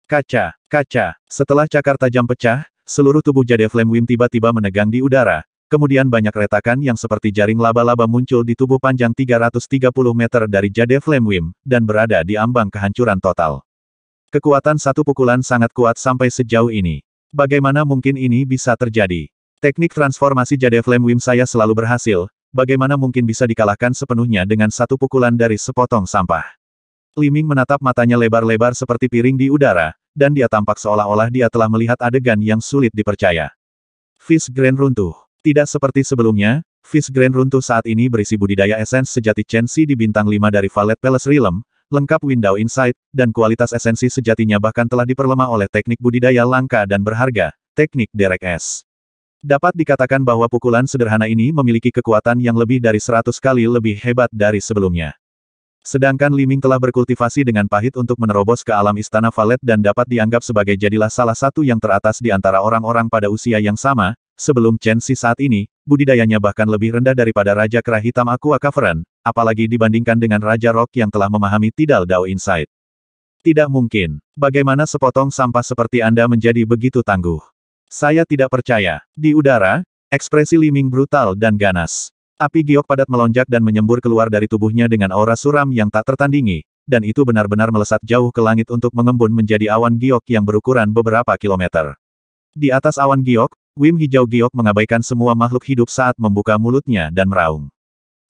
Kaca! Kaca! Setelah cakar tajam pecah, seluruh tubuh Jade Flame Wim tiba-tiba menegang di udara, Kemudian banyak retakan yang seperti jaring laba-laba muncul di tubuh panjang 330 meter dari Jade Flame Wim, dan berada di ambang kehancuran total. Kekuatan satu pukulan sangat kuat sampai sejauh ini. Bagaimana mungkin ini bisa terjadi? Teknik transformasi Jade Flame Wim saya selalu berhasil, bagaimana mungkin bisa dikalahkan sepenuhnya dengan satu pukulan dari sepotong sampah? Liming menatap matanya lebar-lebar seperti piring di udara, dan dia tampak seolah-olah dia telah melihat adegan yang sulit dipercaya. Fish Grand runtuh. Tidak seperti sebelumnya, Fish Grand runtuh saat ini berisi budidaya esens sejati Chen Chensi di bintang 5 dari Valet Palace Realm, lengkap window insight, dan kualitas esensi sejatinya bahkan telah diperlemah oleh teknik budidaya langka dan berharga, teknik derek S. Dapat dikatakan bahwa pukulan sederhana ini memiliki kekuatan yang lebih dari 100 kali lebih hebat dari sebelumnya. Sedangkan Liming telah berkultivasi dengan pahit untuk menerobos ke alam istana Valet dan dapat dianggap sebagai jadilah salah satu yang teratas di antara orang-orang pada usia yang sama, Sebelum Chen Xi saat ini, budidayanya bahkan lebih rendah daripada Raja Kera Hitam Aqua Cavern, apalagi dibandingkan dengan Raja Rock yang telah memahami Tidal Dao Insight. Tidak mungkin. Bagaimana sepotong sampah seperti Anda menjadi begitu tangguh? Saya tidak percaya. Di udara, ekspresi Liming brutal dan ganas. Api giok padat melonjak dan menyembur keluar dari tubuhnya dengan aura suram yang tak tertandingi, dan itu benar-benar melesat jauh ke langit untuk mengembun menjadi awan giok yang berukuran beberapa kilometer. Di atas awan giok, Wim hijau giok mengabaikan semua makhluk hidup saat membuka mulutnya dan meraung.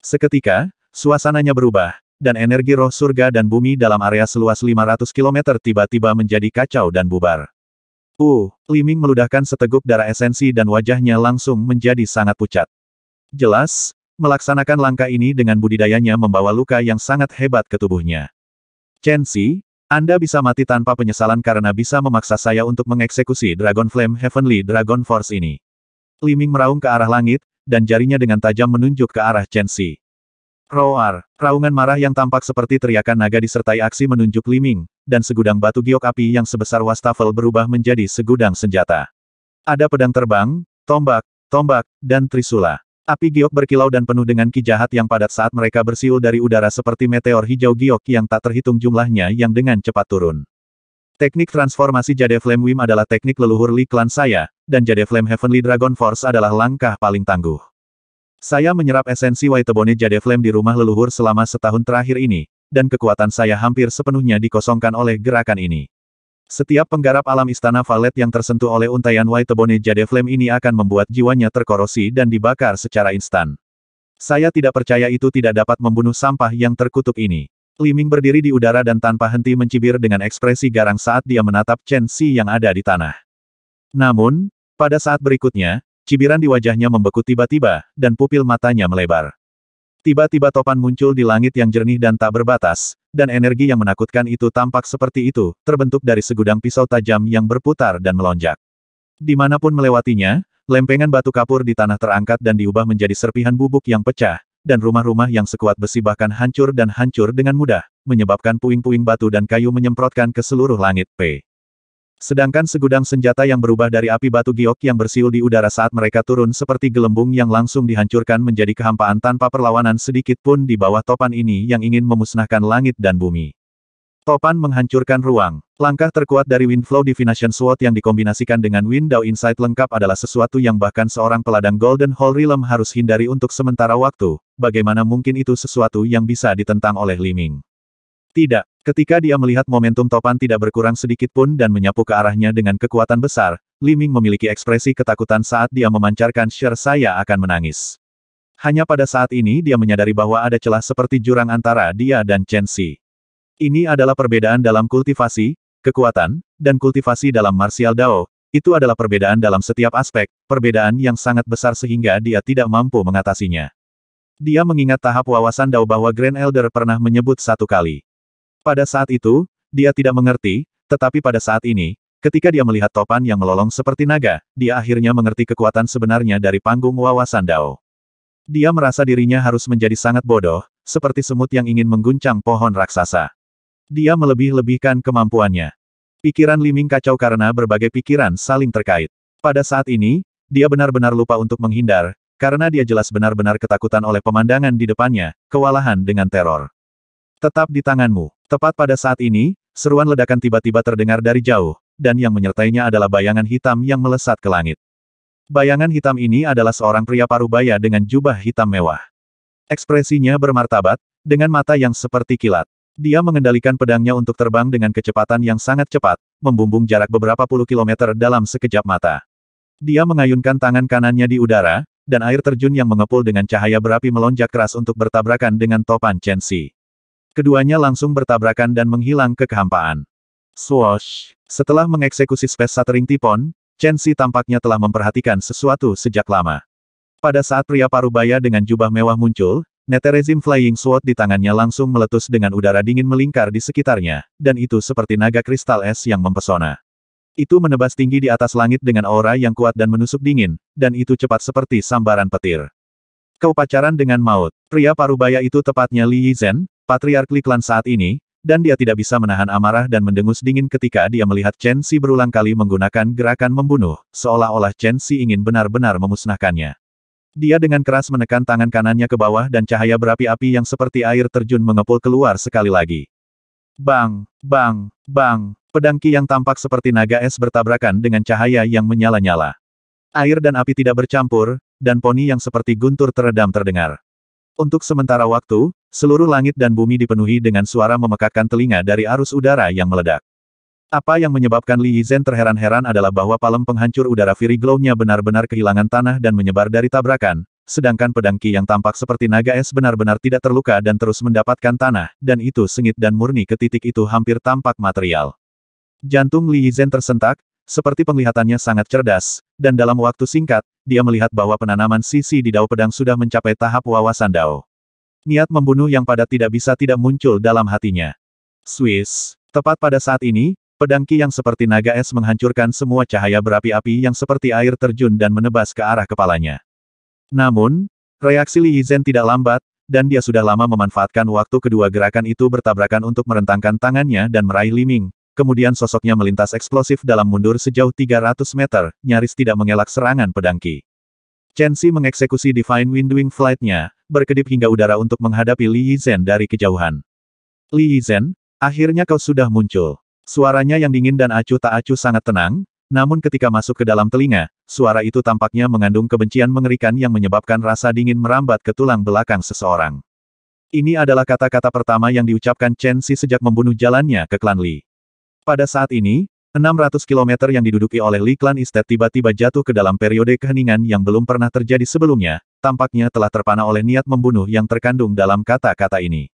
Seketika, suasananya berubah, dan energi roh surga dan bumi dalam area seluas 500 km tiba-tiba menjadi kacau dan bubar. Uh, Liming meludahkan seteguk darah esensi dan wajahnya langsung menjadi sangat pucat. Jelas, melaksanakan langkah ini dengan budidayanya membawa luka yang sangat hebat ke tubuhnya. Chen Xi, anda bisa mati tanpa penyesalan karena bisa memaksa saya untuk mengeksekusi Dragon Flame Heavenly Dragon Force ini. Liming meraung ke arah langit, dan jarinya dengan tajam menunjuk ke arah Chen Xi. Roar, raungan marah yang tampak seperti teriakan naga disertai aksi menunjuk Liming, dan segudang batu giok api yang sebesar wastafel berubah menjadi segudang senjata. Ada pedang terbang, tombak, tombak, dan trisula. Api giok berkilau dan penuh dengan ki jahat yang padat saat mereka bersiul dari udara seperti meteor hijau giok yang tak terhitung jumlahnya yang dengan cepat turun. Teknik transformasi Jade Flame Wim adalah teknik leluhur Li Klan saya, dan Jade Flame Heavenly Dragon Force adalah langkah paling tangguh. Saya menyerap esensi White Waitebone Jade Flame di rumah leluhur selama setahun terakhir ini, dan kekuatan saya hampir sepenuhnya dikosongkan oleh gerakan ini. Setiap penggarap alam istana Valet yang tersentuh oleh untaian White Bone Jade Flame ini akan membuat jiwanya terkorosi dan dibakar secara instan. Saya tidak percaya itu tidak dapat membunuh sampah yang terkutuk ini. Liming berdiri di udara dan tanpa henti mencibir dengan ekspresi garang saat dia menatap Chen Xi yang ada di tanah. Namun, pada saat berikutnya, cibiran di wajahnya membeku tiba-tiba, dan pupil matanya melebar. Tiba-tiba topan muncul di langit yang jernih dan tak berbatas, dan energi yang menakutkan itu tampak seperti itu, terbentuk dari segudang pisau tajam yang berputar dan melonjak. Dimanapun melewatinya, lempengan batu kapur di tanah terangkat dan diubah menjadi serpihan bubuk yang pecah, dan rumah-rumah yang sekuat besi bahkan hancur dan hancur dengan mudah, menyebabkan puing-puing batu dan kayu menyemprotkan ke seluruh langit P. Sedangkan segudang senjata yang berubah dari api batu giok yang bersiul di udara saat mereka turun seperti gelembung yang langsung dihancurkan menjadi kehampaan tanpa perlawanan sedikit pun di bawah topan ini yang ingin memusnahkan langit dan bumi. Topan menghancurkan ruang. Langkah terkuat dari Windflow Divination Sword yang dikombinasikan dengan Window Insight lengkap adalah sesuatu yang bahkan seorang peladang Golden Hall Realm harus hindari untuk sementara waktu. Bagaimana mungkin itu sesuatu yang bisa ditentang oleh Liming? Tidak. Ketika dia melihat momentum topan tidak berkurang sedikit pun dan menyapu ke arahnya dengan kekuatan besar, Liming memiliki ekspresi ketakutan saat dia memancarkan share saya akan menangis. Hanya pada saat ini dia menyadari bahwa ada celah seperti jurang antara dia dan Chen Xi. Ini adalah perbedaan dalam kultivasi, kekuatan, dan kultivasi dalam martial dao, itu adalah perbedaan dalam setiap aspek, perbedaan yang sangat besar sehingga dia tidak mampu mengatasinya. Dia mengingat tahap wawasan Dao bahwa Grand Elder pernah menyebut satu kali. Pada saat itu, dia tidak mengerti, tetapi pada saat ini, ketika dia melihat topan yang melolong seperti naga, dia akhirnya mengerti kekuatan sebenarnya dari panggung wawasan Dao. Dia merasa dirinya harus menjadi sangat bodoh, seperti semut yang ingin mengguncang pohon raksasa. Dia melebih-lebihkan kemampuannya. Pikiran Liming kacau karena berbagai pikiran saling terkait. Pada saat ini, dia benar-benar lupa untuk menghindar, karena dia jelas benar-benar ketakutan oleh pemandangan di depannya, kewalahan dengan teror. Tetap di tanganmu. Tepat pada saat ini, seruan ledakan tiba-tiba terdengar dari jauh, dan yang menyertainya adalah bayangan hitam yang melesat ke langit. Bayangan hitam ini adalah seorang pria parubaya dengan jubah hitam mewah. Ekspresinya bermartabat, dengan mata yang seperti kilat. Dia mengendalikan pedangnya untuk terbang dengan kecepatan yang sangat cepat, membumbung jarak beberapa puluh kilometer dalam sekejap mata. Dia mengayunkan tangan kanannya di udara, dan air terjun yang mengepul dengan cahaya berapi melonjak keras untuk bertabrakan dengan topan Chen Xi. Keduanya langsung bertabrakan dan menghilang ke kehampaan. Swash! Setelah mengeksekusi Space Shattering Tipon, Chen Xi tampaknya telah memperhatikan sesuatu sejak lama. Pada saat pria parubaya dengan jubah mewah muncul, Neterezim Flying Sword di tangannya langsung meletus dengan udara dingin melingkar di sekitarnya, dan itu seperti naga kristal es yang mempesona. Itu menebas tinggi di atas langit dengan aura yang kuat dan menusuk dingin, dan itu cepat seperti sambaran petir. Kau pacaran dengan maut. Pria parubaya itu tepatnya Li Yizhen, patriark Li Klan saat ini, dan dia tidak bisa menahan amarah dan mendengus dingin ketika dia melihat Chen Xi berulang kali menggunakan gerakan membunuh, seolah-olah Chen Xi ingin benar-benar memusnahkannya. Dia dengan keras menekan tangan kanannya ke bawah dan cahaya berapi-api yang seperti air terjun mengepul keluar sekali lagi. Bang, bang, bang, Pedangki yang tampak seperti naga es bertabrakan dengan cahaya yang menyala-nyala. Air dan api tidak bercampur, dan poni yang seperti guntur teredam terdengar. Untuk sementara waktu, Seluruh langit dan bumi dipenuhi dengan suara memekakkan telinga dari arus udara yang meledak. Apa yang menyebabkan Li Yizhen terheran-heran adalah bahwa palem penghancur udara Fury Glow-nya benar-benar kehilangan tanah dan menyebar dari tabrakan, sedangkan pedang Ki yang tampak seperti naga es benar-benar tidak terluka dan terus mendapatkan tanah, dan itu sengit dan murni ke titik itu hampir tampak material. Jantung Li Yizhen tersentak, seperti penglihatannya sangat cerdas, dan dalam waktu singkat, dia melihat bahwa penanaman sisi di dao pedang sudah mencapai tahap wawasan dao. Niat membunuh yang padat tidak bisa tidak muncul dalam hatinya. Swiss. Tepat pada saat ini, pedangki yang seperti naga es menghancurkan semua cahaya berapi-api yang seperti air terjun dan menebas ke arah kepalanya. Namun, reaksi Li Yizhen tidak lambat, dan dia sudah lama memanfaatkan waktu kedua gerakan itu bertabrakan untuk merentangkan tangannya dan meraih Liming. Kemudian sosoknya melintas eksplosif dalam mundur sejauh 300 meter, nyaris tidak mengelak serangan pedangki. Chen Xi mengeksekusi Divine Windwing Flight-nya, berkedip hingga udara untuk menghadapi Li Yizhen dari kejauhan. Li Yizhen, akhirnya kau sudah muncul. Suaranya yang dingin dan acuh tak acuh sangat tenang, namun ketika masuk ke dalam telinga, suara itu tampaknya mengandung kebencian mengerikan yang menyebabkan rasa dingin merambat ke tulang belakang seseorang. Ini adalah kata-kata pertama yang diucapkan Chen Si sejak membunuh jalannya ke klan Li. Pada saat ini, 600 km yang diduduki oleh Li Liklan Istet tiba-tiba jatuh ke dalam periode keheningan yang belum pernah terjadi sebelumnya, tampaknya telah terpana oleh niat membunuh yang terkandung dalam kata-kata ini.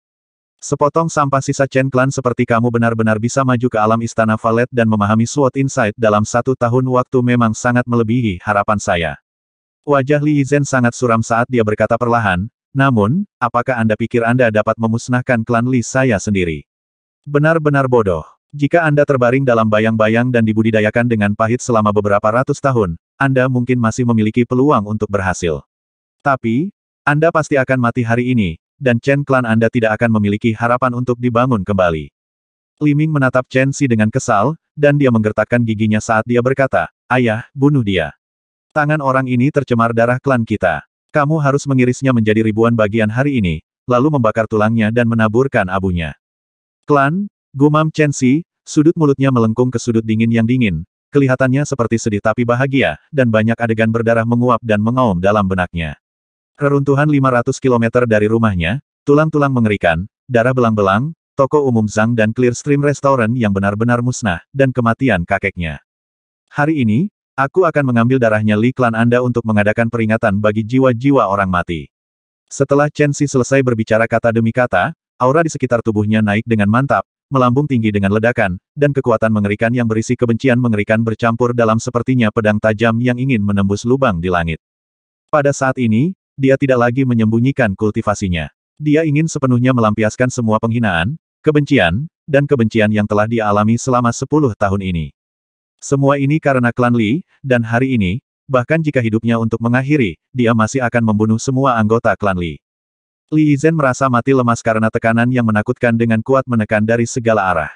Sepotong sampah sisa Chen Clan seperti kamu benar-benar bisa maju ke alam istana Valet dan memahami SWOT Insight dalam satu tahun waktu memang sangat melebihi harapan saya. Wajah Li Yizhen sangat suram saat dia berkata perlahan, namun, apakah Anda pikir Anda dapat memusnahkan klan Li saya sendiri? Benar-benar bodoh. Jika Anda terbaring dalam bayang-bayang dan dibudidayakan dengan pahit selama beberapa ratus tahun, Anda mungkin masih memiliki peluang untuk berhasil. Tapi, Anda pasti akan mati hari ini, dan Chen klan Anda tidak akan memiliki harapan untuk dibangun kembali. Liming menatap Chen Si dengan kesal, dan dia menggertakkan giginya saat dia berkata, Ayah, bunuh dia. Tangan orang ini tercemar darah klan kita. Kamu harus mengirisnya menjadi ribuan bagian hari ini, lalu membakar tulangnya dan menaburkan abunya. Klan, Gumam Chen Xi, sudut mulutnya melengkung ke sudut dingin yang dingin, kelihatannya seperti sedih tapi bahagia, dan banyak adegan berdarah menguap dan mengaum dalam benaknya. Reruntuhan 500 km dari rumahnya, tulang-tulang mengerikan, darah belang-belang, toko umum Zhang dan Stream Restaurant yang benar-benar musnah, dan kematian kakeknya. Hari ini, aku akan mengambil darahnya Li Klan Anda untuk mengadakan peringatan bagi jiwa-jiwa orang mati. Setelah Chen Xi selesai berbicara kata demi kata, aura di sekitar tubuhnya naik dengan mantap, melambung tinggi dengan ledakan, dan kekuatan mengerikan yang berisi kebencian mengerikan bercampur dalam sepertinya pedang tajam yang ingin menembus lubang di langit. Pada saat ini, dia tidak lagi menyembunyikan kultivasinya. Dia ingin sepenuhnya melampiaskan semua penghinaan, kebencian, dan kebencian yang telah dialami selama sepuluh tahun ini. Semua ini karena klan Li, dan hari ini, bahkan jika hidupnya untuk mengakhiri, dia masih akan membunuh semua anggota klan Li. Li Zen merasa mati lemas karena tekanan yang menakutkan dengan kuat menekan dari segala arah.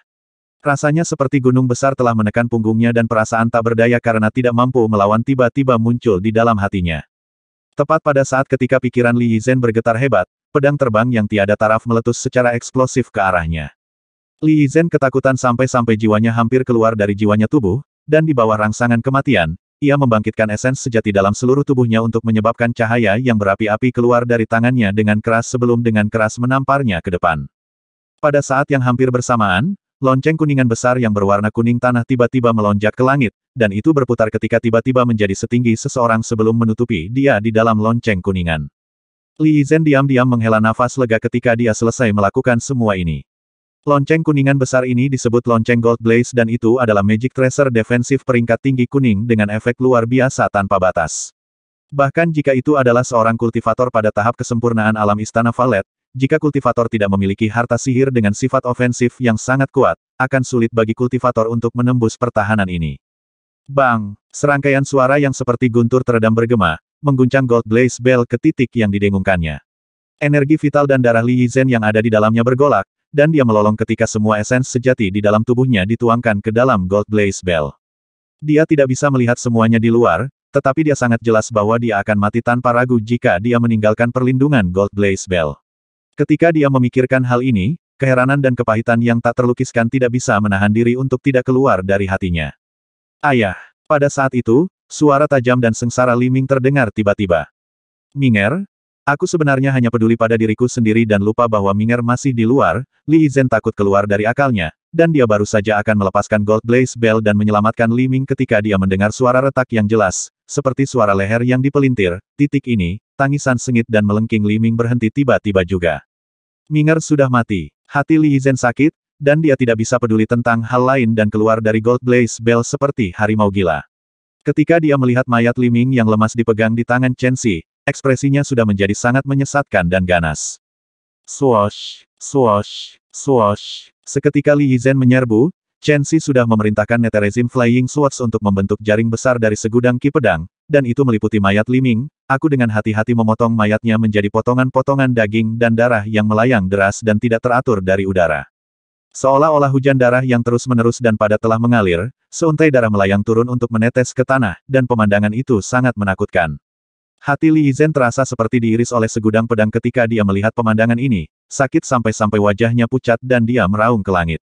Rasanya seperti gunung besar telah menekan punggungnya dan perasaan tak berdaya karena tidak mampu melawan tiba-tiba muncul di dalam hatinya. Tepat pada saat ketika pikiran Li Yizhen bergetar hebat, pedang terbang yang tiada taraf meletus secara eksplosif ke arahnya. Li Yizhen ketakutan sampai-sampai jiwanya hampir keluar dari jiwanya tubuh, dan di bawah rangsangan kematian, ia membangkitkan esens sejati dalam seluruh tubuhnya untuk menyebabkan cahaya yang berapi-api keluar dari tangannya dengan keras sebelum dengan keras menamparnya ke depan. Pada saat yang hampir bersamaan, lonceng kuningan besar yang berwarna kuning tanah tiba-tiba melonjak ke langit, dan itu berputar ketika tiba-tiba menjadi setinggi seseorang sebelum menutupi dia di dalam lonceng kuningan. Li Zhen diam-diam menghela nafas lega ketika dia selesai melakukan semua ini. Lonceng kuningan besar ini disebut lonceng Gold Blaze dan itu adalah Magic Tracer defensif peringkat tinggi kuning dengan efek luar biasa tanpa batas. Bahkan jika itu adalah seorang kultivator pada tahap kesempurnaan alam Istana Valet, jika kultivator tidak memiliki harta sihir dengan sifat ofensif yang sangat kuat, akan sulit bagi kultivator untuk menembus pertahanan ini. Bang! Serangkaian suara yang seperti guntur teredam bergema, mengguncang Gold Blaze Bell ke titik yang didengungkannya. Energi vital dan darah Li Yizhen yang ada di dalamnya bergolak, dan dia melolong ketika semua esens sejati di dalam tubuhnya dituangkan ke dalam Gold Blaze Bell. Dia tidak bisa melihat semuanya di luar, tetapi dia sangat jelas bahwa dia akan mati tanpa ragu jika dia meninggalkan perlindungan Gold Blaze Bell. Ketika dia memikirkan hal ini, keheranan dan kepahitan yang tak terlukiskan tidak bisa menahan diri untuk tidak keluar dari hatinya. Ayah, pada saat itu, suara tajam dan sengsara liming terdengar tiba-tiba. Minger, Aku sebenarnya hanya peduli pada diriku sendiri dan lupa bahwa Minger masih di luar, Li Zhen takut keluar dari akalnya, dan dia baru saja akan melepaskan Gold Blaze Bell dan menyelamatkan Li Ming ketika dia mendengar suara retak yang jelas, seperti suara leher yang dipelintir, titik ini, tangisan sengit dan melengking Li Ming berhenti tiba-tiba juga. Minger sudah mati, hati Li Zhen sakit, dan dia tidak bisa peduli tentang hal lain dan keluar dari Gold Blaze Bell seperti harimau gila. Ketika dia melihat mayat Li Ming yang lemas dipegang di tangan Chen Xi, Ekspresinya sudah menjadi sangat menyesatkan dan ganas. Swash, swash, swash. Seketika Li Yizhen menyerbu, Chen Xi sudah memerintahkan Netherizim Flying Swords untuk membentuk jaring besar dari segudang ki pedang, dan itu meliputi mayat Li Ming. aku dengan hati-hati memotong mayatnya menjadi potongan-potongan daging dan darah yang melayang deras dan tidak teratur dari udara. Seolah-olah hujan darah yang terus-menerus dan padat telah mengalir, seuntai darah melayang turun untuk menetes ke tanah, dan pemandangan itu sangat menakutkan. Hati Li Yizhen terasa seperti diiris oleh segudang pedang ketika dia melihat pemandangan ini, sakit sampai-sampai wajahnya pucat dan dia meraung ke langit.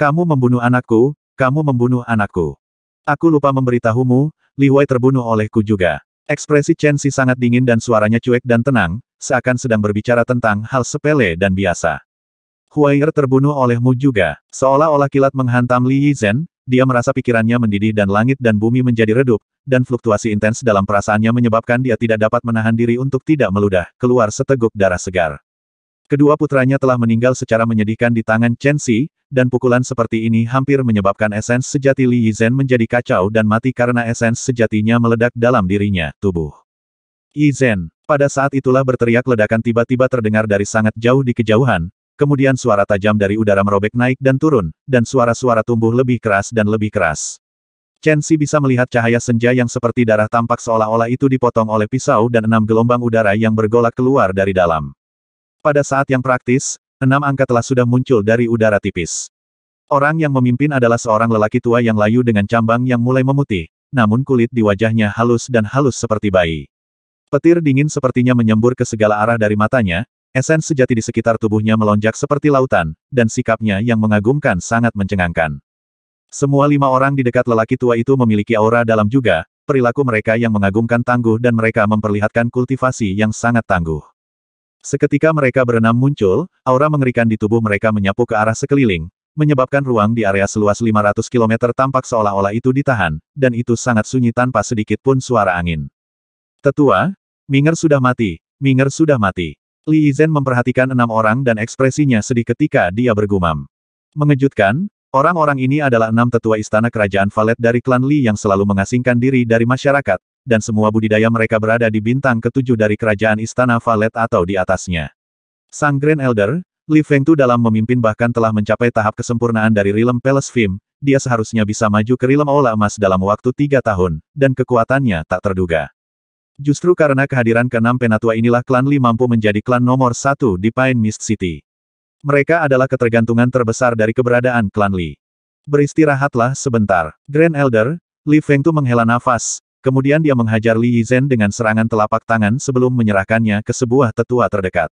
Kamu membunuh anakku, kamu membunuh anakku. Aku lupa memberitahumu, Li Wei terbunuh olehku juga. Ekspresi Chen Si sangat dingin dan suaranya cuek dan tenang, seakan sedang berbicara tentang hal sepele dan biasa. Huai'er terbunuh olehmu juga, seolah-olah kilat menghantam Li Yizhen dia merasa pikirannya mendidih dan langit dan bumi menjadi redup, dan fluktuasi intens dalam perasaannya menyebabkan dia tidak dapat menahan diri untuk tidak meludah, keluar seteguk darah segar. Kedua putranya telah meninggal secara menyedihkan di tangan Chen Xi, dan pukulan seperti ini hampir menyebabkan esens sejati Li Yizhen menjadi kacau dan mati karena esens sejatinya meledak dalam dirinya, tubuh. Yizhen, pada saat itulah berteriak ledakan tiba-tiba terdengar dari sangat jauh di kejauhan, Kemudian suara tajam dari udara merobek naik dan turun, dan suara-suara tumbuh lebih keras dan lebih keras. Chen Xi bisa melihat cahaya senja yang seperti darah tampak seolah-olah itu dipotong oleh pisau dan enam gelombang udara yang bergolak keluar dari dalam. Pada saat yang praktis, enam angka telah sudah muncul dari udara tipis. Orang yang memimpin adalah seorang lelaki tua yang layu dengan cambang yang mulai memutih, namun kulit di wajahnya halus dan halus seperti bayi. Petir dingin sepertinya menyembur ke segala arah dari matanya, Esens sejati di sekitar tubuhnya melonjak seperti lautan, dan sikapnya yang mengagumkan sangat mencengangkan. Semua lima orang di dekat lelaki tua itu memiliki aura dalam juga, perilaku mereka yang mengagumkan tangguh dan mereka memperlihatkan kultivasi yang sangat tangguh. Seketika mereka berenam muncul, aura mengerikan di tubuh mereka menyapu ke arah sekeliling, menyebabkan ruang di area seluas 500 km tampak seolah-olah itu ditahan, dan itu sangat sunyi tanpa sedikit pun suara angin. Tetua, Minger sudah mati, Minger sudah mati. Li Zhen memperhatikan enam orang dan ekspresinya sedih ketika dia bergumam. Mengejutkan, orang-orang ini adalah enam tetua istana kerajaan Valet dari klan Li yang selalu mengasingkan diri dari masyarakat, dan semua budidaya mereka berada di bintang ketujuh dari kerajaan istana Valet atau di atasnya. Sang Grand Elder, Li Fengtu dalam memimpin bahkan telah mencapai tahap kesempurnaan dari Realm Palace Film, dia seharusnya bisa maju ke Realm Ola Emas dalam waktu tiga tahun, dan kekuatannya tak terduga. Justru karena kehadiran keenam penatua inilah klan Li mampu menjadi klan nomor satu di Pine Mist City. Mereka adalah ketergantungan terbesar dari keberadaan klan Li. Beristirahatlah sebentar. Grand Elder, Li Feng Tu menghela nafas, kemudian dia menghajar Li Yizhen dengan serangan telapak tangan sebelum menyerahkannya ke sebuah tetua terdekat.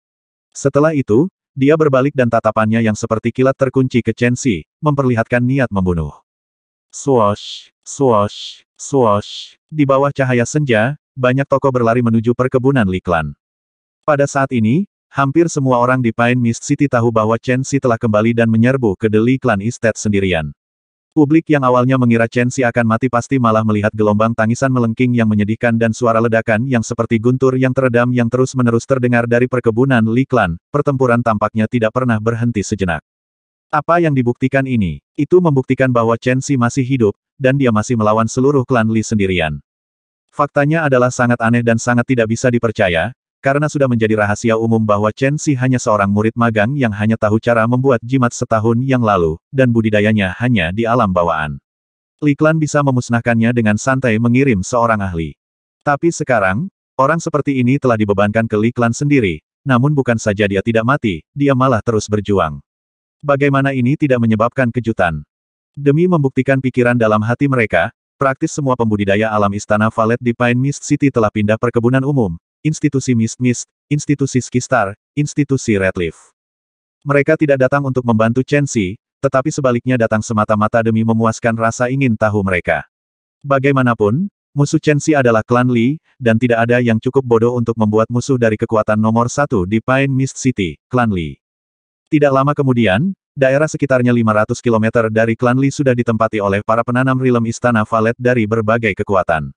Setelah itu, dia berbalik dan tatapannya yang seperti kilat terkunci ke Chen Xi, memperlihatkan niat membunuh. Swash, swash, swash. Di bawah cahaya senja, banyak toko berlari menuju perkebunan Liklan. Pada saat ini, hampir semua orang di Pine Mist City tahu bahwa Chen Xi telah kembali dan menyerbu ke The Liklan Estate sendirian. Publik yang awalnya mengira Chen Xi akan mati pasti malah melihat gelombang tangisan melengking yang menyedihkan dan suara ledakan yang seperti guntur yang teredam yang terus-menerus terdengar dari perkebunan Liklan, pertempuran tampaknya tidak pernah berhenti sejenak. Apa yang dibuktikan ini? Itu membuktikan bahwa Chen Xi masih hidup, dan dia masih melawan seluruh klan Li sendirian. Faktanya adalah sangat aneh dan sangat tidak bisa dipercaya, karena sudah menjadi rahasia umum bahwa Chen Xi hanya seorang murid magang yang hanya tahu cara membuat jimat setahun yang lalu, dan budidayanya hanya di alam bawaan. Li Klan bisa memusnahkannya dengan santai mengirim seorang ahli. Tapi sekarang, orang seperti ini telah dibebankan ke Li Klan sendiri, namun bukan saja dia tidak mati, dia malah terus berjuang. Bagaimana ini tidak menyebabkan kejutan? Demi membuktikan pikiran dalam hati mereka, Praktis semua pembudidaya alam istana Valet di Pine Mist City telah pindah perkebunan umum, institusi Mist Mist, institusi Skistar, institusi Red Leaf. Mereka tidak datang untuk membantu Chen Xi, tetapi sebaliknya datang semata-mata demi memuaskan rasa ingin tahu mereka. Bagaimanapun, musuh Chen Xi adalah klan Li, dan tidak ada yang cukup bodoh untuk membuat musuh dari kekuatan nomor satu di Pine Mist City, klan Li. Tidak lama kemudian, Daerah sekitarnya 500 km dari klan Li sudah ditempati oleh para penanam rilem istana Valet dari berbagai kekuatan.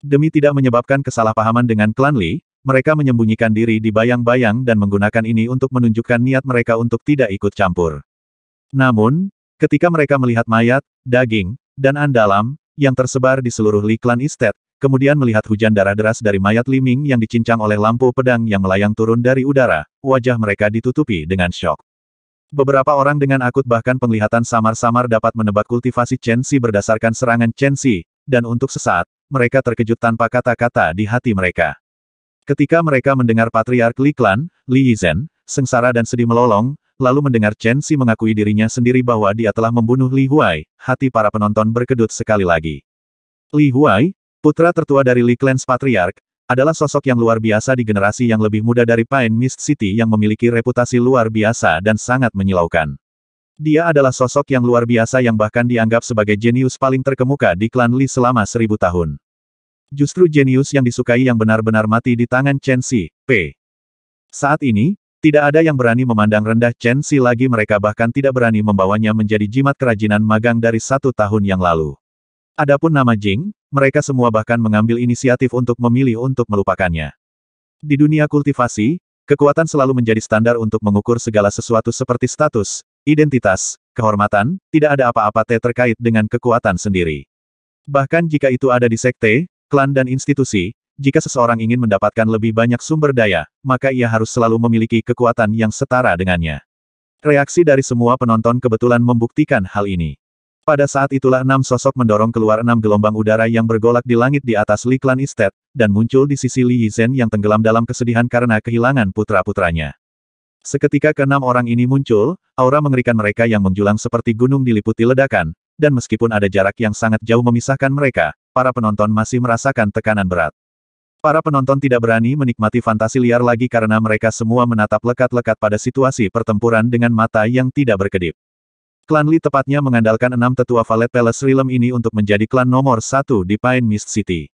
Demi tidak menyebabkan kesalahpahaman dengan klan Li, mereka menyembunyikan diri di bayang-bayang dan menggunakan ini untuk menunjukkan niat mereka untuk tidak ikut campur. Namun, ketika mereka melihat mayat, daging, dan andalam, yang tersebar di seluruh Li Klan Istet, kemudian melihat hujan darah deras dari mayat Liming yang dicincang oleh lampu pedang yang melayang turun dari udara, wajah mereka ditutupi dengan shock. Beberapa orang dengan akut bahkan penglihatan samar-samar dapat menebak kultivasi Chen Xi berdasarkan serangan Chen Xi, dan untuk sesaat, mereka terkejut tanpa kata-kata di hati mereka. Ketika mereka mendengar Patriark Li Klan, Li Yizhen, sengsara dan sedih melolong, lalu mendengar Chen Xi mengakui dirinya sendiri bahwa dia telah membunuh Li Huai, hati para penonton berkedut sekali lagi. Li Huai, putra tertua dari Li Clans Patriark, adalah sosok yang luar biasa di generasi yang lebih muda dari Pine Mist City yang memiliki reputasi luar biasa dan sangat menyilaukan. Dia adalah sosok yang luar biasa yang bahkan dianggap sebagai jenius paling terkemuka di klan Li selama seribu tahun. Justru jenius yang disukai yang benar-benar mati di tangan Chen Xi, P. Saat ini, tidak ada yang berani memandang rendah Chen Xi lagi mereka bahkan tidak berani membawanya menjadi jimat kerajinan magang dari satu tahun yang lalu. Adapun nama Jing, mereka semua bahkan mengambil inisiatif untuk memilih untuk melupakannya. Di dunia kultivasi, kekuatan selalu menjadi standar untuk mengukur segala sesuatu seperti status, identitas, kehormatan, tidak ada apa-apa T terkait dengan kekuatan sendiri. Bahkan jika itu ada di sekte, klan dan institusi, jika seseorang ingin mendapatkan lebih banyak sumber daya, maka ia harus selalu memiliki kekuatan yang setara dengannya. Reaksi dari semua penonton kebetulan membuktikan hal ini. Pada saat itulah enam sosok mendorong keluar enam gelombang udara yang bergolak di langit di atas Li Klan Estate, dan muncul di sisi Li Yizhen yang tenggelam dalam kesedihan karena kehilangan putra-putranya. Seketika keenam orang ini muncul, aura mengerikan mereka yang menjulang seperti gunung diliputi ledakan, dan meskipun ada jarak yang sangat jauh memisahkan mereka, para penonton masih merasakan tekanan berat. Para penonton tidak berani menikmati fantasi liar lagi karena mereka semua menatap lekat-lekat pada situasi pertempuran dengan mata yang tidak berkedip. Klan Li tepatnya mengandalkan enam tetua Valet Palace Realm ini untuk menjadi klan nomor satu di Pine Mist City.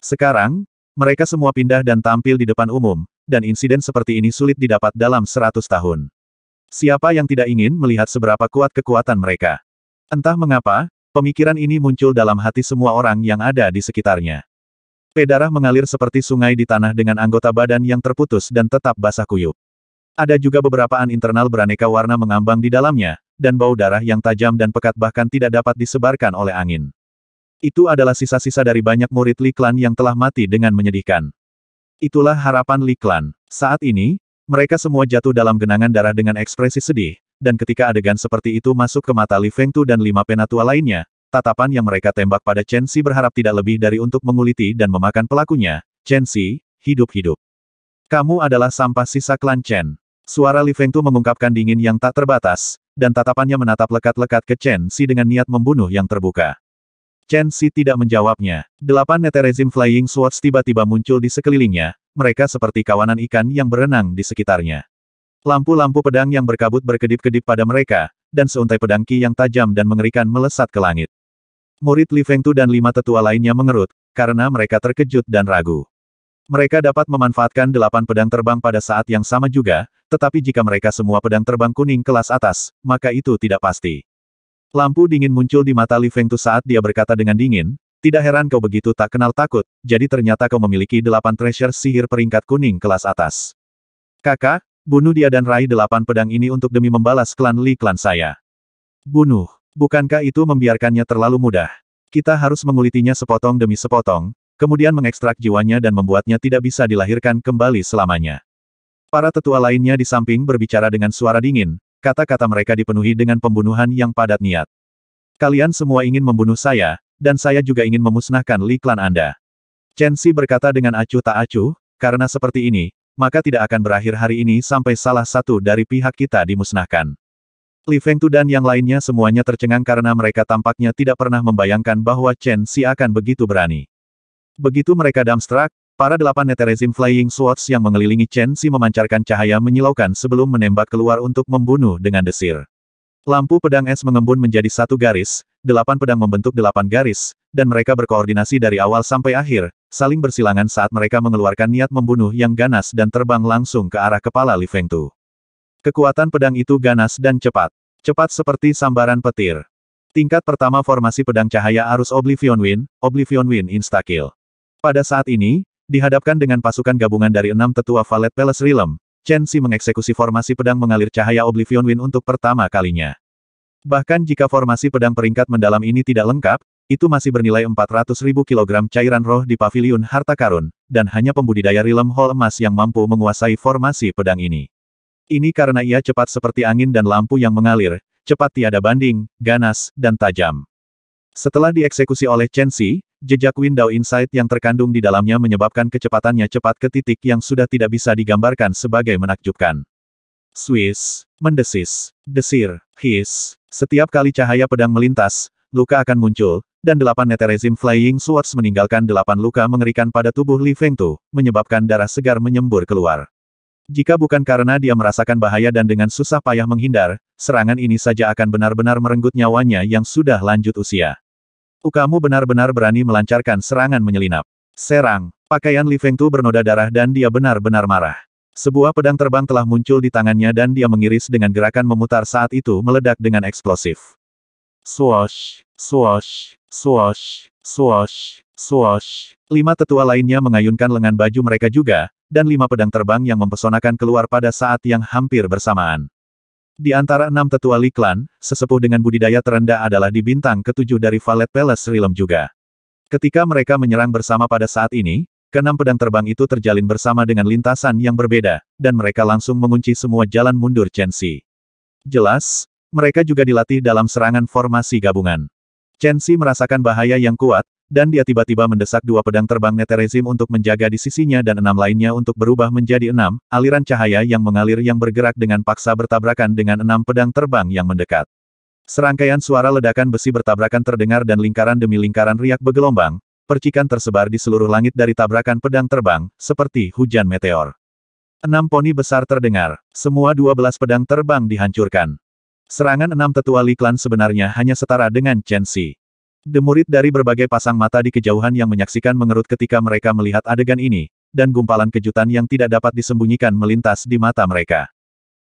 Sekarang, mereka semua pindah dan tampil di depan umum, dan insiden seperti ini sulit didapat dalam seratus tahun. Siapa yang tidak ingin melihat seberapa kuat kekuatan mereka? Entah mengapa, pemikiran ini muncul dalam hati semua orang yang ada di sekitarnya. Pedarah mengalir seperti sungai di tanah dengan anggota badan yang terputus dan tetap basah kuyup. Ada juga beberapa an internal beraneka warna mengambang di dalamnya, dan bau darah yang tajam dan pekat bahkan tidak dapat disebarkan oleh angin. Itu adalah sisa-sisa dari banyak murid Li Klan yang telah mati dengan menyedihkan. Itulah harapan Li Klan. Saat ini, mereka semua jatuh dalam genangan darah dengan ekspresi sedih, dan ketika adegan seperti itu masuk ke mata Li Fengtu dan lima penatua lainnya, tatapan yang mereka tembak pada Chen Xi berharap tidak lebih dari untuk menguliti dan memakan pelakunya, Chen Xi, hidup-hidup. Kamu adalah sampah sisa klan Chen. Suara Li Fengtu mengungkapkan dingin yang tak terbatas, dan tatapannya menatap lekat-lekat ke Chen Xi dengan niat membunuh yang terbuka. Chen Xi tidak menjawabnya. Delapan neterezim flying swords tiba-tiba muncul di sekelilingnya, mereka seperti kawanan ikan yang berenang di sekitarnya. Lampu-lampu pedang yang berkabut berkedip-kedip pada mereka, dan seuntai pedang ki yang tajam dan mengerikan melesat ke langit. Murid Li Fengtu dan lima tetua lainnya mengerut, karena mereka terkejut dan ragu. Mereka dapat memanfaatkan delapan pedang terbang pada saat yang sama juga, tetapi jika mereka semua pedang terbang kuning kelas atas, maka itu tidak pasti. Lampu dingin muncul di mata Li Fengtu saat dia berkata dengan dingin, tidak heran kau begitu tak kenal takut, jadi ternyata kau memiliki delapan treasure sihir peringkat kuning kelas atas. Kakak, bunuh dia dan raih delapan pedang ini untuk demi membalas klan Li klan saya. Bunuh. Bukankah itu membiarkannya terlalu mudah? Kita harus mengulitinya sepotong demi sepotong, kemudian mengekstrak jiwanya dan membuatnya tidak bisa dilahirkan kembali selamanya. Para tetua lainnya di samping berbicara dengan suara dingin, kata-kata mereka dipenuhi dengan pembunuhan yang padat niat. Kalian semua ingin membunuh saya, dan saya juga ingin memusnahkan Li Klan Anda. Chen Xi berkata dengan acuh tak acuh, karena seperti ini, maka tidak akan berakhir hari ini sampai salah satu dari pihak kita dimusnahkan. Li Fengtu dan yang lainnya semuanya tercengang karena mereka tampaknya tidak pernah membayangkan bahwa Chen Xi akan begitu berani. Begitu mereka dumbstruck, para delapan neteresim Flying Swords yang mengelilingi Chen Xi memancarkan cahaya menyilaukan sebelum menembak keluar untuk membunuh dengan desir. Lampu pedang es mengembun menjadi satu garis, delapan pedang membentuk delapan garis, dan mereka berkoordinasi dari awal sampai akhir, saling bersilangan saat mereka mengeluarkan niat membunuh yang ganas dan terbang langsung ke arah kepala Li Fengtu. Kekuatan pedang itu ganas dan cepat. Cepat seperti sambaran petir. Tingkat pertama formasi pedang cahaya arus Oblivion Wind, Oblivion Wind Instakill. Pada saat ini, dihadapkan dengan pasukan gabungan dari enam tetua Valet Palace Realm, Chen Xi mengeksekusi formasi pedang mengalir cahaya Oblivion Wind untuk pertama kalinya. Bahkan jika formasi pedang peringkat mendalam ini tidak lengkap, itu masih bernilai 400.000 kg cairan roh di paviliun harta karun, dan hanya pembudidaya Realm hall emas yang mampu menguasai formasi pedang ini. Ini karena ia cepat seperti angin dan lampu yang mengalir, cepat tiada banding, ganas, dan tajam. Setelah dieksekusi oleh Chen Xi, Jejak window insight yang terkandung di dalamnya menyebabkan kecepatannya cepat ke titik yang sudah tidak bisa digambarkan sebagai menakjubkan. Swiss, mendesis, desir, his. Setiap kali cahaya pedang melintas, luka akan muncul, dan delapan neteresim flying swords meninggalkan delapan luka mengerikan pada tubuh Li Fengtu, menyebabkan darah segar menyembur keluar. Jika bukan karena dia merasakan bahaya dan dengan susah payah menghindar, serangan ini saja akan benar-benar merenggut nyawanya yang sudah lanjut usia. Ukamu benar-benar berani melancarkan serangan menyelinap. Serang, pakaian Li Fengtu bernoda darah dan dia benar-benar marah. Sebuah pedang terbang telah muncul di tangannya dan dia mengiris dengan gerakan memutar saat itu meledak dengan eksplosif. Swash, swash, swash, swash, swash. Lima tetua lainnya mengayunkan lengan baju mereka juga, dan lima pedang terbang yang mempesonakan keluar pada saat yang hampir bersamaan. Di antara enam tetua liklan, sesepuh dengan budidaya terendah adalah di bintang ketujuh dari Valet Palace Rilem juga. Ketika mereka menyerang bersama pada saat ini, keenam pedang terbang itu terjalin bersama dengan lintasan yang berbeda, dan mereka langsung mengunci semua jalan mundur Chen Xi. Jelas, mereka juga dilatih dalam serangan formasi gabungan. Chen Xi merasakan bahaya yang kuat, dan dia tiba-tiba mendesak dua pedang terbang neterezim untuk menjaga di sisinya dan enam lainnya untuk berubah menjadi enam, aliran cahaya yang mengalir yang bergerak dengan paksa bertabrakan dengan enam pedang terbang yang mendekat. Serangkaian suara ledakan besi bertabrakan terdengar dan lingkaran demi lingkaran riak bergelombang, percikan tersebar di seluruh langit dari tabrakan pedang terbang, seperti hujan meteor. Enam poni besar terdengar, semua dua belas pedang terbang dihancurkan. Serangan enam tetua Li Klan sebenarnya hanya setara dengan Chen Xi. Demurit dari berbagai pasang mata di kejauhan yang menyaksikan mengerut ketika mereka melihat adegan ini, dan gumpalan kejutan yang tidak dapat disembunyikan melintas di mata mereka.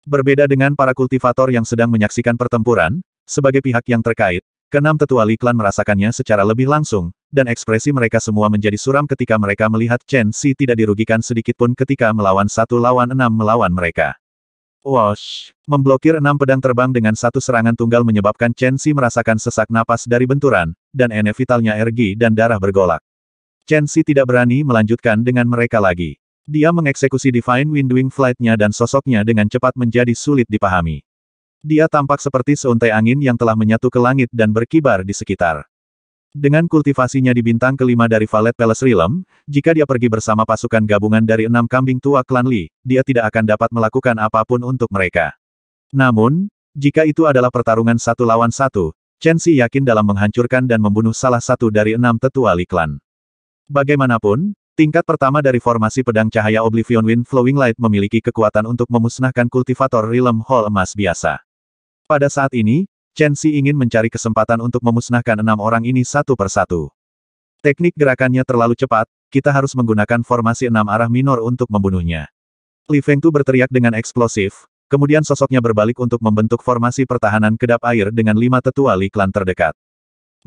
Berbeda dengan para kultivator yang sedang menyaksikan pertempuran, sebagai pihak yang terkait, keenam tetua Li merasakannya secara lebih langsung, dan ekspresi mereka semua menjadi suram ketika mereka melihat Chen Si tidak dirugikan sedikitpun ketika melawan satu lawan enam melawan mereka. Wash! Memblokir enam pedang terbang dengan satu serangan tunggal menyebabkan Chen Xi merasakan sesak napas dari benturan, dan ene vitalnya ergi dan darah bergolak. Chen Xi tidak berani melanjutkan dengan mereka lagi. Dia mengeksekusi Divine Windwing Flight-nya dan sosoknya dengan cepat menjadi sulit dipahami. Dia tampak seperti seuntai angin yang telah menyatu ke langit dan berkibar di sekitar. Dengan kultivasinya di bintang kelima dari Valet Palace Realm, jika dia pergi bersama pasukan gabungan dari enam kambing tua klan Li, dia tidak akan dapat melakukan apapun untuk mereka. Namun, jika itu adalah pertarungan satu lawan satu, Chen Xi yakin dalam menghancurkan dan membunuh salah satu dari enam tetua Li klan. Bagaimanapun, tingkat pertama dari formasi pedang cahaya Oblivion Wind Flowing Light memiliki kekuatan untuk memusnahkan kultivator Realm Hall emas biasa. Pada saat ini, Chen Xi ingin mencari kesempatan untuk memusnahkan enam orang ini satu persatu. Teknik gerakannya terlalu cepat, kita harus menggunakan formasi enam arah minor untuk membunuhnya. Li Feng Tu berteriak dengan eksplosif, kemudian sosoknya berbalik untuk membentuk formasi pertahanan kedap air dengan lima tetua Li Klan terdekat.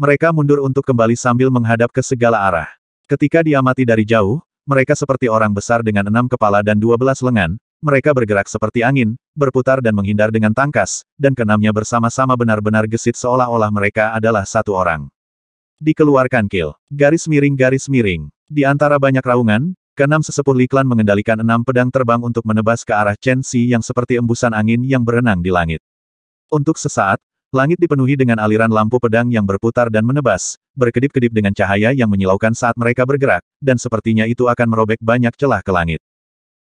Mereka mundur untuk kembali sambil menghadap ke segala arah. Ketika diamati dari jauh, mereka seperti orang besar dengan enam kepala dan dua belas lengan, mereka bergerak seperti angin, berputar dan menghindar dengan tangkas, dan keenamnya bersama-sama benar-benar gesit seolah-olah mereka adalah satu orang. Dikeluarkan kill. Garis miring garis miring. Di antara banyak raungan, keenam sesepuh Liklan mengendalikan enam pedang terbang untuk menebas ke arah Chen Xi yang seperti embusan angin yang berenang di langit. Untuk sesaat, langit dipenuhi dengan aliran lampu pedang yang berputar dan menebas, berkedip-kedip dengan cahaya yang menyilaukan saat mereka bergerak, dan sepertinya itu akan merobek banyak celah ke langit.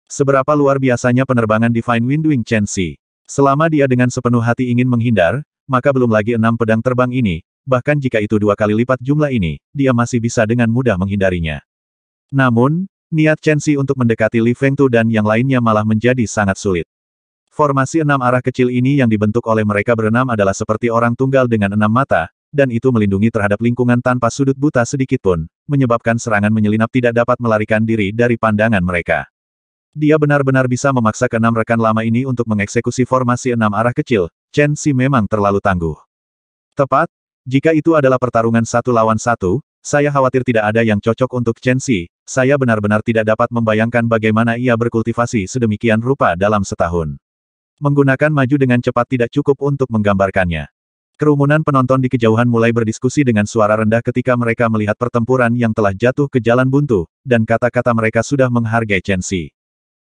Seberapa luar biasanya penerbangan Divine Wind Wing Chen Xi. Selama dia dengan sepenuh hati ingin menghindar, maka belum lagi enam pedang terbang ini, bahkan jika itu dua kali lipat jumlah ini, dia masih bisa dengan mudah menghindarinya. Namun, niat Chen Xi untuk mendekati Li Feng Tu dan yang lainnya malah menjadi sangat sulit. Formasi enam arah kecil ini yang dibentuk oleh mereka berenam adalah seperti orang tunggal dengan enam mata, dan itu melindungi terhadap lingkungan tanpa sudut buta sedikitpun, menyebabkan serangan menyelinap tidak dapat melarikan diri dari pandangan mereka. Dia benar-benar bisa memaksa keenam rekan lama ini untuk mengeksekusi formasi enam arah kecil, Chen Xi memang terlalu tangguh. Tepat, jika itu adalah pertarungan satu lawan satu, saya khawatir tidak ada yang cocok untuk Chen Xi, saya benar-benar tidak dapat membayangkan bagaimana ia berkultivasi sedemikian rupa dalam setahun. Menggunakan maju dengan cepat tidak cukup untuk menggambarkannya. Kerumunan penonton di kejauhan mulai berdiskusi dengan suara rendah ketika mereka melihat pertempuran yang telah jatuh ke jalan buntu, dan kata-kata mereka sudah menghargai Chen Xi.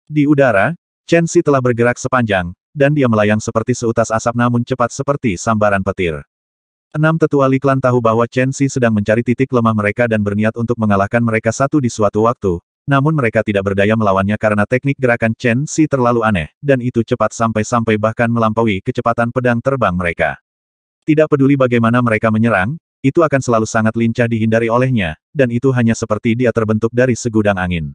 Di udara, Chen Xi telah bergerak sepanjang, dan dia melayang seperti seutas asap namun cepat seperti sambaran petir. Enam tetua Liklan tahu bahwa Chen Xi sedang mencari titik lemah mereka dan berniat untuk mengalahkan mereka satu di suatu waktu, namun mereka tidak berdaya melawannya karena teknik gerakan Chen Xi terlalu aneh, dan itu cepat sampai-sampai bahkan melampaui kecepatan pedang terbang mereka. Tidak peduli bagaimana mereka menyerang, itu akan selalu sangat lincah dihindari olehnya, dan itu hanya seperti dia terbentuk dari segudang angin.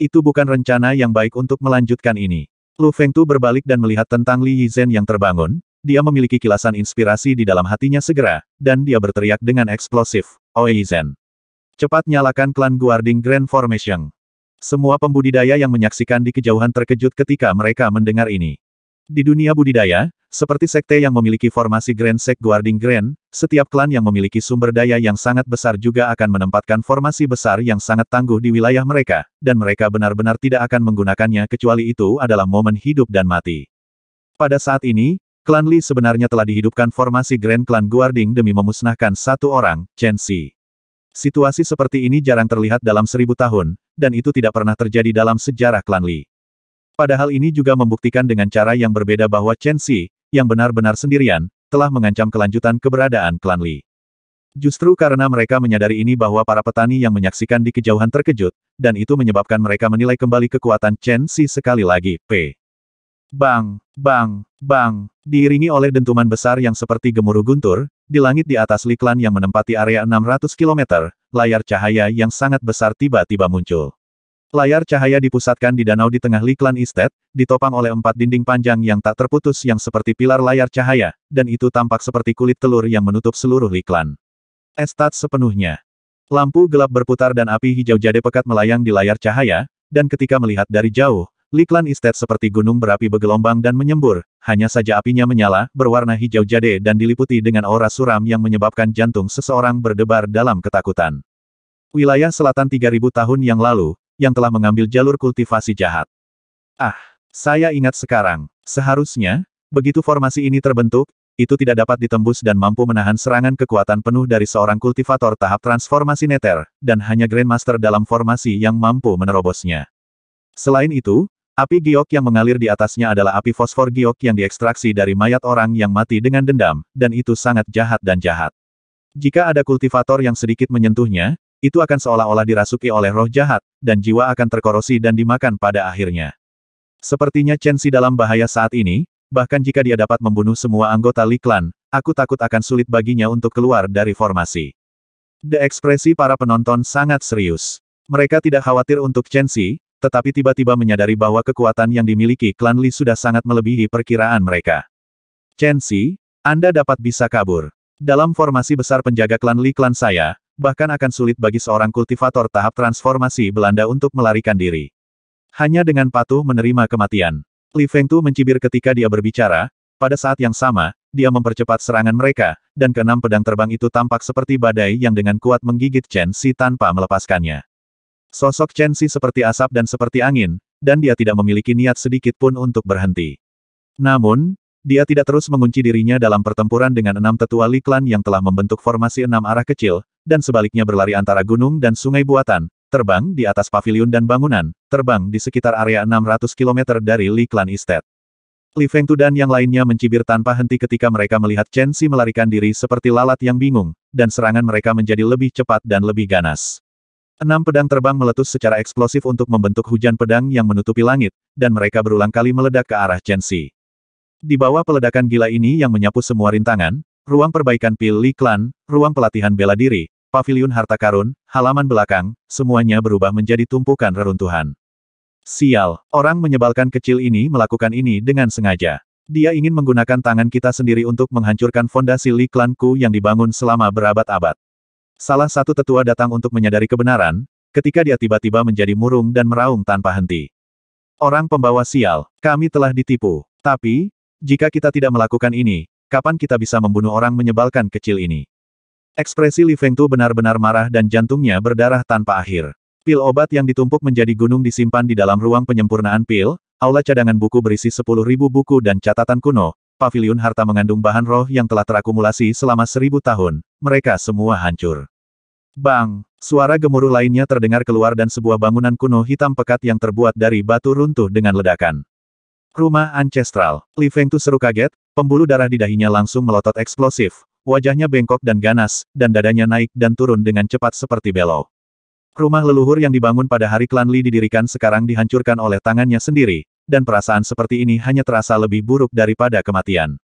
Itu bukan rencana yang baik untuk melanjutkan ini. Lu Fengtu berbalik dan melihat tentang Li Yizhen yang terbangun, dia memiliki kilasan inspirasi di dalam hatinya segera, dan dia berteriak dengan eksplosif, Oe oh, Yizhen. Cepat nyalakan klan Guarding Grand Formation. Semua pembudidaya yang menyaksikan di kejauhan terkejut ketika mereka mendengar ini. Di dunia budidaya, seperti sekte yang memiliki formasi Grand Sek Guarding Grand, setiap klan yang memiliki sumber daya yang sangat besar juga akan menempatkan formasi besar yang sangat tangguh di wilayah mereka, dan mereka benar-benar tidak akan menggunakannya kecuali itu adalah momen hidup dan mati. Pada saat ini, klan Li sebenarnya telah dihidupkan formasi Grand Clan Guarding demi memusnahkan satu orang, Chen Xi. Situasi seperti ini jarang terlihat dalam seribu tahun, dan itu tidak pernah terjadi dalam sejarah klan Li. Padahal ini juga membuktikan dengan cara yang berbeda bahwa Chen Xi, yang benar-benar sendirian, telah mengancam kelanjutan keberadaan klan Li. Justru karena mereka menyadari ini bahwa para petani yang menyaksikan di kejauhan terkejut, dan itu menyebabkan mereka menilai kembali kekuatan Chen Si sekali lagi, P. Bang, bang, bang, diiringi oleh dentuman besar yang seperti gemuruh guntur, di langit di atas Li Klan yang menempati area 600 km, layar cahaya yang sangat besar tiba-tiba muncul. Layar cahaya dipusatkan di danau di tengah Liklan Estate, ditopang oleh empat dinding panjang yang tak terputus yang seperti pilar layar cahaya, dan itu tampak seperti kulit telur yang menutup seluruh Liklan. Estat sepenuhnya. Lampu gelap berputar dan api hijau jade pekat melayang di layar cahaya, dan ketika melihat dari jauh, Liklan Estate seperti gunung berapi bergelombang dan menyembur, hanya saja apinya menyala, berwarna hijau jade dan diliputi dengan aura suram yang menyebabkan jantung seseorang berdebar dalam ketakutan. Wilayah selatan 3000 tahun yang lalu, yang telah mengambil jalur kultivasi jahat. Ah, saya ingat sekarang. Seharusnya, begitu formasi ini terbentuk, itu tidak dapat ditembus dan mampu menahan serangan kekuatan penuh dari seorang kultivator tahap transformasi neter, dan hanya Grandmaster dalam formasi yang mampu menerobosnya. Selain itu, api giok yang mengalir di atasnya adalah api fosfor giok yang diekstraksi dari mayat orang yang mati dengan dendam, dan itu sangat jahat dan jahat. Jika ada kultivator yang sedikit menyentuhnya, itu akan seolah-olah dirasuki oleh roh jahat, dan jiwa akan terkorosi dan dimakan pada akhirnya. Sepertinya Chen Si dalam bahaya saat ini, bahkan jika dia dapat membunuh semua anggota Li Clan, aku takut akan sulit baginya untuk keluar dari formasi. The ekspresi para penonton sangat serius. Mereka tidak khawatir untuk Chen Si, tetapi tiba-tiba menyadari bahwa kekuatan yang dimiliki klan Li sudah sangat melebihi perkiraan mereka. Chen Si, Anda dapat bisa kabur. Dalam formasi besar penjaga klan Li klan saya, bahkan akan sulit bagi seorang kultivator tahap transformasi Belanda untuk melarikan diri. Hanya dengan patuh menerima kematian. Li Fengtu mencibir ketika dia berbicara, pada saat yang sama, dia mempercepat serangan mereka, dan keenam pedang terbang itu tampak seperti badai yang dengan kuat menggigit Chen Xi tanpa melepaskannya. Sosok Chen Xi seperti asap dan seperti angin, dan dia tidak memiliki niat sedikit pun untuk berhenti. Namun, dia tidak terus mengunci dirinya dalam pertempuran dengan enam tetua Li Klan yang telah membentuk formasi enam arah kecil, dan sebaliknya berlari antara gunung dan sungai buatan, terbang di atas pavilion dan bangunan, terbang di sekitar area 600 km dari Li Clan Estate. Li Fengtu dan yang lainnya mencibir tanpa henti ketika mereka melihat Chen Xi melarikan diri seperti lalat yang bingung, dan serangan mereka menjadi lebih cepat dan lebih ganas. Enam pedang terbang meletus secara eksplosif untuk membentuk hujan pedang yang menutupi langit, dan mereka berulang kali meledak ke arah Chen Xi. Di bawah peledakan gila ini yang menyapu semua rintangan, ruang perbaikan pil Li Clan, ruang pelatihan bela diri, paviliun harta karun, halaman belakang, semuanya berubah menjadi tumpukan reruntuhan. Sial, orang menyebalkan kecil ini melakukan ini dengan sengaja. Dia ingin menggunakan tangan kita sendiri untuk menghancurkan fondasi Li Klanku yang dibangun selama berabad-abad. Salah satu tetua datang untuk menyadari kebenaran, ketika dia tiba-tiba menjadi murung dan meraung tanpa henti. Orang pembawa sial, kami telah ditipu. Tapi, jika kita tidak melakukan ini, kapan kita bisa membunuh orang menyebalkan kecil ini? Ekspresi Li Fengtu benar-benar marah dan jantungnya berdarah tanpa akhir. Pil obat yang ditumpuk menjadi gunung disimpan di dalam ruang penyempurnaan pil, aula cadangan buku berisi 10.000 buku dan catatan kuno, paviliun harta mengandung bahan roh yang telah terakumulasi selama seribu tahun, mereka semua hancur. Bang! Suara gemuruh lainnya terdengar keluar dan sebuah bangunan kuno hitam pekat yang terbuat dari batu runtuh dengan ledakan. Rumah ancestral. Li Fengtu seru kaget, pembuluh darah di dahinya langsung melotot eksplosif, wajahnya bengkok dan ganas, dan dadanya naik dan turun dengan cepat seperti belok. Rumah leluhur yang dibangun pada hari klan Li didirikan sekarang dihancurkan oleh tangannya sendiri, dan perasaan seperti ini hanya terasa lebih buruk daripada kematian.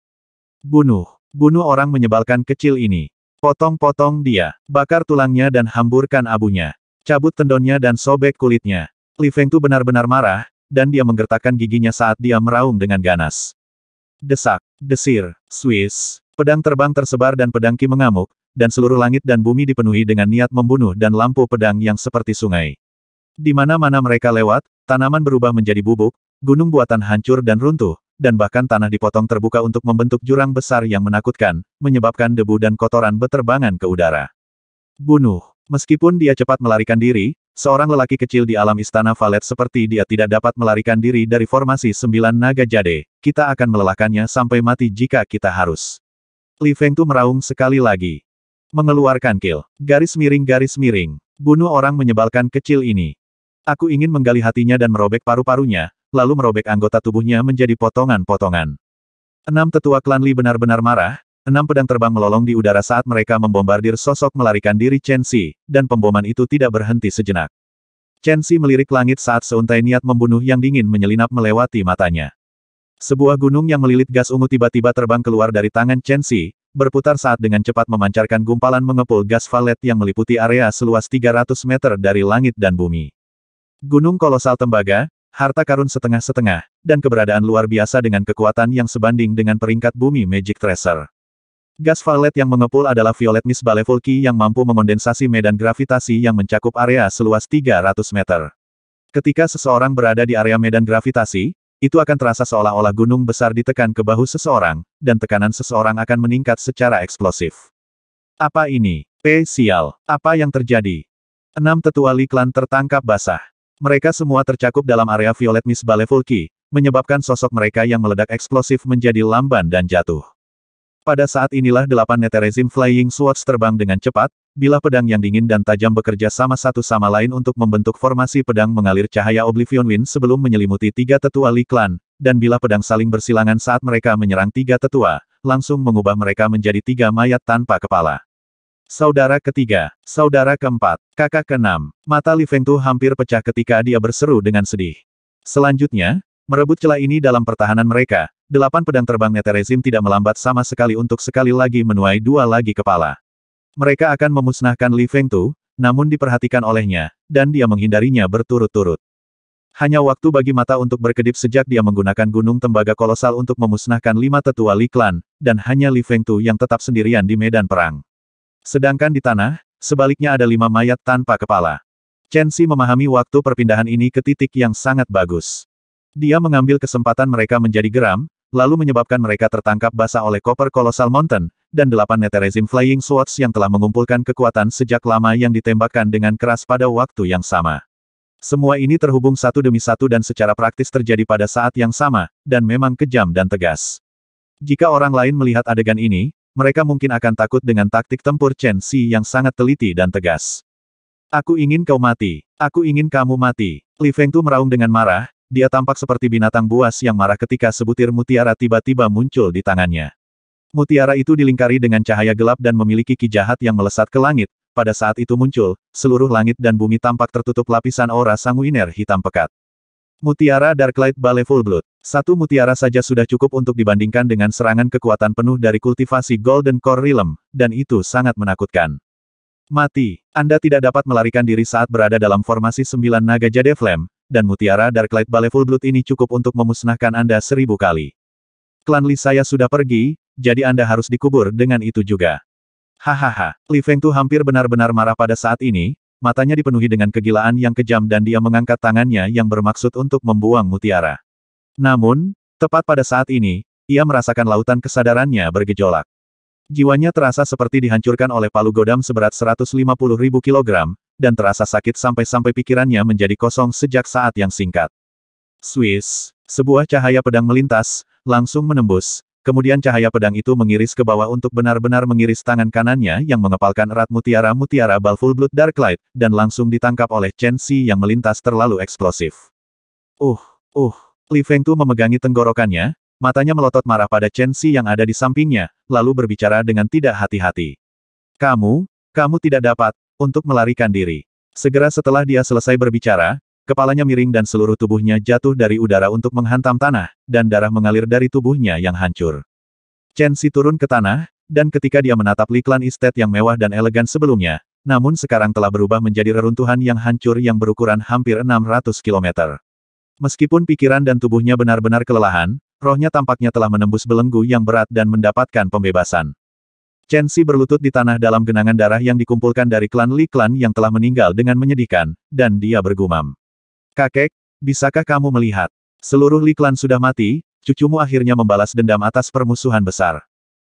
Bunuh, bunuh orang menyebalkan kecil ini. Potong-potong dia, bakar tulangnya dan hamburkan abunya. Cabut tendonnya dan sobek kulitnya. Li Fengtu benar-benar marah, dan dia menggertakkan giginya saat dia meraung dengan ganas. Desak, desir, Swiss, Pedang terbang tersebar dan pedang Ki mengamuk, dan seluruh langit dan bumi dipenuhi dengan niat membunuh dan lampu pedang yang seperti sungai. Di mana-mana mereka lewat, tanaman berubah menjadi bubuk, gunung buatan hancur dan runtuh, dan bahkan tanah dipotong terbuka untuk membentuk jurang besar yang menakutkan, menyebabkan debu dan kotoran beterbangan ke udara. Bunuh. Meskipun dia cepat melarikan diri, seorang lelaki kecil di alam istana Valet seperti dia tidak dapat melarikan diri dari formasi sembilan naga jade, kita akan melelahkannya sampai mati jika kita harus. Li Fengtu meraung sekali lagi. Mengeluarkan kill. Garis miring garis miring. Bunuh orang menyebalkan kecil ini. Aku ingin menggali hatinya dan merobek paru-parunya, lalu merobek anggota tubuhnya menjadi potongan-potongan. Enam tetua klan Li benar-benar marah, enam pedang terbang melolong di udara saat mereka membombardir sosok melarikan diri Chen Xi, dan pemboman itu tidak berhenti sejenak. Chen Xi melirik langit saat seuntai niat membunuh yang dingin menyelinap melewati matanya. Sebuah gunung yang melilit gas ungu tiba-tiba terbang keluar dari tangan Chen Xi, berputar saat dengan cepat memancarkan gumpalan mengepul gas valet yang meliputi area seluas 300 meter dari langit dan bumi. Gunung kolosal tembaga, harta karun setengah-setengah, dan keberadaan luar biasa dengan kekuatan yang sebanding dengan peringkat bumi Magic Tracer. Gas valet yang mengepul adalah Violet Miss Balevulki yang mampu mengondensasi medan gravitasi yang mencakup area seluas 300 meter. Ketika seseorang berada di area medan gravitasi, itu akan terasa seolah-olah gunung besar ditekan ke bahu seseorang, dan tekanan seseorang akan meningkat secara eksplosif. Apa ini? P. Sial. Apa yang terjadi? Enam tetua Li Klan tertangkap basah. Mereka semua tercakup dalam area Violet Miss Balevulki, menyebabkan sosok mereka yang meledak eksplosif menjadi lamban dan jatuh. Pada saat inilah delapan neterezim Flying Swords terbang dengan cepat, bila pedang yang dingin dan tajam bekerja sama satu sama lain untuk membentuk formasi pedang mengalir cahaya Oblivion Wind sebelum menyelimuti tiga tetua Li Clan, dan bila pedang saling bersilangan saat mereka menyerang tiga tetua, langsung mengubah mereka menjadi tiga mayat tanpa kepala. Saudara ketiga, saudara keempat, kakak keenam, mata Li Fengtu hampir pecah ketika dia berseru dengan sedih. Selanjutnya, Merebut celah ini dalam pertahanan mereka, delapan pedang terbang Neterezim tidak melambat sama sekali untuk sekali lagi menuai dua lagi kepala. Mereka akan memusnahkan Li Tu, namun diperhatikan olehnya, dan dia menghindarinya berturut-turut. Hanya waktu bagi mata untuk berkedip sejak dia menggunakan gunung tembaga kolosal untuk memusnahkan lima tetua Li Klan, dan hanya Li Tu yang tetap sendirian di medan perang. Sedangkan di tanah, sebaliknya ada lima mayat tanpa kepala. Chen Xi memahami waktu perpindahan ini ke titik yang sangat bagus. Dia mengambil kesempatan mereka menjadi geram, lalu menyebabkan mereka tertangkap basah oleh koper kolosal Mountain, dan delapan neterezim Flying Swords yang telah mengumpulkan kekuatan sejak lama yang ditembakkan dengan keras pada waktu yang sama. Semua ini terhubung satu demi satu dan secara praktis terjadi pada saat yang sama, dan memang kejam dan tegas. Jika orang lain melihat adegan ini, mereka mungkin akan takut dengan taktik tempur Chen Xi yang sangat teliti dan tegas. Aku ingin kau mati. Aku ingin kamu mati. Li Feng Tu meraung dengan marah, dia tampak seperti binatang buas yang marah ketika sebutir mutiara tiba-tiba muncul di tangannya. Mutiara itu dilingkari dengan cahaya gelap dan memiliki kijahat yang melesat ke langit. Pada saat itu muncul, seluruh langit dan bumi tampak tertutup lapisan aura sanguiner hitam pekat. Mutiara Darklight Bale Full Blood. Satu mutiara saja sudah cukup untuk dibandingkan dengan serangan kekuatan penuh dari kultivasi Golden Core Realm, dan itu sangat menakutkan. Mati. Anda tidak dapat melarikan diri saat berada dalam formasi sembilan naga jade flame, dan mutiara Darklight Baleful Full Blood ini cukup untuk memusnahkan Anda seribu kali. Klan Li saya sudah pergi, jadi Anda harus dikubur dengan itu juga. Hahaha, Li Feng tuh hampir benar-benar marah pada saat ini, matanya dipenuhi dengan kegilaan yang kejam dan dia mengangkat tangannya yang bermaksud untuk membuang mutiara. Namun, tepat pada saat ini, ia merasakan lautan kesadarannya bergejolak. Jiwanya terasa seperti dihancurkan oleh palu godam seberat 150 ribu kilogram, dan terasa sakit sampai-sampai pikirannya menjadi kosong sejak saat yang singkat. Swiss, sebuah cahaya pedang melintas, langsung menembus, kemudian cahaya pedang itu mengiris ke bawah untuk benar-benar mengiris tangan kanannya yang mengepalkan erat mutiara-mutiara Balful Blood light dan langsung ditangkap oleh Chen Xi yang melintas terlalu eksplosif. Uh, uh, Li Feng Fengtu memegangi tenggorokannya, matanya melotot marah pada Chen Xi yang ada di sampingnya, lalu berbicara dengan tidak hati-hati. Kamu, kamu tidak dapat, untuk melarikan diri. Segera setelah dia selesai berbicara, kepalanya miring dan seluruh tubuhnya jatuh dari udara untuk menghantam tanah, dan darah mengalir dari tubuhnya yang hancur. Chen Si turun ke tanah, dan ketika dia menatap Liklan Estate yang mewah dan elegan sebelumnya, namun sekarang telah berubah menjadi reruntuhan yang hancur yang berukuran hampir 600 km. Meskipun pikiran dan tubuhnya benar-benar kelelahan, rohnya tampaknya telah menembus belenggu yang berat dan mendapatkan pembebasan. Chen Xi berlutut di tanah dalam genangan darah yang dikumpulkan dari klan Li Klan yang telah meninggal dengan menyedihkan, dan dia bergumam. Kakek, bisakah kamu melihat? Seluruh Li Klan sudah mati, cucumu akhirnya membalas dendam atas permusuhan besar.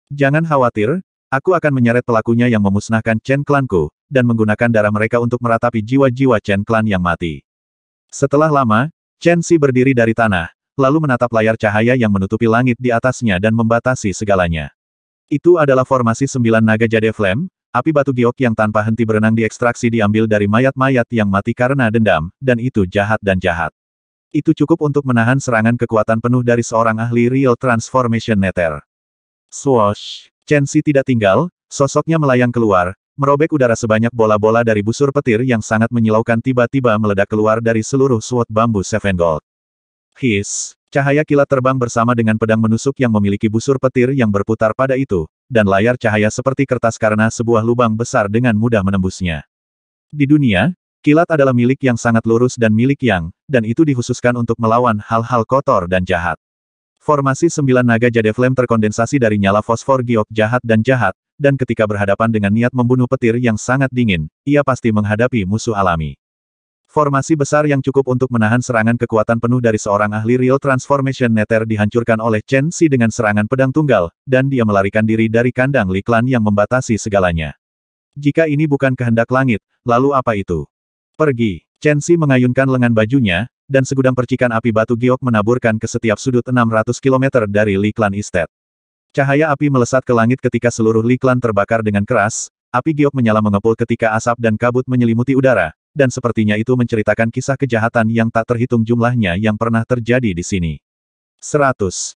Jangan khawatir, aku akan menyeret pelakunya yang memusnahkan Chen Klanku, dan menggunakan darah mereka untuk meratapi jiwa-jiwa Chen Klan yang mati. Setelah lama, Chen Xi berdiri dari tanah, lalu menatap layar cahaya yang menutupi langit di atasnya dan membatasi segalanya. Itu adalah formasi sembilan naga jade flame, api batu giok yang tanpa henti berenang diekstraksi diambil dari mayat-mayat yang mati karena dendam, dan itu jahat dan jahat. Itu cukup untuk menahan serangan kekuatan penuh dari seorang ahli Real Transformation nether. Swash, Chen Si tidak tinggal, sosoknya melayang keluar, merobek udara sebanyak bola-bola dari busur petir yang sangat menyilaukan tiba-tiba meledak keluar dari seluruh SWAT bambu Seven Gold. His, Cahaya kilat terbang bersama dengan pedang menusuk yang memiliki busur petir yang berputar pada itu, dan layar cahaya seperti kertas karena sebuah lubang besar dengan mudah menembusnya. Di dunia, kilat adalah milik yang sangat lurus dan milik yang, dan itu dikhususkan untuk melawan hal-hal kotor dan jahat. Formasi sembilan naga jade flame terkondensasi dari nyala fosfor giok jahat dan jahat, dan ketika berhadapan dengan niat membunuh petir yang sangat dingin, ia pasti menghadapi musuh alami. Formasi besar yang cukup untuk menahan serangan kekuatan penuh dari seorang ahli Real Transformation Netter dihancurkan oleh Chen Xi dengan serangan pedang tunggal, dan dia melarikan diri dari kandang Li Klan yang membatasi segalanya. Jika ini bukan kehendak langit, lalu apa itu? Pergi. Chen Xi mengayunkan lengan bajunya, dan segudang percikan api batu giok menaburkan ke setiap sudut 600 km dari Li Klan Estate. Cahaya api melesat ke langit ketika seluruh Li Klan terbakar dengan keras, api giok menyala mengepul ketika asap dan kabut menyelimuti udara, dan sepertinya itu menceritakan kisah kejahatan yang tak terhitung jumlahnya yang pernah terjadi di sini. 100.